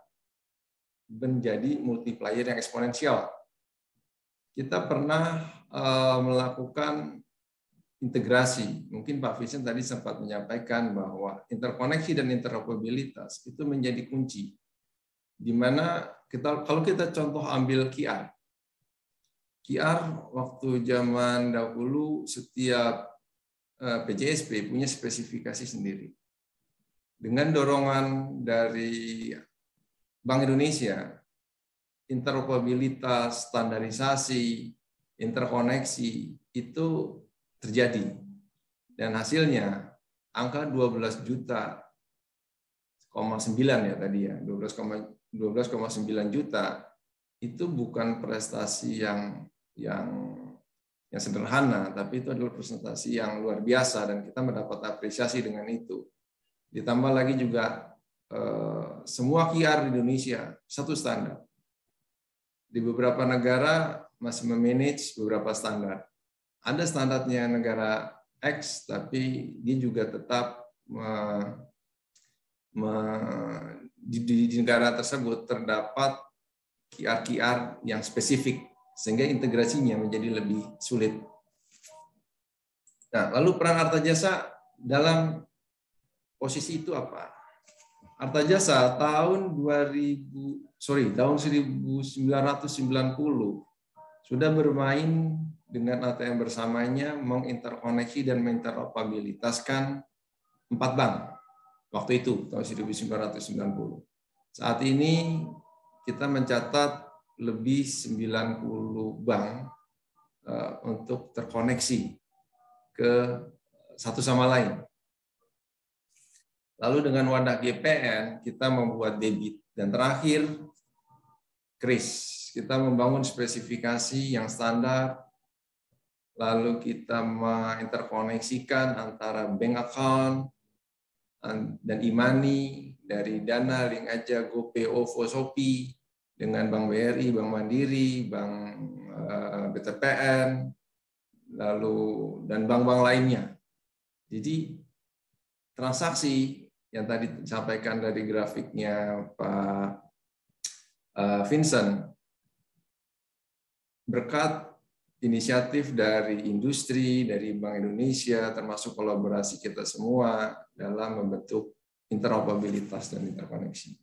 menjadi multiplier yang eksponensial. Kita pernah eh, melakukan integrasi. Mungkin Pak Vincent tadi sempat menyampaikan bahwa interkoneksi dan interoperabilitas itu menjadi kunci. Di mana kita kalau kita contoh ambil QR. QR waktu zaman dahulu setiap PJSP eh, punya spesifikasi sendiri. Dengan dorongan dari Bank Indonesia, interoperabilitas, standarisasi, interkoneksi itu terjadi. Dan hasilnya angka 12 juta sembilan ya tadi ya, 12,9 12, juta itu bukan prestasi yang yang yang sederhana, tapi itu adalah presentasi yang luar biasa dan kita mendapat apresiasi dengan itu. Ditambah lagi juga eh, semua QR di Indonesia satu standar. Di beberapa negara masih memanage beberapa standar. Ada standarnya negara X, tapi dia juga tetap di, di negara tersebut terdapat QR-QR yang spesifik sehingga integrasinya menjadi lebih sulit. Nah, lalu peran harta jasa dalam posisi itu apa? Harta jasa tahun 2000 sorry tahun 1990 sudah bermain dengan ATM bersamanya menginterkoneksi dan menginteroperabilitaskan empat bank waktu itu tahun 1990. Saat ini kita mencatat lebih 90 bank eh, untuk terkoneksi ke satu sama lain. Lalu dengan wadah GPN kita membuat debit dan terakhir kris. Kita membangun spesifikasi yang standar lalu kita menginterkoneksikan antara bank account dan imani money dari Dana, Link aja, GoPay, OVO, Shopee dengan Bank BRI, Bank Mandiri, Bank eh, BTPN, lalu dan bank-bank lainnya. Jadi transaksi yang tadi disampaikan dari grafiknya Pak eh, Vincent berkat inisiatif dari industri, dari Bank Indonesia, termasuk kolaborasi kita semua dalam membentuk interoperabilitas dan interkoneksi.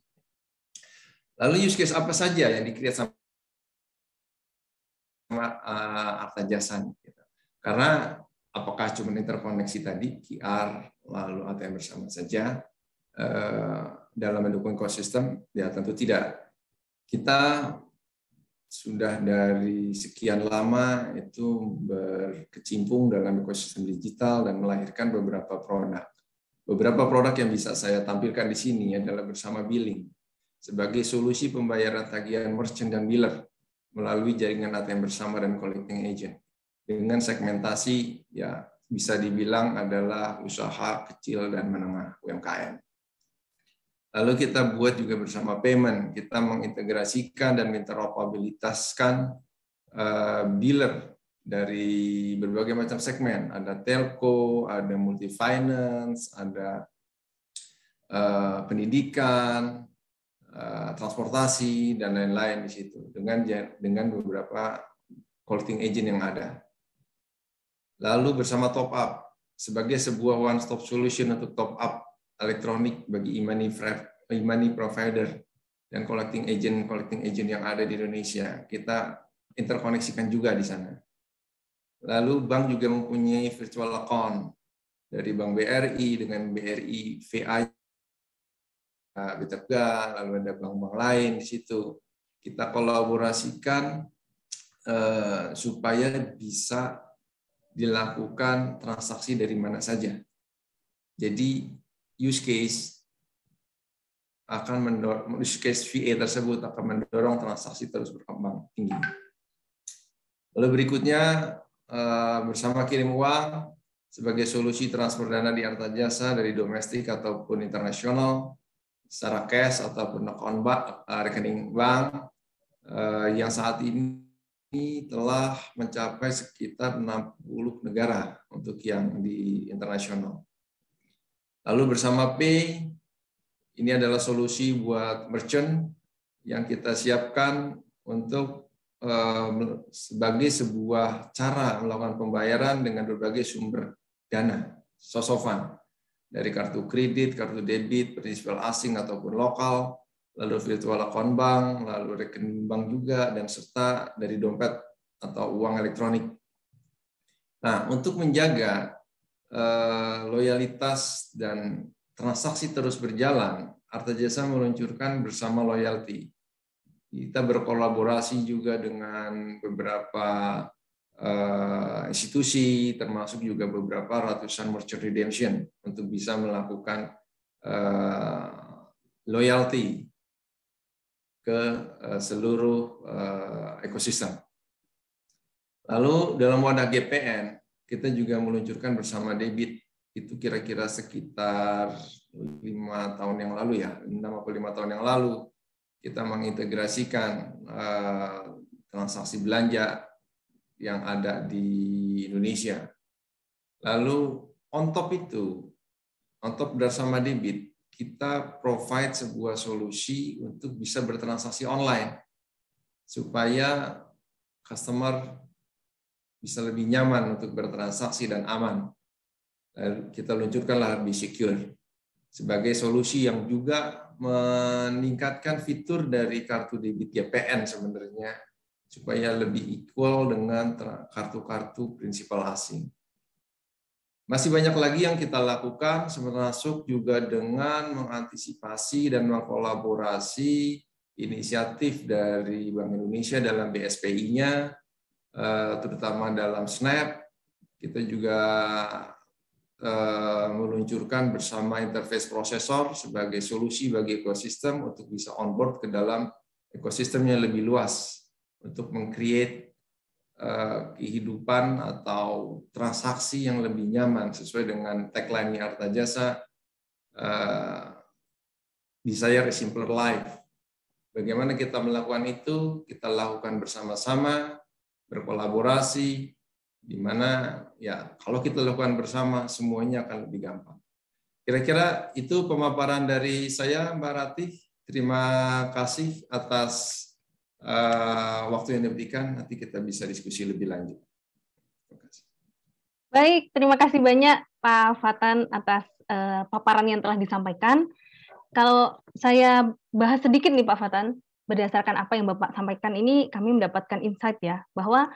Lalu use case apa saja yang dikreat sama, sama eh, Arta Jasa? Gitu. Karena apakah cuma interkoneksi tadi QR lalu ATM bersama saja eh, dalam mendukung ekosistem? Ya tentu tidak. Kita sudah dari sekian lama itu berkecimpung dalam ekosistem digital dan melahirkan beberapa produk. Beberapa produk yang bisa saya tampilkan di sini adalah bersama billing sebagai solusi pembayaran tagihan merchant dan dealer melalui jaringan ATM bersama dan collecting agent. Dengan segmentasi ya bisa dibilang adalah usaha kecil dan menengah UMKM. Lalu kita buat juga bersama payment, kita mengintegrasikan dan interoperabilitaskan eh, dealer dari berbagai macam segmen, ada telco, ada multi finance, ada eh, pendidikan, Eh, transportasi dan lain-lain di situ dengan dengan beberapa collecting agent yang ada. Lalu bersama top up sebagai sebuah one stop solution untuk top up elektronik bagi e-money e provider dan collecting agent collecting agent yang ada di Indonesia kita interkoneksikan juga di sana. Lalu bank juga mempunyai virtual account dari Bank BRI dengan BRI VI Nah, Tegal, lalu ada bank-bank lain di situ. Kita kolaborasikan eh, supaya bisa dilakukan transaksi dari mana saja. Jadi use case akan mendorong use case VA tersebut akan mendorong transaksi terus berkembang tinggi. Lalu berikutnya eh, bersama kirim uang sebagai solusi transfer dana di antar jasa dari domestik ataupun internasional secara cash ataupun account bank, eh, rekening bank eh, yang saat ini telah mencapai sekitar 60 negara untuk yang di internasional. Lalu bersama P ini adalah solusi buat merchant yang kita siapkan untuk eh, sebagai sebuah cara melakukan pembayaran dengan berbagai sumber dana, sosofan dari kartu kredit, kartu debit, prinsipal asing ataupun lokal, lalu virtual account bank, lalu rekening bank juga, dan serta dari dompet atau uang elektronik. Nah, untuk menjaga eh, loyalitas dan transaksi terus berjalan, Arta Jasa meluncurkan bersama Loyalty. Kita berkolaborasi juga dengan beberapa Eh, institusi, termasuk juga beberapa ratusan merchant redemption untuk bisa melakukan eh, loyalty ke eh, seluruh ekosistem. Lalu dalam wadah GPN kita juga meluncurkan bersama debit itu kira-kira sekitar lima tahun yang lalu ya, enam atau lima tahun yang lalu kita mengintegrasikan transaksi belanja yang ada di Indonesia. Lalu on top itu, on top bersama debit, kita provide sebuah solusi untuk bisa bertransaksi online supaya customer bisa lebih nyaman untuk bertransaksi dan aman. Lalu kita luncurkanlah Harbi Secure sebagai solusi yang juga meningkatkan fitur dari kartu debit GPN sebenarnya supaya lebih equal dengan kartu-kartu prinsipal asing. Masih banyak lagi yang kita lakukan, termasuk juga dengan mengantisipasi dan mengkolaborasi inisiatif dari Bank Indonesia dalam BSPI-nya, eh, terutama dalam SNAP. Kita juga eh, meluncurkan bersama interface prosesor sebagai solusi bagi ekosistem untuk bisa onboard ke dalam ekosistemnya lebih luas untuk mengcreate eh, kehidupan atau transaksi yang lebih nyaman sesuai dengan tagline Arta Jasa eh, Desire a Simpler Life. Bagaimana kita melakukan itu? Kita lakukan bersama-sama, berkolaborasi, di mana ya kalau kita lakukan bersama semuanya akan lebih gampang. Kira-kira itu pemaparan dari saya Mbak Ratih. Terima kasih atas Eh, waktu yang diberikan nanti kita bisa diskusi lebih lanjut. Terima kasih. Baik, terima kasih banyak Pak Fatan atas uh, paparan yang telah disampaikan. Kalau saya bahas sedikit nih Pak Fatan, berdasarkan apa yang Bapak sampaikan ini kami mendapatkan insight ya bahwa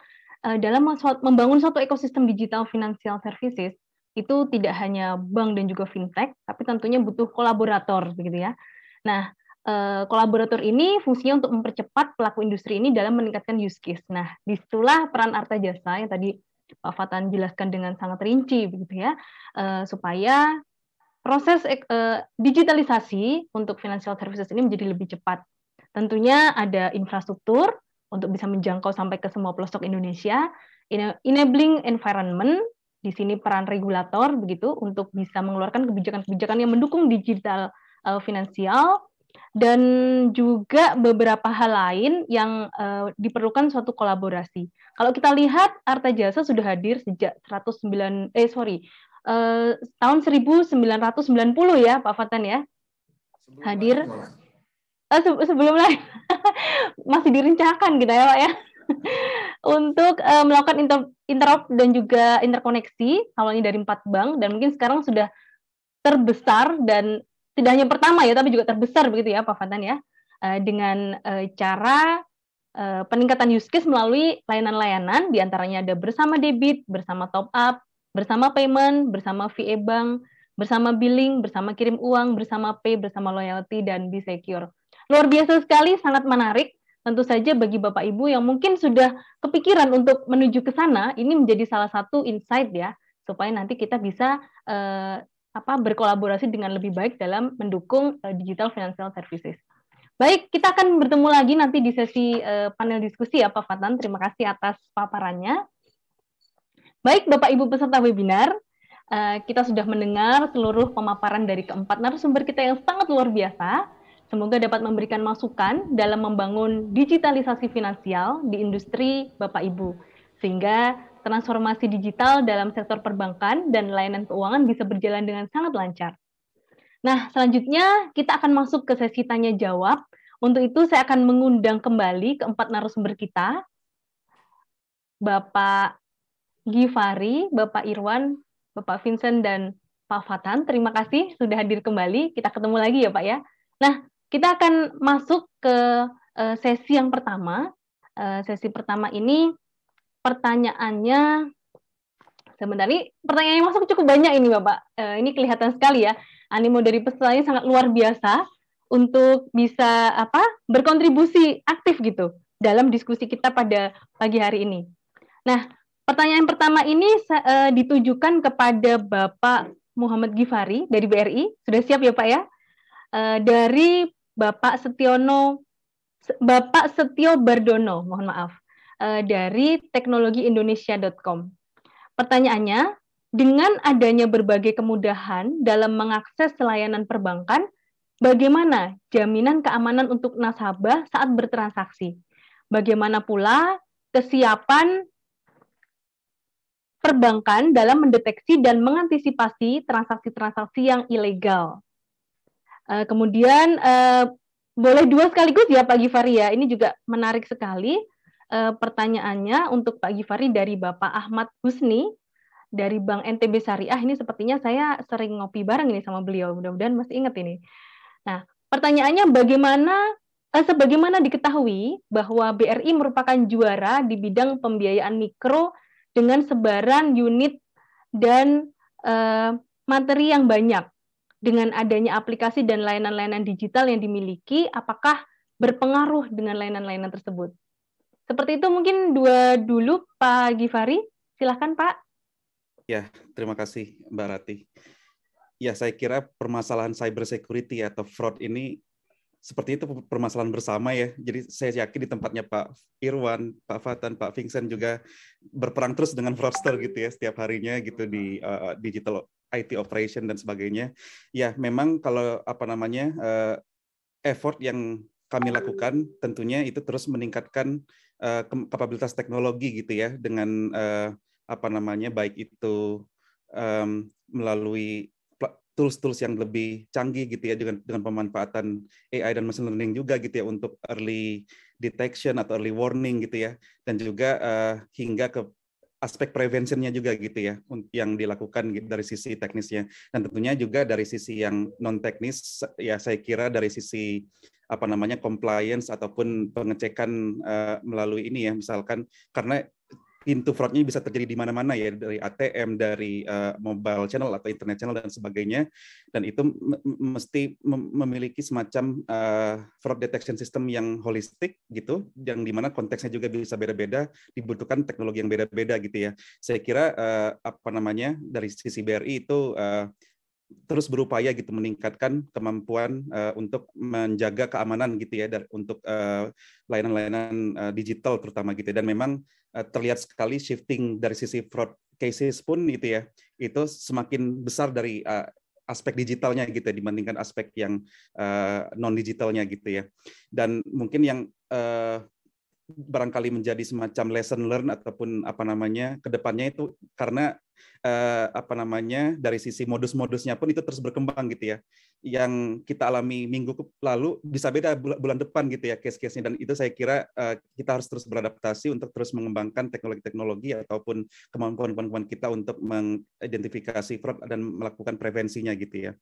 uh, dalam membangun suatu ekosistem digital financial services itu tidak hanya bank dan juga fintech, tapi tentunya butuh kolaborator begitu ya. Nah, Eh, kolaborator ini fungsinya untuk mempercepat pelaku industri ini dalam meningkatkan use case. Nah, disitulah peran arta jasa yang tadi Pak Fatan jelaskan dengan sangat rinci, begitu ya, eh, supaya proses eh, digitalisasi untuk financial services ini menjadi lebih cepat. Tentunya ada infrastruktur untuk bisa menjangkau sampai ke semua pelosok Indonesia, enabling environment di sini peran regulator begitu untuk bisa mengeluarkan kebijakan-kebijakan yang mendukung digital finansial dan juga beberapa hal lain yang uh, diperlukan suatu kolaborasi. Kalau kita lihat Arta Jasa sudah hadir sejak 109 eh sorry uh, tahun 1990 ya Pak Fatan ya hadir uh, se sebelum lain masih direncanakan gitu ya Pak ya untuk uh, melakukan inter interop dan juga interkoneksi awalnya dari empat bank dan mungkin sekarang sudah terbesar dan tidak hanya pertama ya, tapi juga terbesar begitu ya, Pak Fantan ya, eh, dengan eh, cara eh, peningkatan use case melalui layanan-layanan, diantaranya ada bersama debit, bersama top up, bersama payment, bersama VA bank, bersama billing, bersama kirim uang, bersama pay, bersama loyalty, dan be secure. Luar biasa sekali, sangat menarik. Tentu saja bagi Bapak Ibu yang mungkin sudah kepikiran untuk menuju ke sana, ini menjadi salah satu insight ya, supaya nanti kita bisa uh, apa berkolaborasi dengan lebih baik dalam mendukung uh, digital financial services. Baik, kita akan bertemu lagi nanti di sesi uh, panel diskusi ya Pak Fatan. Terima kasih atas paparannya. Baik, Bapak Ibu peserta webinar, uh, kita sudah mendengar seluruh pemaparan dari keempat narasumber kita yang sangat luar biasa. Semoga dapat memberikan masukan dalam membangun digitalisasi finansial di industri Bapak Ibu, sehingga transformasi digital dalam sektor perbankan dan layanan keuangan bisa berjalan dengan sangat lancar. Nah, selanjutnya kita akan masuk ke sesi tanya jawab. Untuk itu saya akan mengundang kembali keempat narasumber kita, Bapak Givari, Bapak Irwan, Bapak Vincent, dan Pak Fatan. Terima kasih sudah hadir kembali. Kita ketemu lagi ya Pak ya. Nah, kita akan masuk ke eh, sesi yang pertama. Eh, sesi pertama ini pertanyaannya sebenarnya pertanyaan yang masuk cukup banyak ini Bapak. Uh, ini kelihatan sekali ya, animo dari pesertanya sangat luar biasa untuk bisa apa berkontribusi aktif gitu dalam diskusi kita pada pagi hari ini. Nah, pertanyaan pertama ini uh, ditujukan kepada Bapak Muhammad Gifari dari BRI. Sudah siap ya Pak ya? Uh, dari Bapak Setiono Bapak Setio Bardono, mohon maaf uh, dari teknologiindonesia.com. Pertanyaannya, dengan adanya berbagai kemudahan dalam mengakses layanan perbankan, bagaimana jaminan keamanan untuk nasabah saat bertransaksi? Bagaimana pula kesiapan perbankan dalam mendeteksi dan mengantisipasi transaksi-transaksi yang ilegal? Uh, kemudian uh, boleh dua sekaligus ya Pak Givaria. ya, ini juga menarik sekali e, pertanyaannya untuk Pak Gifari dari Bapak Ahmad Husni dari Bank NTB Syariah ini sepertinya saya sering ngopi bareng ini sama beliau. Mudah-mudahan masih ingat ini. Nah, pertanyaannya bagaimana eh, sebagaimana diketahui bahwa BRI merupakan juara di bidang pembiayaan mikro dengan sebaran unit dan eh, materi yang banyak dengan adanya aplikasi dan layanan-layanan digital yang dimiliki, apakah berpengaruh dengan layanan-layanan tersebut? Seperti itu mungkin dua dulu Pak Givari, Silahkan Pak. Ya, terima kasih Mbak Rati. Ya, saya kira permasalahan cyber security atau fraud ini seperti itu permasalahan bersama ya. Jadi saya yakin di tempatnya Pak Irwan, Pak Fatan, Pak Vincent juga berperang terus dengan fraudster gitu ya setiap harinya gitu di uh, digital IT operation dan sebagainya. Ya, memang kalau apa namanya uh, effort yang kami lakukan tentunya itu terus meningkatkan Eh, kapabilitas teknologi gitu ya dengan uh, apa namanya baik itu um, melalui tools-tools yang lebih canggih gitu ya dengan dengan pemanfaatan AI dan machine learning juga gitu ya untuk early detection atau early warning gitu ya dan juga uh, hingga ke aspek preventionnya juga gitu ya yang dilakukan gitu dari sisi teknisnya dan tentunya juga dari sisi yang non teknis ya saya kira dari sisi apa namanya compliance ataupun pengecekan uh, melalui ini ya misalkan karena pintu fraudnya bisa terjadi di mana-mana ya dari ATM, dari uh, mobile channel atau internet channel dan sebagainya dan itu mesti memiliki semacam uh, fraud detection system yang holistik gitu yang dimana konteksnya juga bisa beda-beda dibutuhkan teknologi yang beda-beda gitu ya saya kira uh, apa namanya dari sisi BRI itu uh, terus berupaya gitu meningkatkan kemampuan uh, untuk menjaga keamanan gitu ya dari, untuk eh, layanan-layanan uh, digital terutama gitu ya. dan memang uh, terlihat sekali shifting dari sisi fraud cases pun gitu ya itu semakin besar dari uh, aspek digitalnya gitu ya, dibandingkan aspek yang uh, non digitalnya gitu ya dan mungkin yang uh, barangkali menjadi semacam lesson learn ataupun apa namanya kedepannya itu karena eh, apa namanya dari sisi modus-modusnya pun itu terus berkembang gitu ya yang kita alami minggu lalu bisa beda bulan depan gitu ya case-case-nya dan itu saya kira eh, kita harus terus beradaptasi untuk terus mengembangkan teknologi-teknologi ataupun kemampuan-kemampuan kita untuk mengidentifikasi fraud dan melakukan prevensinya gitu ya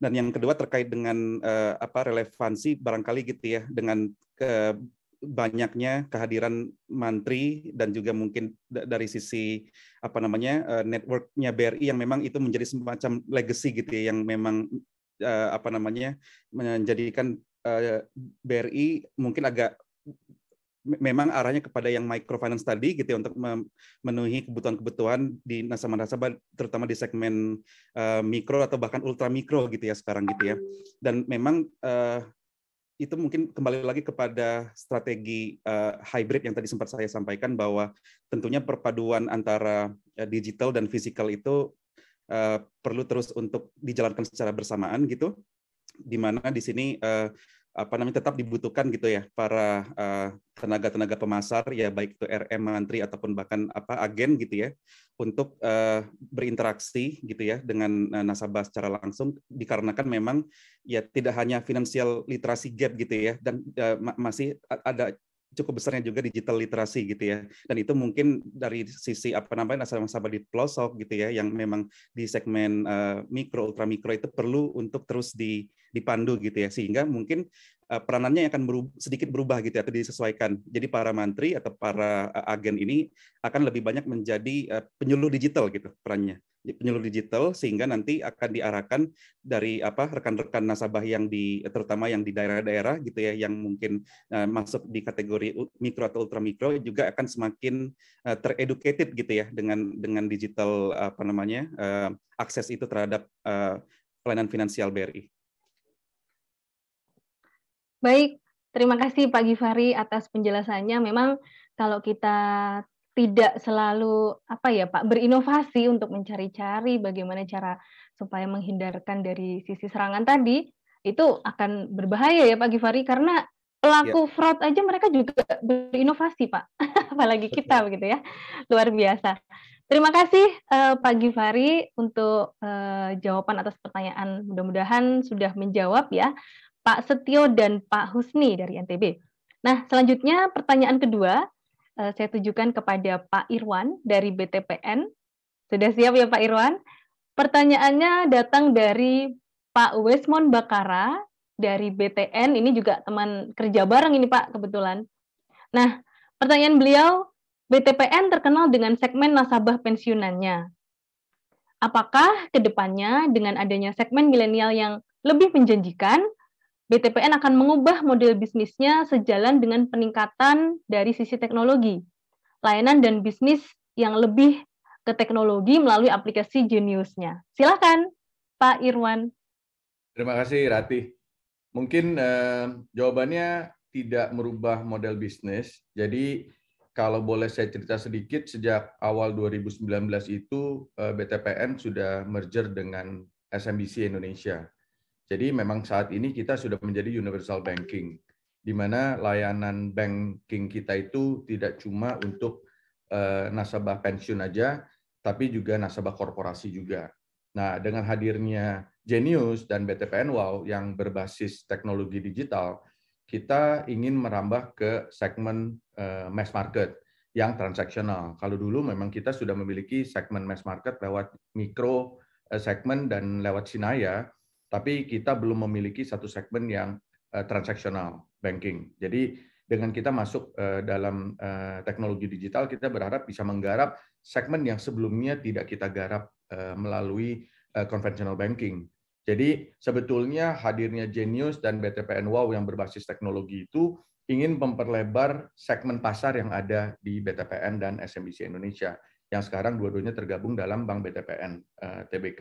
dan yang kedua terkait dengan eh, apa relevansi barangkali gitu ya dengan ke banyaknya kehadiran mantri dan juga mungkin dari sisi apa namanya eh, networknya BRI yang memang itu menjadi semacam legacy gitu ya yang memang eh, apa namanya menjadikan eh, BRI mungkin agak memang arahnya kepada yang microfinance tadi gitu ya untuk memenuhi kebutuhan-kebutuhan di nasabah-nasabah terutama di segmen uh, mikro atau bahkan ultra mikro gitu ya sekarang gitu ya dan memang uh, itu mungkin kembali lagi kepada strategi uh, hybrid yang tadi sempat saya sampaikan bahwa tentunya perpaduan antara uh, digital dan physical itu uh, perlu terus untuk dijalankan secara bersamaan gitu di mana di sini uh, apa namanya tetap dibutuhkan gitu ya para eh, tenaga-tenaga uh, pemasar ya baik itu RM mantri ataupun bahkan apa agen gitu ya untuk uh, berinteraksi gitu ya dengan uh, nasabah secara langsung dikarenakan memang ya tidak hanya finansial literasi gap gitu ya dan uh, masih ada cukup besarnya juga digital literasi gitu ya. Dan itu mungkin dari sisi apa namanya nasabah-nasabah di pelosok gitu ya yang memang di segmen uh, mikro ultra mikro itu perlu untuk terus di dipandu gitu ya sehingga mungkin uh, peranannya akan berubah, sedikit berubah gitu ya, atau disesuaikan. Jadi para mantri atau para uh, agen ini akan lebih banyak menjadi uh, penyuluh digital gitu perannya penyuluh digital sehingga nanti akan diarahkan dari apa rekan-rekan nasabah yang di terutama yang di daerah-daerah gitu ya yang mungkin uh, masuk di kategori mikro atau ultra mikro juga akan semakin uh, tereducated gitu ya dengan dengan digital apa namanya uh, akses itu terhadap uh, pelayanan finansial BRI. Baik, terima kasih Pak Givari atas penjelasannya. Memang kalau kita tidak selalu apa ya Pak berinovasi untuk mencari-cari bagaimana cara supaya menghindarkan dari sisi serangan tadi itu akan berbahaya ya Pak Givari karena pelaku ya. fraud aja mereka juga berinovasi Pak apalagi kita begitu ya luar biasa terima kasih uh, Pak Givari untuk uh, jawaban atas pertanyaan mudah-mudahan sudah menjawab ya Pak Setio dan Pak Husni dari NTB nah selanjutnya pertanyaan kedua Eh, saya tujukan kepada Pak Irwan dari BTPN. Sudah siap ya Pak Irwan? Pertanyaannya datang dari Pak Wesmon Bakara dari BTN. Ini juga teman kerja bareng ini Pak kebetulan. Nah, pertanyaan beliau, BTPN terkenal dengan segmen nasabah pensiunannya. Apakah kedepannya dengan adanya segmen milenial yang lebih menjanjikan, BTPN akan mengubah model bisnisnya sejalan dengan peningkatan dari sisi teknologi, layanan dan bisnis yang lebih ke teknologi melalui aplikasi Geniusnya. Silakan, Pak Irwan. Terima kasih, Rati. Mungkin eh, jawabannya tidak merubah model bisnis. Jadi kalau boleh saya cerita sedikit, sejak awal 2019 itu eh, BTPN sudah merger dengan SMBC Indonesia jadi memang saat ini kita sudah menjadi universal banking, di mana layanan banking kita itu tidak cuma untuk eh, nasabah pensiun aja, tapi juga nasabah korporasi juga. Nah, dengan hadirnya Genius dan BTPN Wow yang berbasis teknologi digital, kita ingin merambah ke segmen eh, mass market yang transaksional. Kalau dulu memang kita sudah memiliki segmen mass market lewat mikro eh, segmen dan lewat Sinaya, tapi kita belum memiliki satu segmen yang eh, transaksional banking. Jadi dengan kita masuk eh, dalam eh, teknologi digital, kita berharap bisa menggarap segmen yang sebelumnya tidak kita garap melalui konvensional banking. Jadi sebetulnya hadirnya Genius dan BTPN Wow yang berbasis teknologi itu ingin memperlebar segmen pasar yang ada di BTPN dan SMBC Indonesia yang sekarang dua-duanya tergabung dalam Bank BTPN TBK.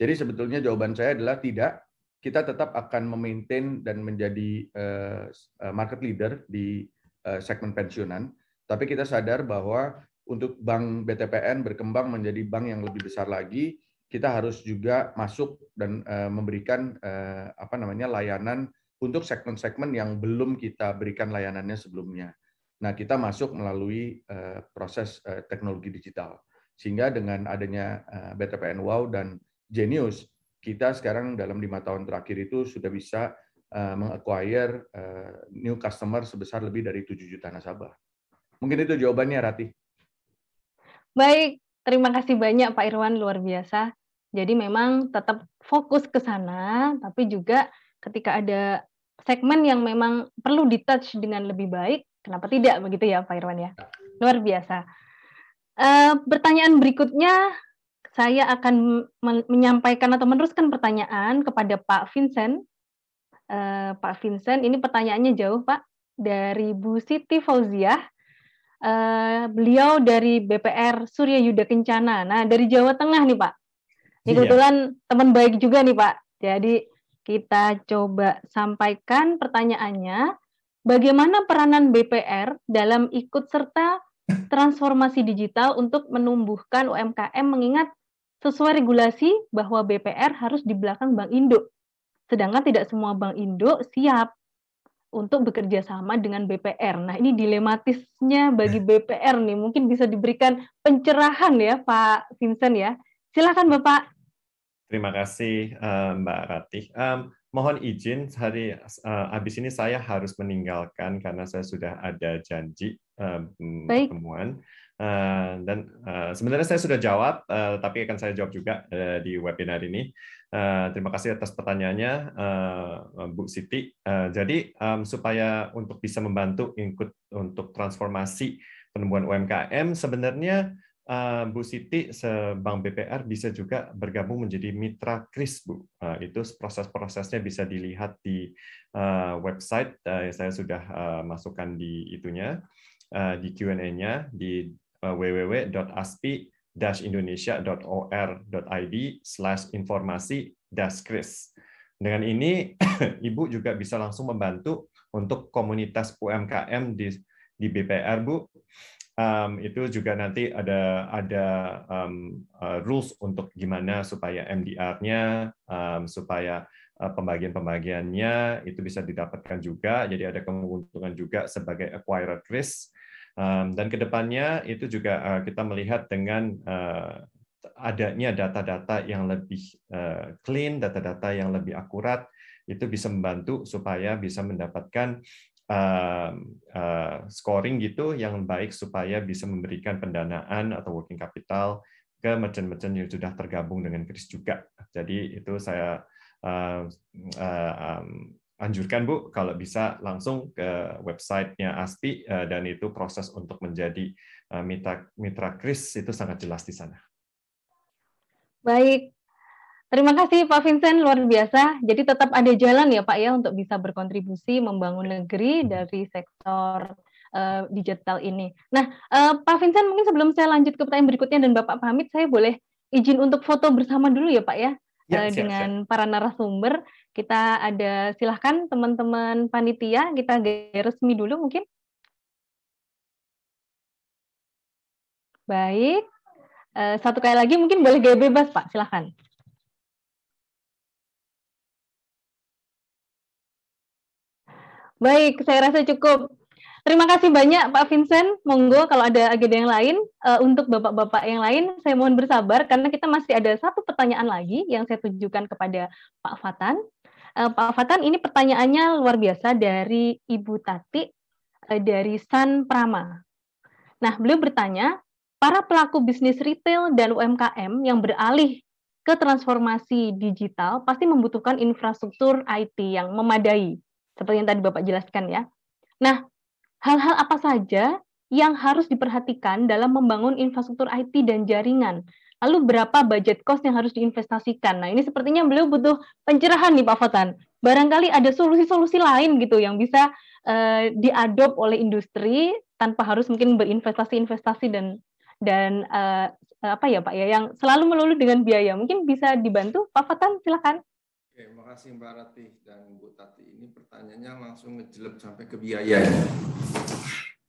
Jadi sebetulnya jawaban saya adalah tidak. Kita tetap akan memaintain dan menjadi eh, eh, market leader di eh, segmen pensiunan. Tapi kita sadar bahwa untuk bank BTPN berkembang menjadi bank yang lebih besar lagi, kita harus juga masuk dan memberikan apa namanya layanan untuk segmen-segmen yang belum kita berikan layanannya sebelumnya. Nah, kita masuk melalui proses teknologi digital. Sehingga dengan adanya BTPN Wow dan jenius kita sekarang dalam lima tahun terakhir itu sudah bisa eh, meng-acquire eh, new customer sebesar lebih dari 7 juta nasabah. Mungkin itu jawabannya, Rati. Baik, terima kasih banyak Pak Irwan, luar biasa. Jadi memang tetap fokus ke sana, tapi juga ketika ada segmen yang memang perlu ditouch dengan lebih baik, kenapa tidak begitu ya Pak Irwan ya? ya. Luar biasa. Uh, pertanyaan berikutnya saya akan menyampaikan atau meneruskan pertanyaan kepada Pak Vincent. Uh, Pak Vincent, ini pertanyaannya jauh Pak dari Bu Siti Fauzia. Uh, eh, beliau dari BPR Surya Yuda Kencana. Nah, dari Jawa Tengah nih Pak. Ini iya. kebetulan teman baik juga nih Pak. Jadi kita coba sampaikan pertanyaannya. Bagaimana peranan BPR dalam ikut serta transformasi digital untuk menumbuhkan UMKM mengingat sesuai regulasi bahwa BPR harus di belakang Bank Indo. Sedangkan tidak semua Bank Indo siap untuk bekerja sama dengan BPR. Nah, ini dilematisnya bagi eh. BPR nih. Mungkin bisa diberikan pencerahan ya, Pak Vincent ya. Silakan Bapak. Terima kasih eh, Mbak Ratih. Um, mohon izin hari uh, habis ini saya harus meninggalkan karena saya sudah ada janji um, Baik. pertemuan. Eh, dan uh, sebenarnya saya sudah jawab, uh, tapi akan saya jawab juga uh, di webinar ini. Uh, terima kasih atas pertanyaannya, uh, Bu Siti. Uh, jadi um, supaya untuk bisa membantu ikut untuk transformasi penemuan UMKM, sebenarnya uh, Bu Siti sebang BPR bisa juga bergabung menjadi mitra Kris, Bu. Uh, itu proses-prosesnya bisa dilihat di uh, website. Uh, saya sudah uh, masukkan di itunya di Q&A-nya di Uh, www.aspi-indonesia.or.id slash informasi kris. Dengan ini, Ibu juga bisa langsung membantu untuk komunitas UMKM di, di BPR, Bu. Um, itu juga nanti ada ada um, uh, rules untuk gimana supaya MDR-nya, um, supaya uh, pembagian-pembagiannya itu bisa didapatkan juga. Jadi ada keuntungan juga sebagai acquirer risk dan kedepannya itu juga eh, kita melihat dengan eh, adanya data-data yang lebih eh, clean, data-data yang lebih akurat, itu bisa membantu supaya bisa mendapatkan scoring gitu yang baik supaya bisa memberikan pendanaan atau working capital ke merchant-merchant yang sudah tergabung dengan Kris juga. Jadi itu saya anjurkan Bu kalau bisa langsung ke websitenya ASPI eh, dan itu proses untuk menjadi eh, mitra mitra Kris itu sangat jelas di sana. Baik. Terima kasih Pak Vincent, luar biasa. Jadi tetap ada jalan ya Pak ya untuk bisa berkontribusi membangun negeri hmm. dari sektor uh, digital ini. Nah, uh, Pak Vincent mungkin sebelum saya lanjut ke pertanyaan berikutnya dan Bapak pamit, saya boleh izin untuk foto bersama dulu ya Pak ya, ya uh, dengan siap. para narasumber. Kita ada silahkan teman-teman panitia kita resmi dulu mungkin. Baik, eh, satu kali lagi mungkin boleh gaya bebas Pak, silahkan. Baik, saya rasa cukup. Terima kasih banyak Pak Vincent. Monggo kalau ada agenda yang lain, eh, untuk Bapak-Bapak yang lain, saya mohon bersabar karena kita masih ada satu pertanyaan lagi yang saya tunjukkan kepada Pak Fatan. Eh, Pak Fatan, ini pertanyaannya luar biasa dari Ibu Tati eh, dari San Prama. Nah, beliau bertanya, para pelaku bisnis retail dan UMKM yang beralih ke transformasi digital pasti membutuhkan infrastruktur IT yang memadai, seperti yang tadi Bapak jelaskan ya. Nah, hal-hal apa saja yang harus diperhatikan dalam membangun infrastruktur IT dan jaringan Lalu berapa budget cost yang harus diinvestasikan? Nah, ini sepertinya beliau butuh pencerahan nih Pak Fatan, Barangkali ada solusi-solusi lain gitu yang bisa uh, eh, diadop oleh industri tanpa harus mungkin berinvestasi-investasi dan dan uh, apa ya Pak ya yang selalu melulu dengan biaya. Mungkin bisa dibantu Pak Fatan silakan. Oke, kasih Mbak Ratih dan Bu Tati. Ini pertanyaannya langsung ngejelep sampai ke biaya. Ya.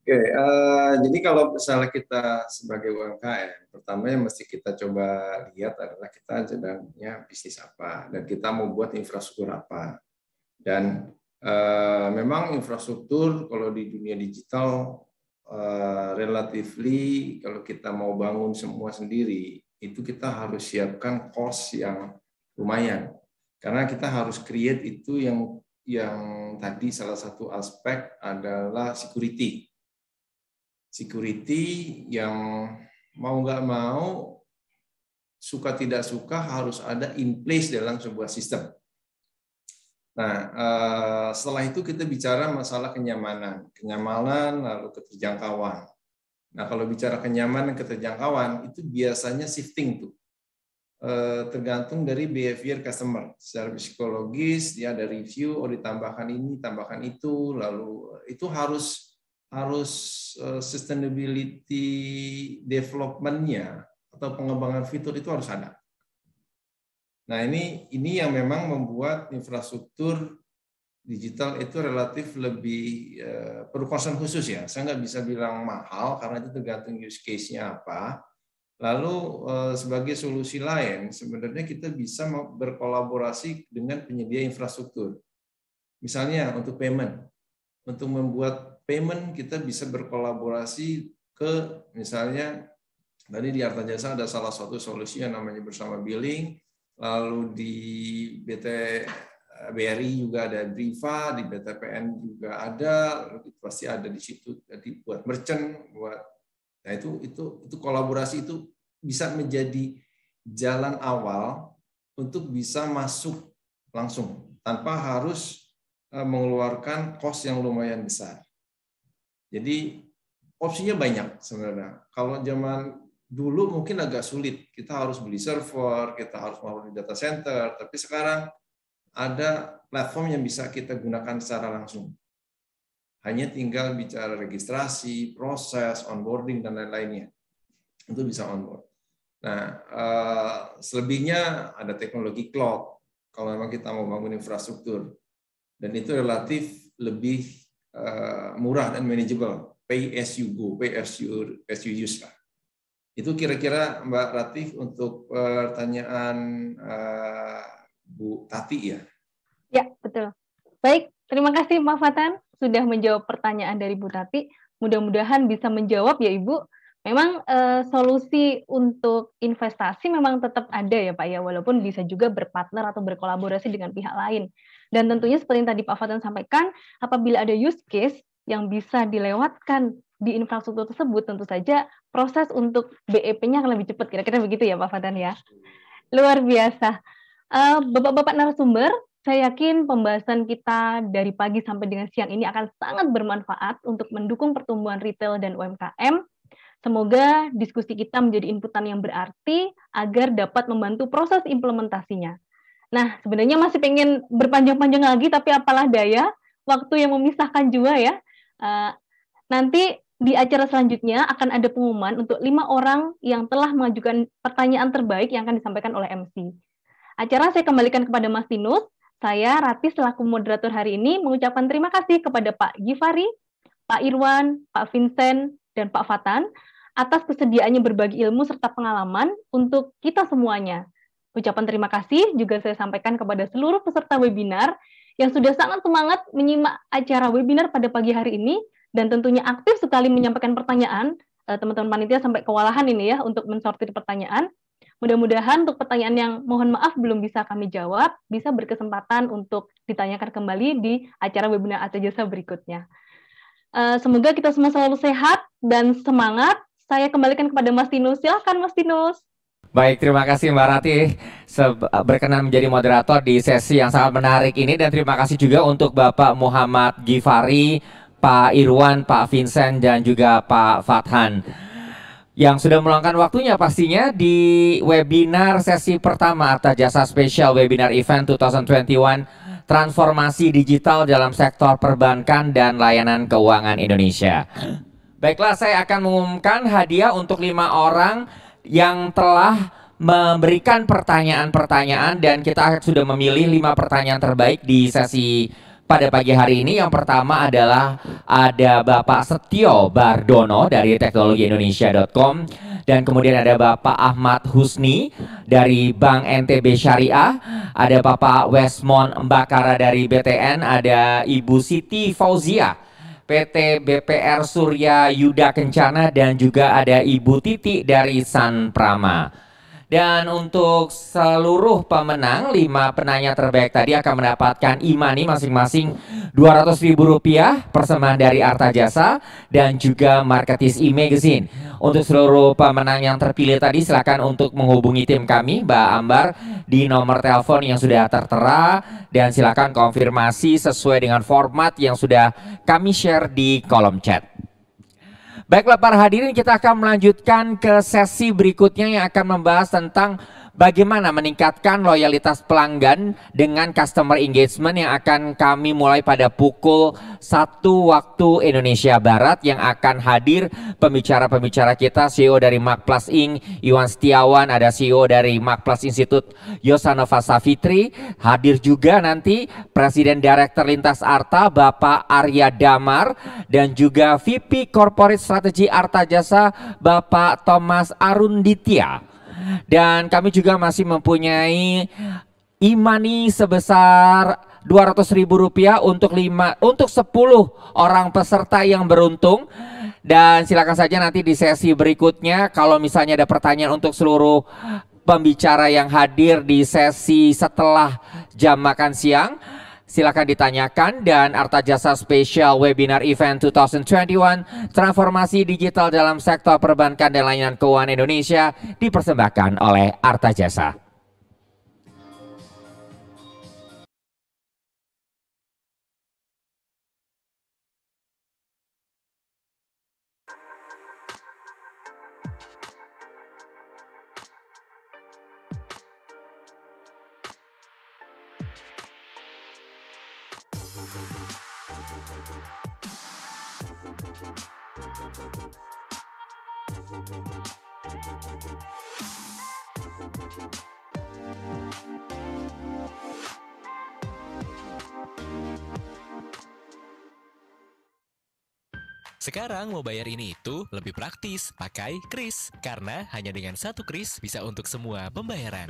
Oke, uh, jadi kalau misalnya kita sebagai UMKM, pertama yang mesti kita coba lihat adalah kita sedangnya bisnis apa dan kita mau buat infrastruktur apa. Dan uh, memang infrastruktur kalau di dunia digital uh, relatively kalau kita mau bangun semua sendiri itu kita harus siapkan cost yang lumayan karena kita harus create itu yang yang tadi salah satu aspek adalah security security yang mau nggak mau suka tidak suka harus ada in place dalam sebuah sistem. Nah, eh, setelah itu kita bicara masalah kenyamanan, kenyamanan lalu keterjangkauan. Nah, kalau bicara kenyamanan keterjangkauan itu biasanya shifting tuh. Eh, tergantung dari behavior customer. Secara psikologis dia ada review, oh ditambahkan ini, tambahkan itu, lalu itu harus harus eh, sustainability development-nya atau pengembangan fitur itu harus ada. Nah ini ini yang memang membuat infrastruktur digital itu relatif lebih eh, perlu concern khusus ya. Saya nggak bisa bilang mahal karena itu tergantung use case-nya apa. Lalu eh, sebagai solusi lain sebenarnya kita bisa berkolaborasi dengan penyedia infrastruktur. Misalnya untuk payment untuk membuat payment kita bisa berkolaborasi ke misalnya tadi di Arta Jasa ada salah satu solusi yang namanya bersama billing, lalu di BT eh, BRI juga ada Briva, di BTPN juga ada, pasti ada di situ. Jadi buat merchant, buat nah itu itu itu kolaborasi itu bisa menjadi jalan awal untuk bisa masuk langsung tanpa harus Eh, mengeluarkan kos yang lumayan besar. Jadi opsinya banyak sebenarnya. Kalau zaman dulu mungkin agak sulit. Kita harus beli server, kita harus melalui data center, tapi sekarang ada platform yang bisa kita gunakan secara langsung. Hanya tinggal bicara registrasi, proses, onboarding, dan lain-lainnya. Itu bisa onboard. Nah, eh, selebihnya ada teknologi cloud. Kalau memang kita mau bangun infrastruktur, dan itu relatif lebih eh, murah dan manageable. Pay as you go, pay as you as you use lah. Itu kira-kira Mbak Ratif untuk pertanyaan eh, Bu Tati ya. Ya betul. Baik, terima kasih Mbak Fatan sudah menjawab pertanyaan dari Bu Tati. Mudah-mudahan bisa menjawab ya Ibu. Memang eh, solusi untuk investasi memang tetap ada ya Pak ya, walaupun bisa juga berpartner atau berkolaborasi dengan pihak lain. Dan tentunya seperti yang tadi Pak Fatan sampaikan, apabila ada use case yang bisa dilewatkan di infrastruktur tersebut, tentu saja proses untuk BEP-nya akan lebih cepat. Kira-kira begitu ya Pak Fatan ya. Luar biasa. Eh, Bapak-bapak narasumber, saya yakin pembahasan kita dari pagi sampai dengan siang ini akan sangat bermanfaat untuk mendukung pertumbuhan retail dan UMKM. Semoga diskusi kita menjadi inputan yang berarti agar dapat membantu proses implementasinya. Nah, sebenarnya masih pengen berpanjang-panjang lagi, tapi apalah daya, waktu yang memisahkan juga ya. Eh, nanti di acara selanjutnya akan ada pengumuman untuk lima orang yang telah mengajukan pertanyaan terbaik yang akan disampaikan oleh MC. Acara saya kembalikan kepada Mas Tinus. Saya, Rati, selaku moderator hari ini, mengucapkan terima kasih kepada Pak Givari Pak Irwan, Pak Vincent, dan Pak Fatan atas kesediaannya berbagi ilmu serta pengalaman untuk kita semuanya. Ucapan terima kasih juga saya sampaikan kepada seluruh peserta webinar yang sudah sangat semangat menyimak acara webinar pada pagi hari ini dan tentunya aktif sekali menyampaikan pertanyaan. Eh, teman-teman panitia sampai kewalahan ini ya untuk mensortir pertanyaan. Mudah-mudahan untuk pertanyaan yang mohon maaf belum bisa kami jawab, bisa berkesempatan untuk ditanyakan kembali di acara webinar atau Jasa berikutnya. Eh, semoga kita semua selalu sehat dan semangat. Saya kembalikan kepada Mas Tino. Silahkan Mas Tinus. Baik, terima kasih Mbak Rati berkenan menjadi moderator di sesi yang sangat menarik ini dan terima kasih juga untuk Bapak Muhammad Gifari, Pak Irwan, Pak Vincent dan juga Pak Fathan yang sudah meluangkan waktunya pastinya di webinar sesi pertama Arta Jasa Spesial Webinar Event 2021 Transformasi Digital dalam Sektor Perbankan dan Layanan Keuangan Indonesia. Baiklah, saya akan mengumumkan hadiah untuk lima orang yang telah memberikan pertanyaan-pertanyaan dan kita sudah memilih lima pertanyaan terbaik di sesi pada pagi hari ini yang pertama adalah ada Bapak Setio Bardono dari teknologiindonesia.com dan kemudian ada Bapak Ahmad Husni dari Bank NTB Syariah, ada Bapak Westmon Mbakara dari BTN, ada Ibu Siti Fauzia PT BPR Surya Yuda Kencana dan juga ada Ibu Titi dari San Prama. Dan untuk seluruh pemenang, lima penanya terbaik tadi akan mendapatkan imani masing-masing Rp200.000 persembahan dari Arta Jasa dan juga Marketis e Magazine. Untuk seluruh pemenang yang terpilih tadi silakan untuk menghubungi tim kami Mbak Ambar di nomor telepon yang sudah tertera dan silakan konfirmasi sesuai dengan format yang sudah kami share di kolom chat. Baiklah para hadirin kita akan melanjutkan ke sesi berikutnya yang akan membahas tentang bagaimana meningkatkan loyalitas pelanggan dengan customer engagement yang akan kami mulai pada pukul satu waktu Indonesia Barat yang akan hadir pembicara-pembicara kita CEO dari Makplas Inc. Iwan Setiawan, ada CEO dari Makplas Institute Yosanova Safitri, hadir juga nanti Presiden Direktur Lintas Arta Bapak Arya Damar dan juga VP Corporate Strategy Arta Jasa Bapak Thomas Arunditya. Dan kami juga masih mempunyai imani sebesar dua ratus ribu rupiah untuk lima untuk sepuluh orang peserta yang beruntung dan silakan saja nanti di sesi berikutnya kalau misalnya ada pertanyaan untuk seluruh pembicara yang hadir di sesi setelah jam makan siang Silakan ditanyakan dan Arta Jasa Spesial Webinar Event 2021 Transformasi Digital dalam Sektor Perbankan dan Layanan Keuangan Indonesia dipersembahkan oleh Arta Jasa. Sekarang mau bayar ini itu lebih praktis pakai Kris karena hanya dengan satu Kris bisa untuk semua pembayaran.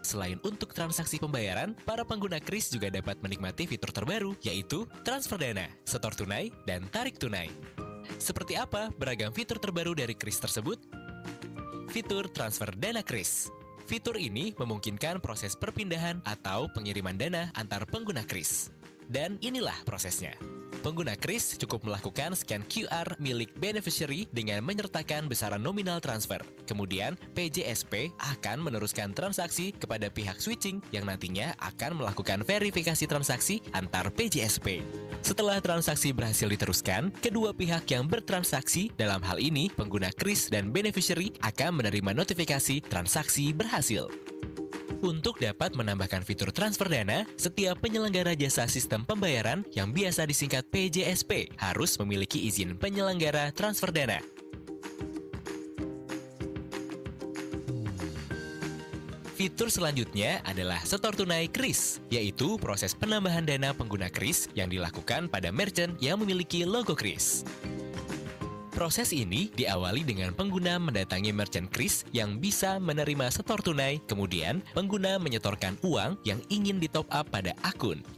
Selain untuk transaksi pembayaran, para pengguna Kris juga dapat menikmati fitur terbaru yaitu transfer dana, setor tunai, dan tarik tunai. Seperti apa beragam fitur terbaru dari Kris tersebut? Fitur transfer dana Kris. Fitur ini memungkinkan proses perpindahan atau pengiriman dana antar pengguna Kris. Dan inilah prosesnya. Pengguna Kris cukup melakukan scan QR milik beneficiary dengan menyertakan besaran nominal transfer. Kemudian, PJSP akan meneruskan transaksi kepada pihak switching yang nantinya akan melakukan verifikasi transaksi antar PJSP. Setelah transaksi berhasil diteruskan, kedua pihak yang bertransaksi dalam hal ini pengguna Kris dan beneficiary akan menerima notifikasi transaksi berhasil untuk dapat menambahkan fitur transfer dana, setiap penyelenggara jasa sistem pembayaran yang biasa disingkat PJSP harus memiliki izin penyelenggara transfer dana. Fitur selanjutnya adalah setor tunai Kris, yaitu proses penambahan dana pengguna Kris yang dilakukan pada merchant yang memiliki logo Kris. Proses ini diawali dengan pengguna mendatangi merchant Kris yang bisa menerima setor tunai, kemudian pengguna menyetorkan uang yang ingin ditop up pada akun.